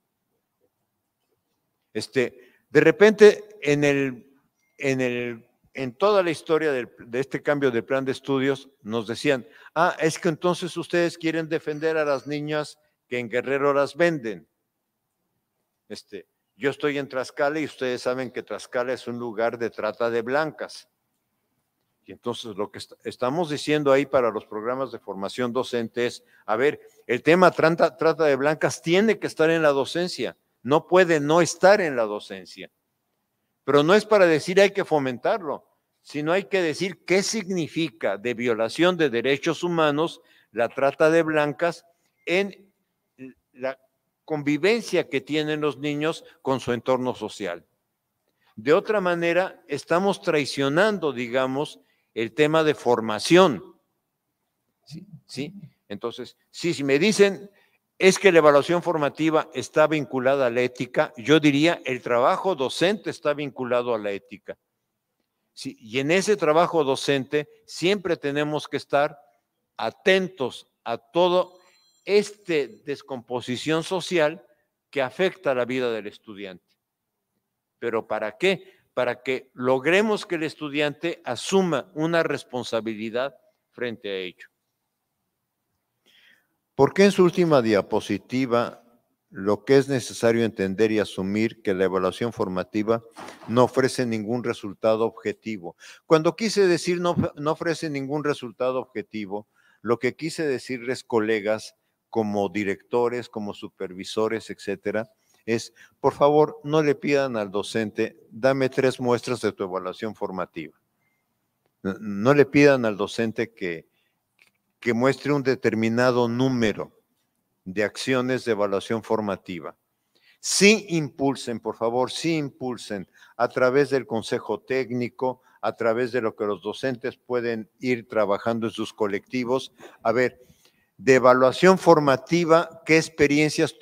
A: Este, de repente, en, el, en, el, en toda la historia de este cambio de plan de estudios, nos decían, ah, es que entonces ustedes quieren defender a las niñas que en Guerrero las venden. Este, yo estoy en Tlaxcala y ustedes saben que Tlaxcala es un lugar de trata de blancas. Y entonces lo que estamos diciendo ahí para los programas de formación docente es, a ver, el tema trata, trata de blancas tiene que estar en la docencia, no puede no estar en la docencia. Pero no es para decir hay que fomentarlo, sino hay que decir qué significa de violación de derechos humanos la trata de blancas en la convivencia que tienen los niños con su entorno social. De otra manera, estamos traicionando, digamos, el tema de formación. ¿Sí? ¿Sí? Entonces, si me dicen es que la evaluación formativa está vinculada a la ética, yo diría el trabajo docente está vinculado a la ética. y en ese trabajo docente siempre tenemos que estar atentos a todo esta descomposición social que afecta la vida del estudiante. ¿Pero para qué? Para que logremos que el estudiante asuma una responsabilidad frente a ello. Porque en su última diapositiva lo que es necesario entender y asumir que la evaluación formativa no ofrece ningún resultado objetivo? Cuando quise decir no, no ofrece ningún resultado objetivo, lo que quise decirles, colegas, como directores, como supervisores, etcétera, es, por favor, no le pidan al docente, dame tres muestras de tu evaluación formativa. No, le pidan al docente que, que muestre un determinado número de acciones de evaluación formativa. Sí impulsen, por favor, sí impulsen a través del consejo técnico, a través de lo que los docentes pueden ir trabajando en sus colectivos. A ver, de evaluación formativa, qué experiencias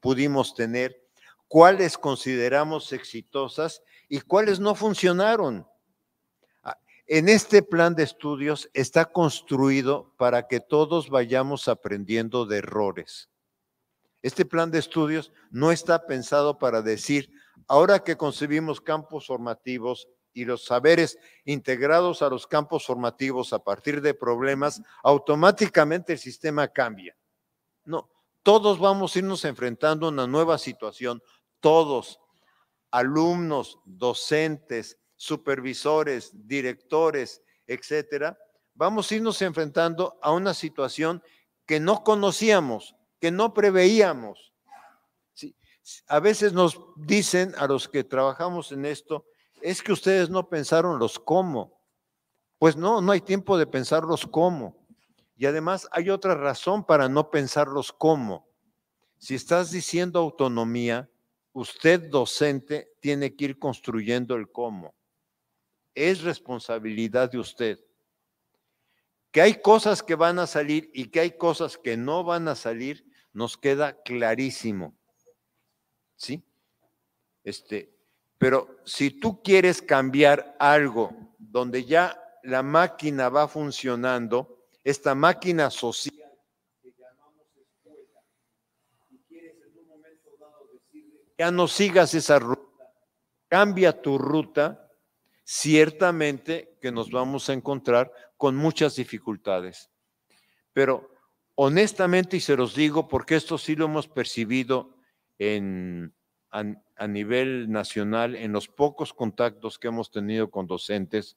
A: pudimos tener, cuáles consideramos exitosas y cuáles no funcionaron. Ah, en este plan de estudios está construido para que todos vayamos aprendiendo de errores. Este plan de estudios no está pensado para decir, ahora que concebimos campos formativos, y los saberes integrados a los campos formativos a partir de problemas, automáticamente el sistema cambia. No, todos vamos a irnos enfrentando a una nueva situación, todos, alumnos, docentes, supervisores, directores, etcétera, vamos a irnos enfrentando a una situación que no conocíamos, que no preveíamos. A veces nos dicen a los que trabajamos en esto, es que ustedes no pensaron los cómo. Pues no, no hay tiempo de pensar los cómo. Y además hay otra razón para no pensarlos cómo. Si estás diciendo autonomía, usted docente tiene que ir construyendo el cómo. Es responsabilidad de usted. Que hay cosas que van a salir y que hay cosas que no van a salir, nos queda clarísimo. ¿Sí? Este, pero si tú quieres cambiar algo donde ya la máquina va funcionando, esta máquina social que llamamos escuela, y quieres en un momento dado decirle, ya no sigas esa ruta, cambia tu ruta, ciertamente que nos vamos a encontrar con muchas dificultades. Pero honestamente, y se los digo porque esto sí lo hemos percibido en, a, nivel nacional, en los pocos contactos que hemos tenido con docentes,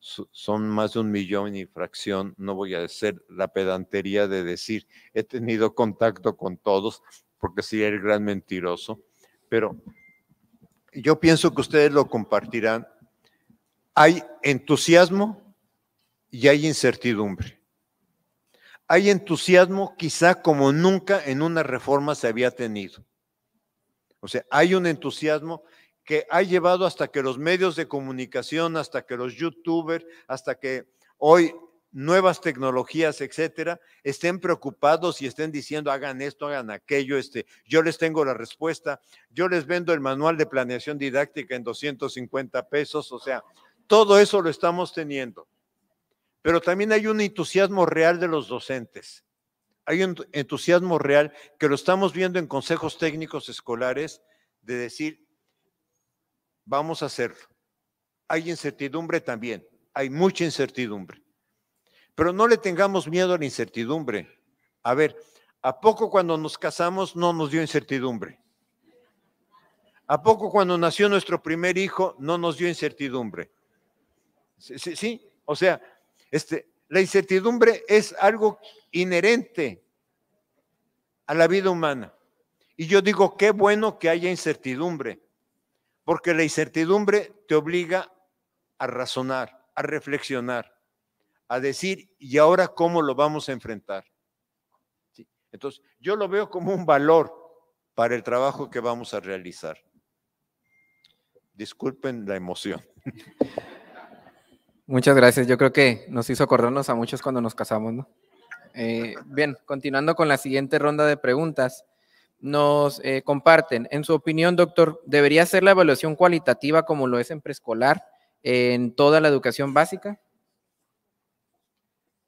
A: son más de un millón y fracción, no voy a hacer la pedantería de decir, he tenido contacto con todos, porque sí, el gran mentiroso, pero yo pienso que ustedes lo compartirán. Hay entusiasmo y hay incertidumbre. Hay entusiasmo quizá como nunca en una reforma se había tenido. O sea, hay un entusiasmo que ha llevado hasta que los medios de comunicación, hasta que los youtubers, hasta que hoy nuevas tecnologías, etcétera, estén preocupados y estén diciendo hagan esto, hagan aquello, este, yo les tengo la respuesta, yo les vendo el manual de planeación didáctica en 250 pesos, o sea, todo eso lo estamos teniendo. Pero también hay un entusiasmo real de los docentes hay un entusiasmo real que lo estamos viendo en consejos técnicos escolares de decir, vamos a hacerlo. Hay incertidumbre también, hay mucha incertidumbre. Pero no le tengamos miedo a la incertidumbre. A ver, ¿a poco cuando nos casamos no nos dio incertidumbre? ¿A poco cuando nació nuestro primer hijo no nos dio incertidumbre? Sí, o sea, este, la incertidumbre es algo inherente a la vida humana. Y yo digo, qué bueno que haya incertidumbre, porque la incertidumbre te obliga a razonar, a reflexionar, a decir, ¿y ahora cómo lo vamos a enfrentar? Entonces, yo lo veo como un valor para el trabajo que vamos a realizar. Disculpen la emoción.
B: Muchas gracias. Yo creo que nos hizo acordarnos a muchos cuando nos casamos, ¿no? Eh, bien, continuando con la siguiente ronda de preguntas, nos eh, comparten, en su opinión, doctor, ¿debería ser la evaluación cualitativa como lo es en preescolar en toda la educación básica?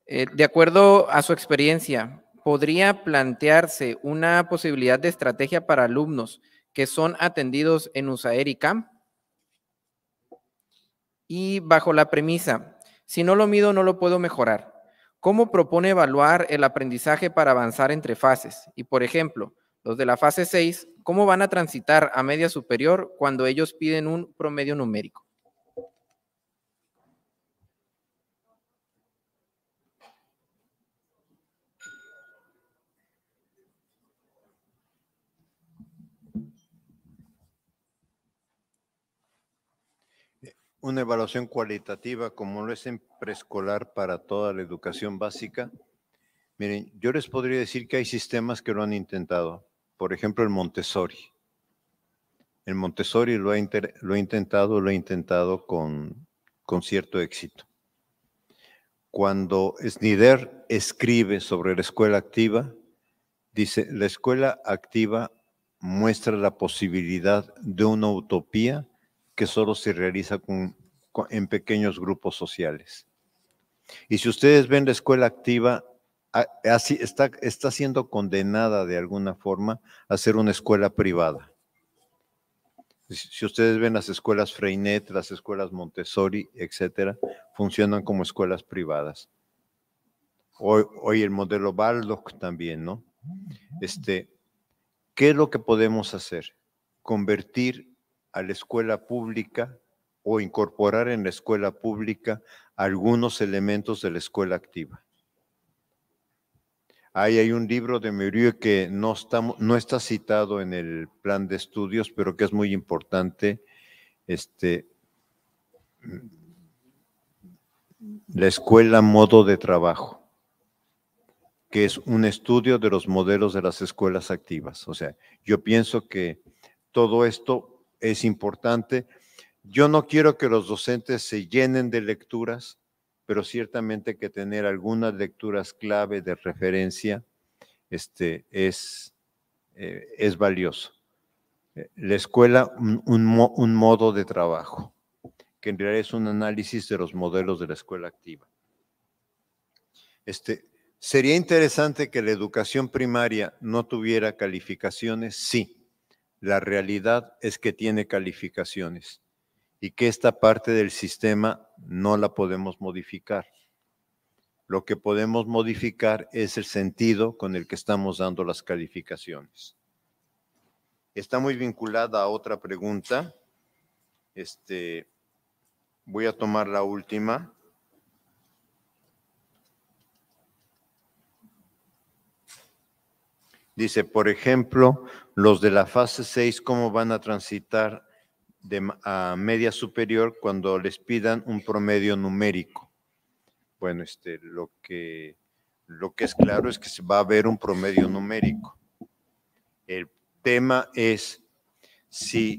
B: Eh, de acuerdo a su experiencia, ¿podría plantearse una posibilidad de estrategia para alumnos que son atendidos en USAER y y bajo la premisa, si no lo mido no lo puedo mejorar. ¿Cómo propone evaluar el aprendizaje para avanzar entre fases? Y por ejemplo, los de la fase 6, ¿cómo van a transitar a media superior cuando ellos piden un promedio numérico?
A: una evaluación cualitativa como lo es en preescolar para toda la educación básica? Miren, yo les podría decir que hay sistemas que lo han intentado. Por ejemplo, el Montessori. El Montessori lo ha, lo intentado, lo ha intentado con, con cierto éxito. Cuando Snyder escribe sobre la escuela activa, dice, la escuela activa muestra la posibilidad de una utopía que solo se realiza con, en pequeños grupos sociales. Y si ustedes ven la escuela activa, así está, está siendo condenada de alguna forma a ser una escuela privada. Si ustedes ven las escuelas Freinet, las escuelas Montessori, etcétera, funcionan como escuelas privadas. Hoy, el modelo Baldock también, ¿no? Este, ¿Qué es lo que podemos hacer? Convertir a la escuela pública o incorporar en la escuela pública algunos elementos de la escuela activa. Ahí hay un libro de Murillo que no está, no está citado en el plan de estudios, pero que es muy importante. Este, la escuela modo de trabajo, que es un estudio de los modelos de las escuelas activas. O sea, yo pienso que todo esto es importante. Yo no quiero que los docentes se llenen de lecturas, pero ciertamente que tener algunas lecturas clave de referencia este, es, eh, es valioso. Eh, la escuela, un, un modo de trabajo, que en realidad es un análisis de los modelos de la escuela activa. Este, ¿Sería interesante que la educación primaria no tuviera calificaciones? Sí. La realidad es que tiene calificaciones y que esta parte del sistema no la podemos modificar. Lo que podemos modificar es el sentido con el que estamos dando las calificaciones. Está muy vinculada a otra pregunta. Este, voy a tomar la última. Dice, por ejemplo, los de la fase 6 cómo van a transitar de, a media superior cuando les pidan un promedio numérico. Bueno, este, lo, que, lo que es claro es que se va a haber un promedio numérico. El tema es si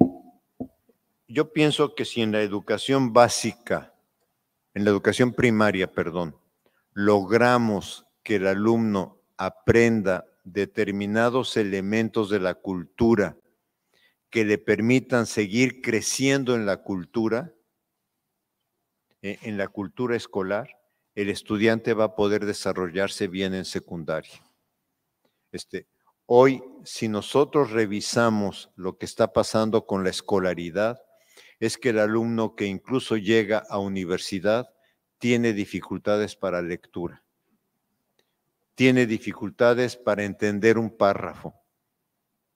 A: yo pienso que si en la educación básica, en la educación primaria, perdón, logramos que el alumno aprenda determinados elementos de la cultura que le permitan seguir creciendo en la cultura, e, en la cultura escolar, el estudiante va a poder desarrollarse bien en secundaria. Este, hoy, si nosotros revisamos lo que está pasando con la escolaridad, es que el alumno que incluso llega a universidad tiene dificultades para lectura tiene dificultades para entender un párrafo.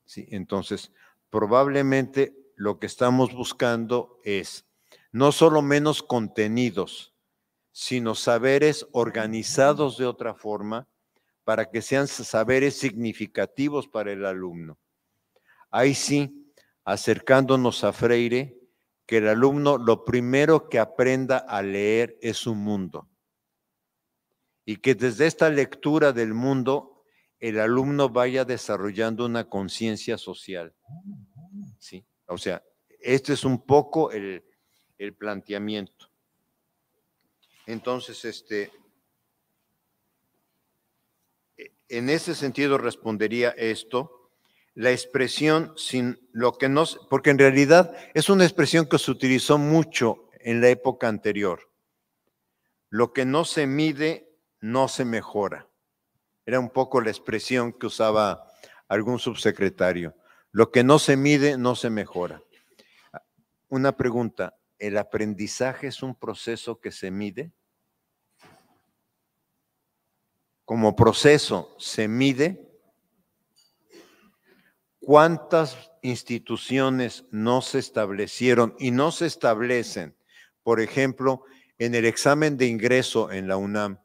A: ¿Sí? Entonces, probablemente lo que estamos buscando es no solo menos contenidos, sino saberes organizados de otra forma para que sean saberes significativos para el alumno. Ahí sí, acercándonos a Freire, que el alumno lo primero que aprenda a leer es un mundo y que desde esta lectura del mundo el alumno vaya desarrollando una conciencia social. ¿Sí? O sea, este es un poco el, planteamiento. Entonces, este, e, en ese sentido respondería esto la expresión sin lo que no, porque en realidad es una expresión que se utilizó mucho en la época anterior. Lo que no se mide no se mejora. Era un poco la expresión que usaba algún subsecretario. Lo que no se mide, no se mejora. Una pregunta, ¿el aprendizaje es un proceso que se mide? Como proceso, ¿se mide? ¿Cuántas instituciones no se establecieron y no se establecen? Por ejemplo, en el examen de ingreso en la UNAM,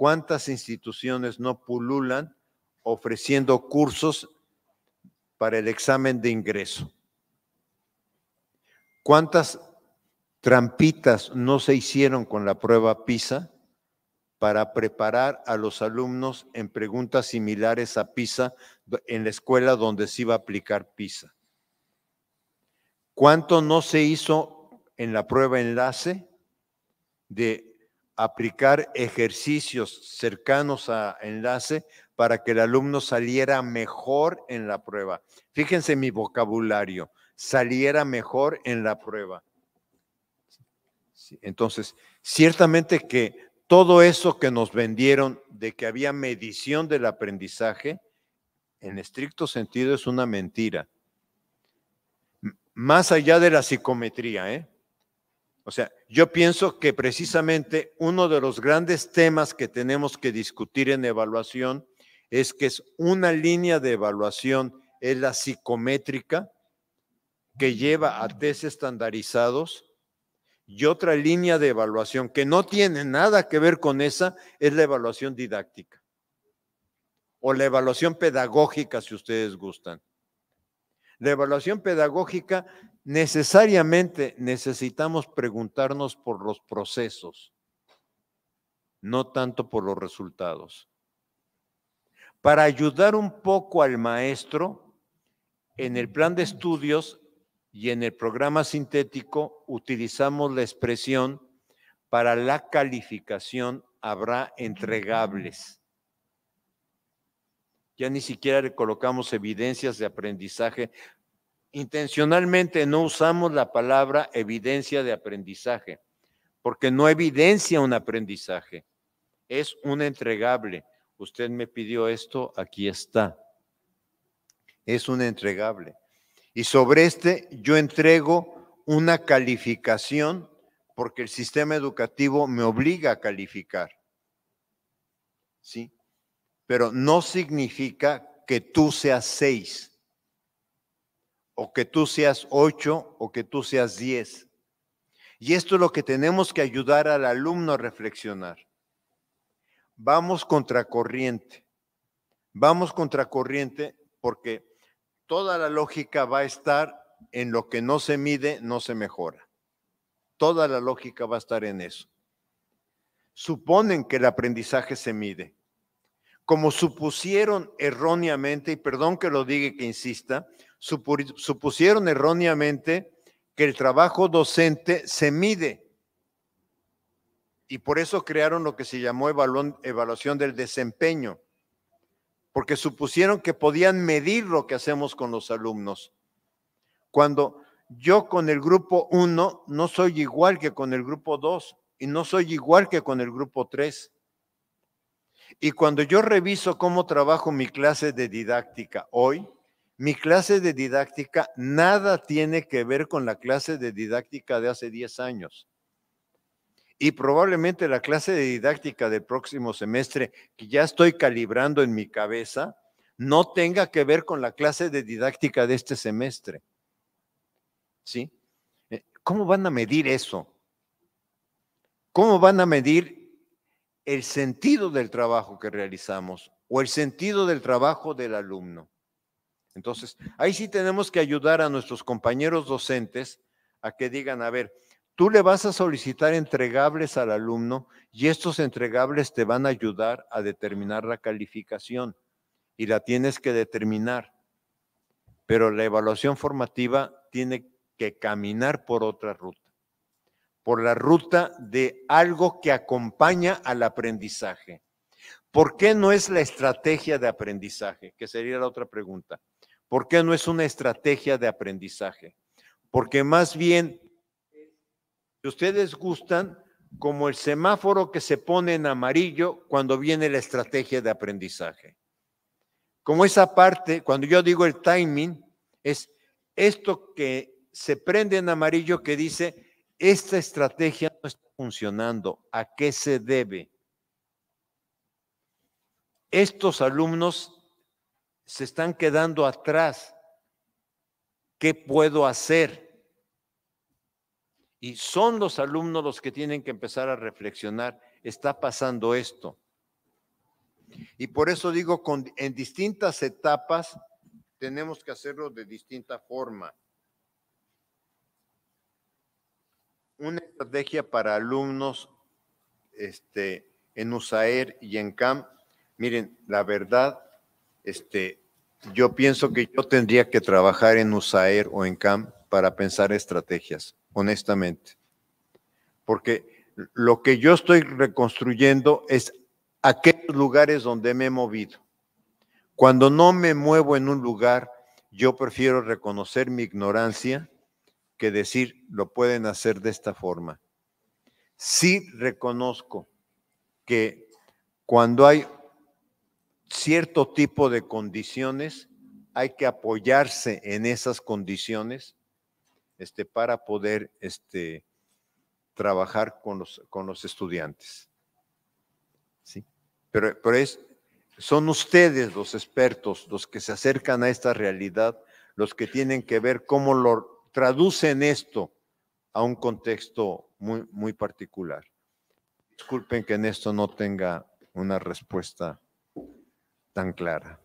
A: ¿Cuántas instituciones no pululan ofreciendo cursos para el examen de ingreso? ¿Cuántas trampitas no se hicieron con la prueba PISA para preparar a los alumnos en preguntas similares a PISA en la escuela donde se iba a aplicar PISA? ¿Cuánto no se hizo en la prueba enlace de aplicar ejercicios cercanos a enlace para que el alumno saliera mejor en la prueba. Fíjense mi vocabulario, saliera mejor en la prueba. Entonces, ciertamente que todo eso que nos vendieron de que había medición del aprendizaje, en estricto sentido es una mentira. Más allá de la psicometría, ¿eh? O sea, yo pienso que precisamente uno de los grandes temas que tenemos que discutir en evaluación es que es una línea de evaluación, es la psicométrica, que lleva a test estandarizados, y otra línea de evaluación que no tiene nada que ver con esa es la evaluación didáctica o la evaluación pedagógica, si ustedes gustan. La evaluación pedagógica necesariamente necesitamos preguntarnos por los procesos, no tanto por los resultados. Para ayudar un poco al maestro, en el plan de estudios y en el programa sintético utilizamos la expresión para la calificación habrá entregables ya ni siquiera le colocamos evidencias de aprendizaje. Intencionalmente no usamos la palabra evidencia de aprendizaje, porque no evidencia un aprendizaje, es un entregable. Usted me pidió esto, aquí está. Es un entregable. Y sobre este yo entrego una calificación porque el sistema educativo me obliga a calificar. ¿Sí? pero no significa que tú seas seis, o que tú seas ocho, o que tú seas diez. Y esto es lo que tenemos que ayudar al alumno a reflexionar. Vamos contracorriente. Vamos contracorriente porque toda la lógica va a estar en lo que no se mide, no se mejora. Toda la lógica va a estar en eso. Suponen que el aprendizaje se mide como supusieron erróneamente, y perdón que lo diga y que insista, supusieron erróneamente que el trabajo docente se mide. Y por eso crearon lo que se llamó evaluación del desempeño, porque supusieron que podían medir lo que hacemos con los alumnos. Cuando yo con el grupo 1 no soy igual que con el grupo 2 y no soy igual que con el grupo 3 y cuando yo reviso cómo trabajo mi clase de didáctica hoy, mi clase de didáctica nada tiene que ver con la clase de didáctica de hace 10 años. Y probablemente la clase de didáctica del próximo semestre, que ya estoy calibrando en mi cabeza, no tenga que ver con la clase de didáctica de este semestre. ¿Sí? Eh, ¿Cómo van a medir eso? ¿Cómo van a medir el sentido del trabajo que realizamos o el sentido del trabajo del alumno. Entonces, ahí sí tenemos que ayudar a nuestros compañeros docentes a que digan, a ver, tú le vas a solicitar entregables al alumno y estos entregables te van a ayudar a determinar la calificación y la tienes que determinar. Pero la evaluación formativa tiene que caminar por otra ruta por la ruta de algo que acompaña al aprendizaje. ¿Por qué no es la estrategia de aprendizaje? Que sería la otra pregunta. ¿Por qué no es una estrategia de aprendizaje? Porque más bien, ustedes gustan, como el semáforo que se pone en amarillo cuando viene la estrategia de aprendizaje. Como esa parte, cuando yo digo el timing, es esto que se prende en amarillo que dice esta estrategia no está funcionando. ¿A qué se debe? Estos alumnos se están quedando atrás. ¿Qué puedo hacer? Y son los alumnos los que tienen que empezar a reflexionar. Está pasando esto. Y por eso digo, en distintas etapas tenemos que hacerlo de distinta forma. una estrategia para alumnos este, en USAER y en CAM. Miren, la verdad, este, yo pienso que yo tendría que trabajar en USAER o en CAM para pensar estrategias, honestamente. Porque lo que yo estoy reconstruyendo es aquellos lugares donde me he movido. Cuando no me muevo en un lugar, yo prefiero reconocer mi ignorancia que decir, lo pueden hacer de esta forma. Sí reconozco que cuando hay cierto tipo de condiciones, hay que apoyarse en esas condiciones este, para poder este, trabajar con los, con los estudiantes. ¿Sí? Pero, son ustedes los expertos, los que se acercan a esta realidad, los que tienen que ver cómo lo traducen esto a un contexto muy, muy particular. Disculpen que en esto no tenga una respuesta tan clara.